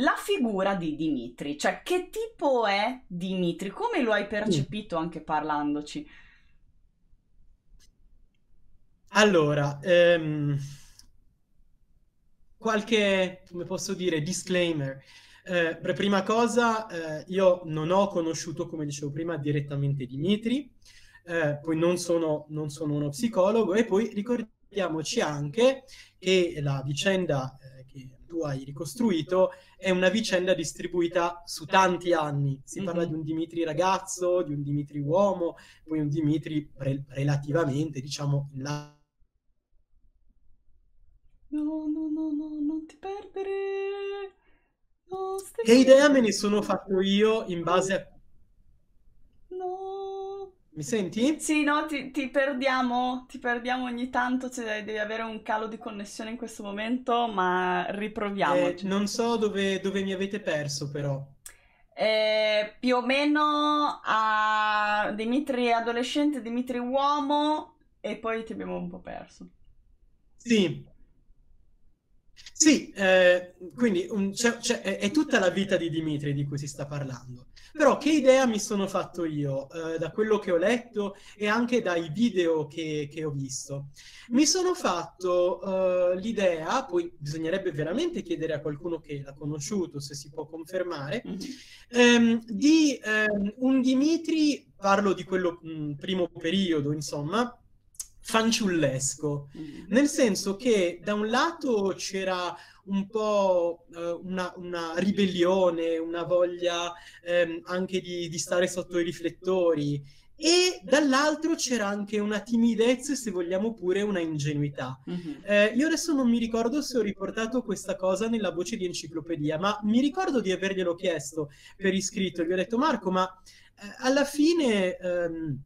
la figura di Dimitri, cioè che tipo è Dimitri, come lo hai mm. percepito anche parlandoci? Allora, ehm, qualche, come posso dire, disclaimer. Eh, per prima cosa, eh, io non ho conosciuto, come dicevo prima, direttamente Dimitri, eh, poi non sono, non sono, uno psicologo e poi ricordiamoci anche che la vicenda eh, che tu hai ricostruito è una vicenda distribuita su tanti anni. Si parla mm-hmm. di un Dimitri ragazzo, di un Dimitri uomo, poi un Dimitri re- relativamente, diciamo, in là No, no, no, no, non ti perdere. No, Che idea me ne sono fatto io in base a... No. Mi senti? Sì, no, ti, ti perdiamo, ti perdiamo ogni tanto, cioè, devi avere un calo di connessione in questo momento, ma riproviamo. Eh, cioè. non so dove, dove mi avete perso però. Eh, più o meno a Dimitri adolescente, Dimitri uomo e poi ti abbiamo un po' perso. Sì, sì, eh, quindi un, c'è, cioè, c'è, cioè, è, tutta la vita di Dimitri di cui si sta parlando. Però che idea mi sono fatto io eh, da quello che ho letto e anche dai video che, che ho visto? Mi sono fatto eh, l'idea, poi bisognerebbe veramente chiedere a qualcuno che l'ha conosciuto se si può confermare, mm-hmm. ehm, di ehm, un Dimitri, parlo di quello mh, mm, primo periodo, insomma, fanciullesco, mm. nel senso che da un lato c'era un po' eh, una, una, ribellione, una voglia ehm, anche di, di stare sotto i riflettori e dall'altro c'era anche una timidezza e se vogliamo pure una ingenuità. Mm-hmm. Eh, io adesso non mi ricordo se ho riportato questa cosa nella voce di enciclopedia, ma mi ricordo di averglielo chiesto per iscritto. Gli ho detto Marco, ma eh, alla fine... Ehm,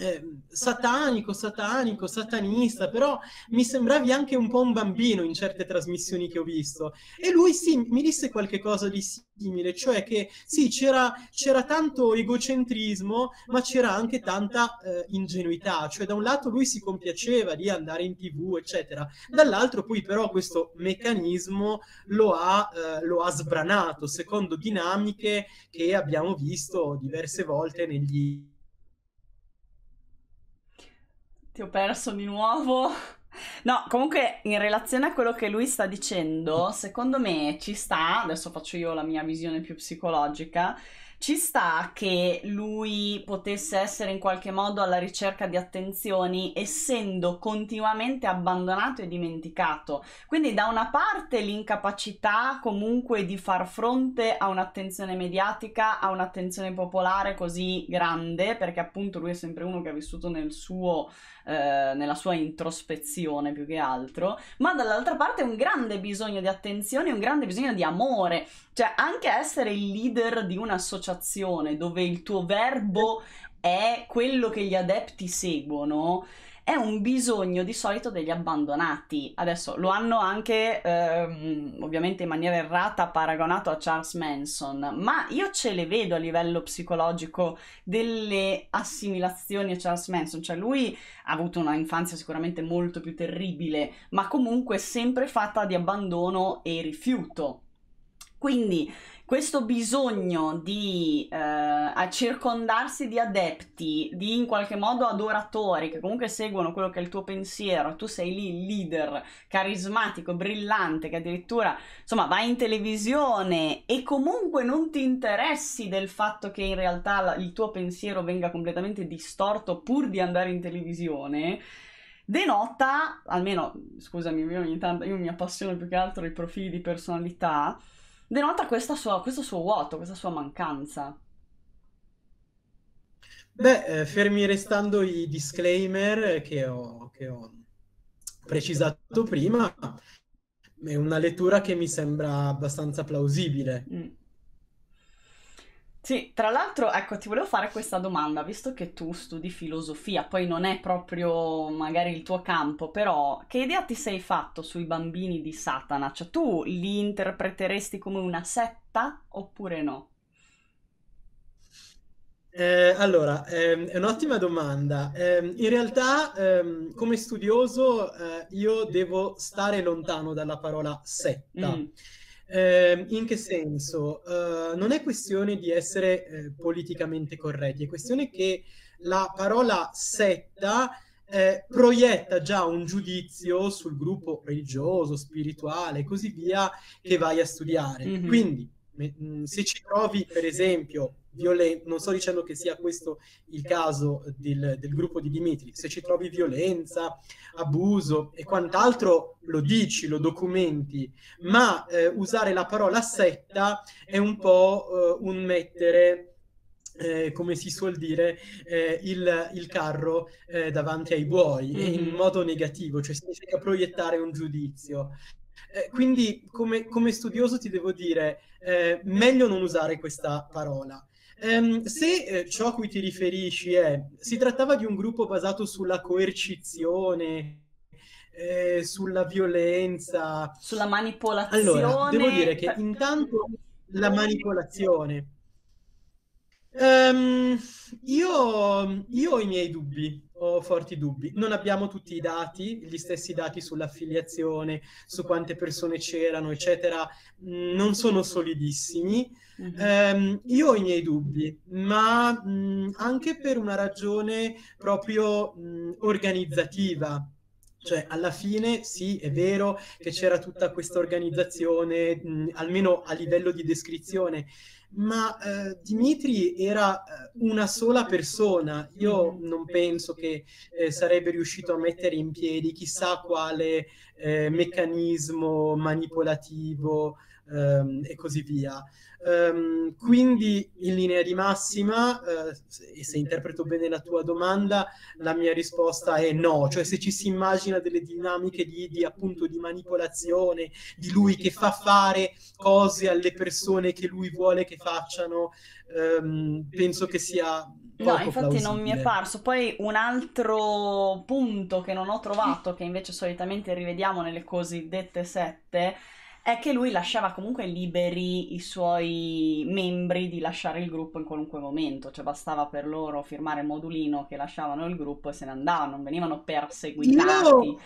Ehm, satanico, satanico, satanista, però mi sembravi anche un po' un bambino in certe trasmissioni che ho visto. E lui sì, mi disse qualche cosa di simile, cioè che sì, c'era, c'era tanto egocentrismo, ma c'era anche tanta eh, ingenuità, cioè da un lato lui si compiaceva di andare in tv, eccetera, dall'altro poi però questo meccanismo lo ha, eh, lo ha sbranato secondo dinamiche che abbiamo visto diverse volte negli ti ho perso di nuovo. No, comunque in relazione a quello che lui sta dicendo, secondo me ci sta, adesso faccio io la mia visione più psicologica, ci sta che lui potesse essere in qualche modo alla ricerca di attenzioni, essendo continuamente abbandonato e dimenticato. Quindi, da una parte, l'incapacità comunque di far fronte a un'attenzione mediatica, a un'attenzione popolare così grande, perché appunto lui è sempre uno che ha vissuto nel suo, eh, nella sua introspezione più che altro, ma dall'altra parte un grande bisogno di attenzione, un grande bisogno di amore, cioè anche essere il leader di una società associazione dove il tuo verbo è quello che gli adepti seguono, è un bisogno di solito degli abbandonati. Adesso lo hanno anche, ehm, ovviamente in maniera errata, paragonato a Charles Manson, ma io ce le vedo a livello psicologico delle assimilazioni a Charles Manson, cioè lui ha avuto una infanzia sicuramente molto più terribile, ma comunque sempre fatta di abbandono e rifiuto. Quindi questo bisogno di eh, accercondarsi di adepti, di in qualche modo adoratori che comunque seguono quello che è il tuo pensiero, tu sei lì il leader carismatico, brillante, che addirittura insomma vai in televisione e comunque non ti interessi del fatto che in realtà il tuo pensiero venga completamente distorto pur di andare in televisione denota, almeno scusami, io ogni tanto io mi appassiono più che altro ai profili di personalità, denota sua, questo suo vuoto, questa sua mancanza. Beh, eh, fermi restando i disclaimer che ho, che ho precisato prima, è una lettura che mi sembra abbastanza plausibile. Mm. Sì, tra l'altro, ecco, ti volevo fare questa domanda, visto che tu studi filosofia, poi non è proprio magari il tuo campo, però che idea ti sei fatto sui bambini di Satana? Cioè, tu li interpreteresti come una setta oppure no? Eh, allora, ehm, è un'ottima domanda. Eh, in realtà, ehm, come studioso, eh, io devo stare lontano dalla parola setta. Mm. Eh, in che senso? Uh, non è questione di essere eh, politicamente corretti, è questione che la parola setta eh, proietta già un giudizio sul gruppo religioso, spirituale e così via che vai a studiare. Mm-hmm. Quindi, se ci trovi, per esempio, violenza, non sto dicendo che sia questo il caso del, del, gruppo di Dimitri, se ci trovi violenza, abuso e quant'altro lo dici, lo documenti, ma eh, usare la parola setta è un po' eh, un mettere... Eh, come si suol dire, eh, il, il, carro eh, davanti ai buoi mm-hmm. in modo negativo, cioè significa proiettare un giudizio. Eh, quindi come, come, studioso ti devo dire, eh, meglio non usare questa parola. Um, se eh, ciò a cui ti riferisci è, si trattava di un gruppo basato sulla coercizione, eh, sulla violenza, sulla manipolazione. Allora, devo dire che intanto la manipolazione. Um, io, io, ho i miei dubbi, ho forti dubbi. Non abbiamo tutti i dati, gli stessi dati sull'affiliazione, su quante persone c'erano, eccetera, mm, non sono solidissimi. Mm-hmm. Eh, io ho i miei dubbi, ma mh, anche per una ragione proprio mh, organizzativa. Cioè, alla fine sì, è vero che c'era tutta questa organizzazione, mh, almeno a livello di descrizione, ma eh, Dimitri era eh, una sola persona. Io mm-hmm. non penso che eh, sarebbe riuscito a mettere in piedi chissà quale eh, meccanismo manipolativo ehm, e così via. Um, quindi in linea di massima, uh, se interpreto bene la tua domanda, la mia risposta è no, cioè se ci si immagina delle dinamiche di, di, appunto di manipolazione, di lui che fa fare cose alle persone che lui vuole che facciano, um, penso che sia No, infatti plausibile. non mi è parso. Poi un altro punto che non ho trovato, che invece solitamente rivediamo nelle cosiddette sette, è che lui lasciava comunque liberi i suoi membri di lasciare il gruppo in qualunque momento, cioè bastava per loro firmare il modulino che lasciavano il gruppo e se ne andavano, non venivano perseguitati. No!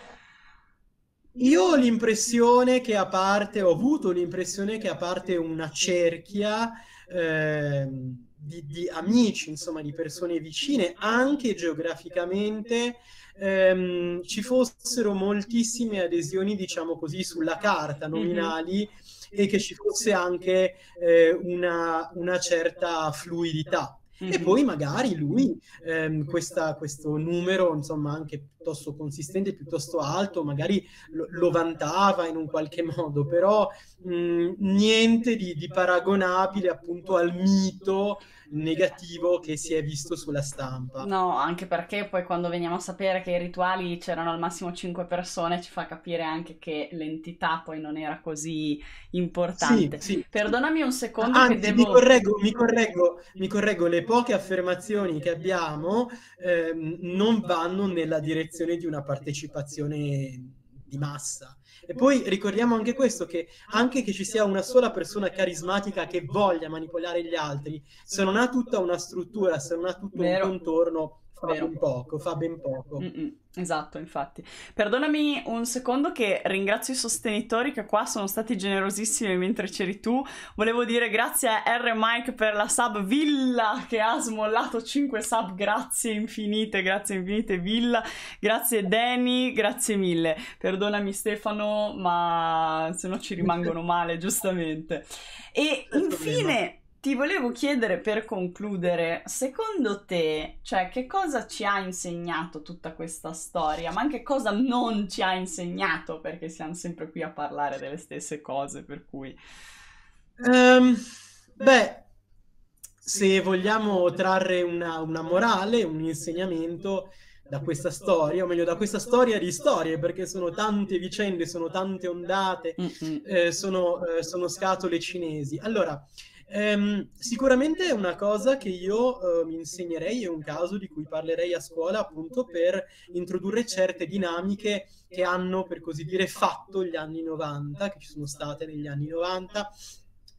Io ho l'impressione che a parte, ho avuto l'impressione che a parte una cerchia eh, di, di, amici, insomma, di persone vicine, anche geograficamente, ehm, ci fossero moltissime adesioni, diciamo così, sulla carta mhm. nominali. Mm-hmm. E che ci fosse anche eh, una, una certa fluidità e mhm. poi magari lui ehm, questa, questo numero insomma anche piuttosto consistente piuttosto alto magari lo, lo vantava in un qualche modo però mh, mm, niente di, di paragonabile appunto al mito negativo che si è visto sulla stampa. No, anche perché poi quando veniamo a sapere che i rituali c'erano al massimo 5 persone ci fa capire anche che l'entità poi non era così importante. Sì, sì, Perdonami un secondo Anzi, devo... mi, correggo, mi, correggo, mi correggo, le poche affermazioni che abbiamo ehm, non vanno nella direzione di una partecipazione di massa e poi ricordiamo anche questo, che anche che ci sia una sola persona carismatica che voglia manipolare gli altri, se non ha tutta una struttura, se non ha tutto Vero. un contorno Vero. ben poco, fa ben poco. Mm-mm, esatto, infatti. Perdonami un secondo che ringrazio i sostenitori che qua sono stati generosissimi mentre c'eri tu. Volevo dire grazie a R. Mike per la sub Villa che ha smollato 5 sub, grazie infinite, grazie infinite Villa, grazie Dani, grazie mille. Perdonami Stefano, ma se no ci rimangono male, giustamente. E certo, infine... Ti volevo chiedere per concludere, secondo te, cioè, che cosa ci ha insegnato tutta questa storia, ma anche cosa non ci ha insegnato, perché siamo sempre qui a parlare delle stesse cose, per cui... Um, beh, se vogliamo trarre una, una morale, un insegnamento da questa storia, o meglio da questa storia di storie, perché sono tante vicende, sono tante ondate, eh, sono, eh, sono scatole cinesi. Allora, Ehm, sicuramente una cosa che io eh, mi insegnerei è un caso di cui parlerei a scuola appunto per introdurre certe dinamiche che hanno, per così dire, fatto gli anni 90, che ci sono state negli anni 90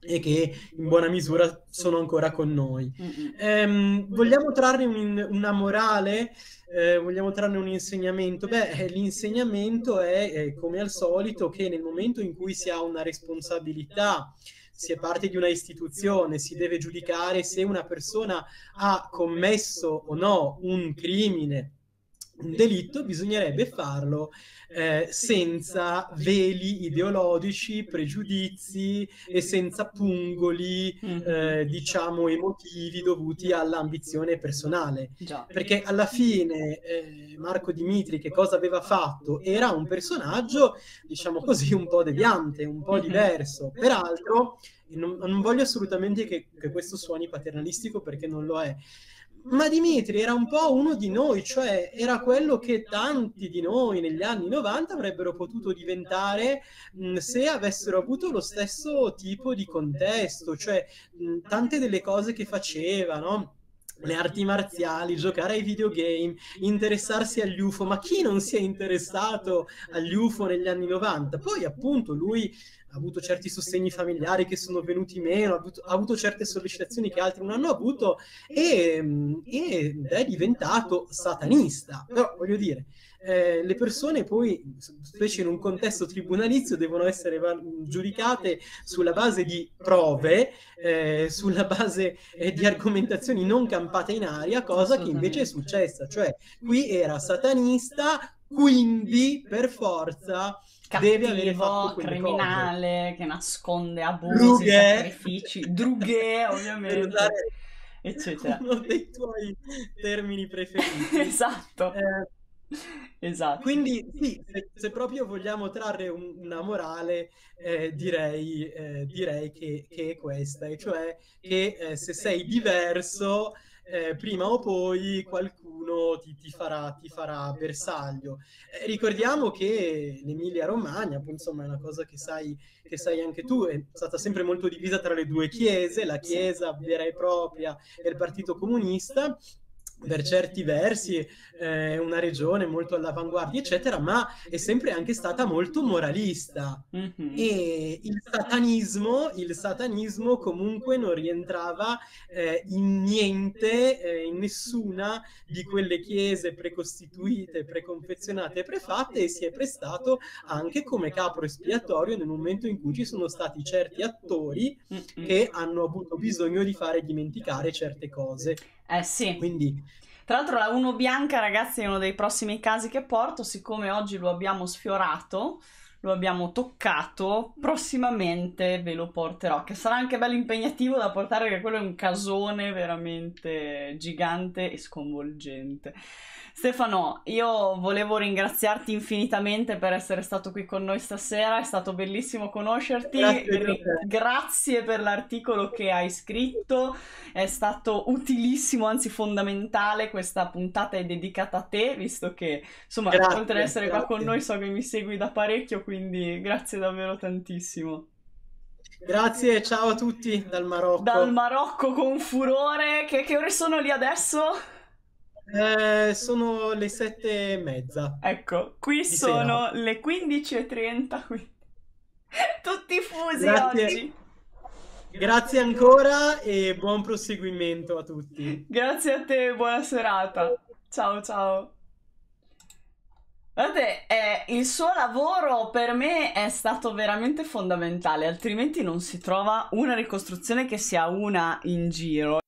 e che in buona misura sono ancora con noi. Ehm, vogliamo trarne un, una morale? Eh, vogliamo trarne un insegnamento? Beh, eh, l'insegnamento è, è, eh, come al solito che nel momento in cui si ha una responsabilità si è parte di una istituzione, si deve giudicare se una persona ha commesso o no un crimine un delitto, bisognerebbe farlo eh, senza veli ideologici, pregiudizi e senza pungoli, mm-hmm. eh, diciamo, emotivi dovuti all'ambizione personale. Già. Perché alla fine eh, Marco Dimitri che cosa aveva fatto? Era un personaggio, diciamo così, un po' deviante, un po' mm-hmm. diverso. Peraltro, non, non voglio assolutamente che, che questo suoni paternalistico perché non lo è ma Dimitri era un po' uno di noi, cioè era quello che tanti di noi negli anni 90 avrebbero potuto diventare mh, se avessero avuto lo stesso tipo di contesto, cioè mh, tante delle cose che faceva, no? le arti marziali, giocare ai videogame, interessarsi agli UFO, ma chi non si è interessato agli UFO negli anni 90? Poi appunto lui ha avuto certi sostegni familiari che sono venuti meno, ha avuto, ha avuto certe sollecitazioni che altri non hanno avuto e, mm, ed è diventato satanista. Però voglio dire, eh, le persone poi, specie in un contesto tribunalizio, devono essere va- giudicate sulla base di prove, eh, sulla base eh, di argomentazioni non campate in aria, cosa che invece è successa. Cioè, qui era satanista, quindi per forza cattivo, criminale, cose. che nasconde abusi, drughe. sacrifici, drughe ovviamente, eccetera. Uno dei tuoi termini preferiti. esatto. Eh, esatto. Quindi sì, se, se, proprio vogliamo trarre un, una morale, eh, direi, eh, direi che, che, è questa, e cioè che eh, se sei diverso eh, prima o poi qualcuno ti, ti, farà, ti farà, bersaglio. Eh, ricordiamo che l'Emilia Romagna, insomma, è una cosa che sai, che sai, anche tu, è stata sempre molto divisa tra le due chiese, la chiesa vera e propria e il Partito Comunista, per certi versi eh, è una regione molto all'avanguardia, eccetera, ma è sempre anche stata molto moralista. Mm-hmm. E il satanismo, il satanismo comunque non rientrava eh, in niente, eh, in nessuna di quelle chiese precostituite, preconfezionate e prefatte e si è prestato anche come capro espiatorio nel momento in cui ci sono stati certi attori mm-hmm. che hanno avuto bisogno di fare dimenticare certe cose. Eh sì. Quindi... Tra l'altro la 1 bianca, ragazzi, è uno dei prossimi casi che porto, siccome oggi lo abbiamo sfiorato, lo abbiamo toccato, prossimamente ve lo porterò, che sarà anche bello impegnativo da portare, perché quello è un casone veramente gigante e sconvolgente. Stefano, io volevo ringraziarti infinitamente per essere stato qui con noi stasera, è stato bellissimo conoscerti. Grazie, Grazie per l'articolo che hai scritto, è stato utilissimo, anzi fondamentale. Questa puntata è dedicata a te, visto che insomma, grazie, oltre ad essere grazie. qua con noi, so che mi segui da parecchio, quindi grazie davvero tantissimo. Grazie, ciao a tutti dal Marocco. Dal Marocco con furore. Che, che ore sono lì adesso? Eh, sono le sette e mezza. Ecco, qui Di sono sera. le 15.30, quindi... tutti fusi Grazie. oggi. Grazie ancora e buon proseguimento a tutti. Grazie a te, buona serata. Ciao ciao. Vabbè, eh, il suo lavoro per me è stato veramente fondamentale, altrimenti non si trova una ricostruzione che sia una in giro.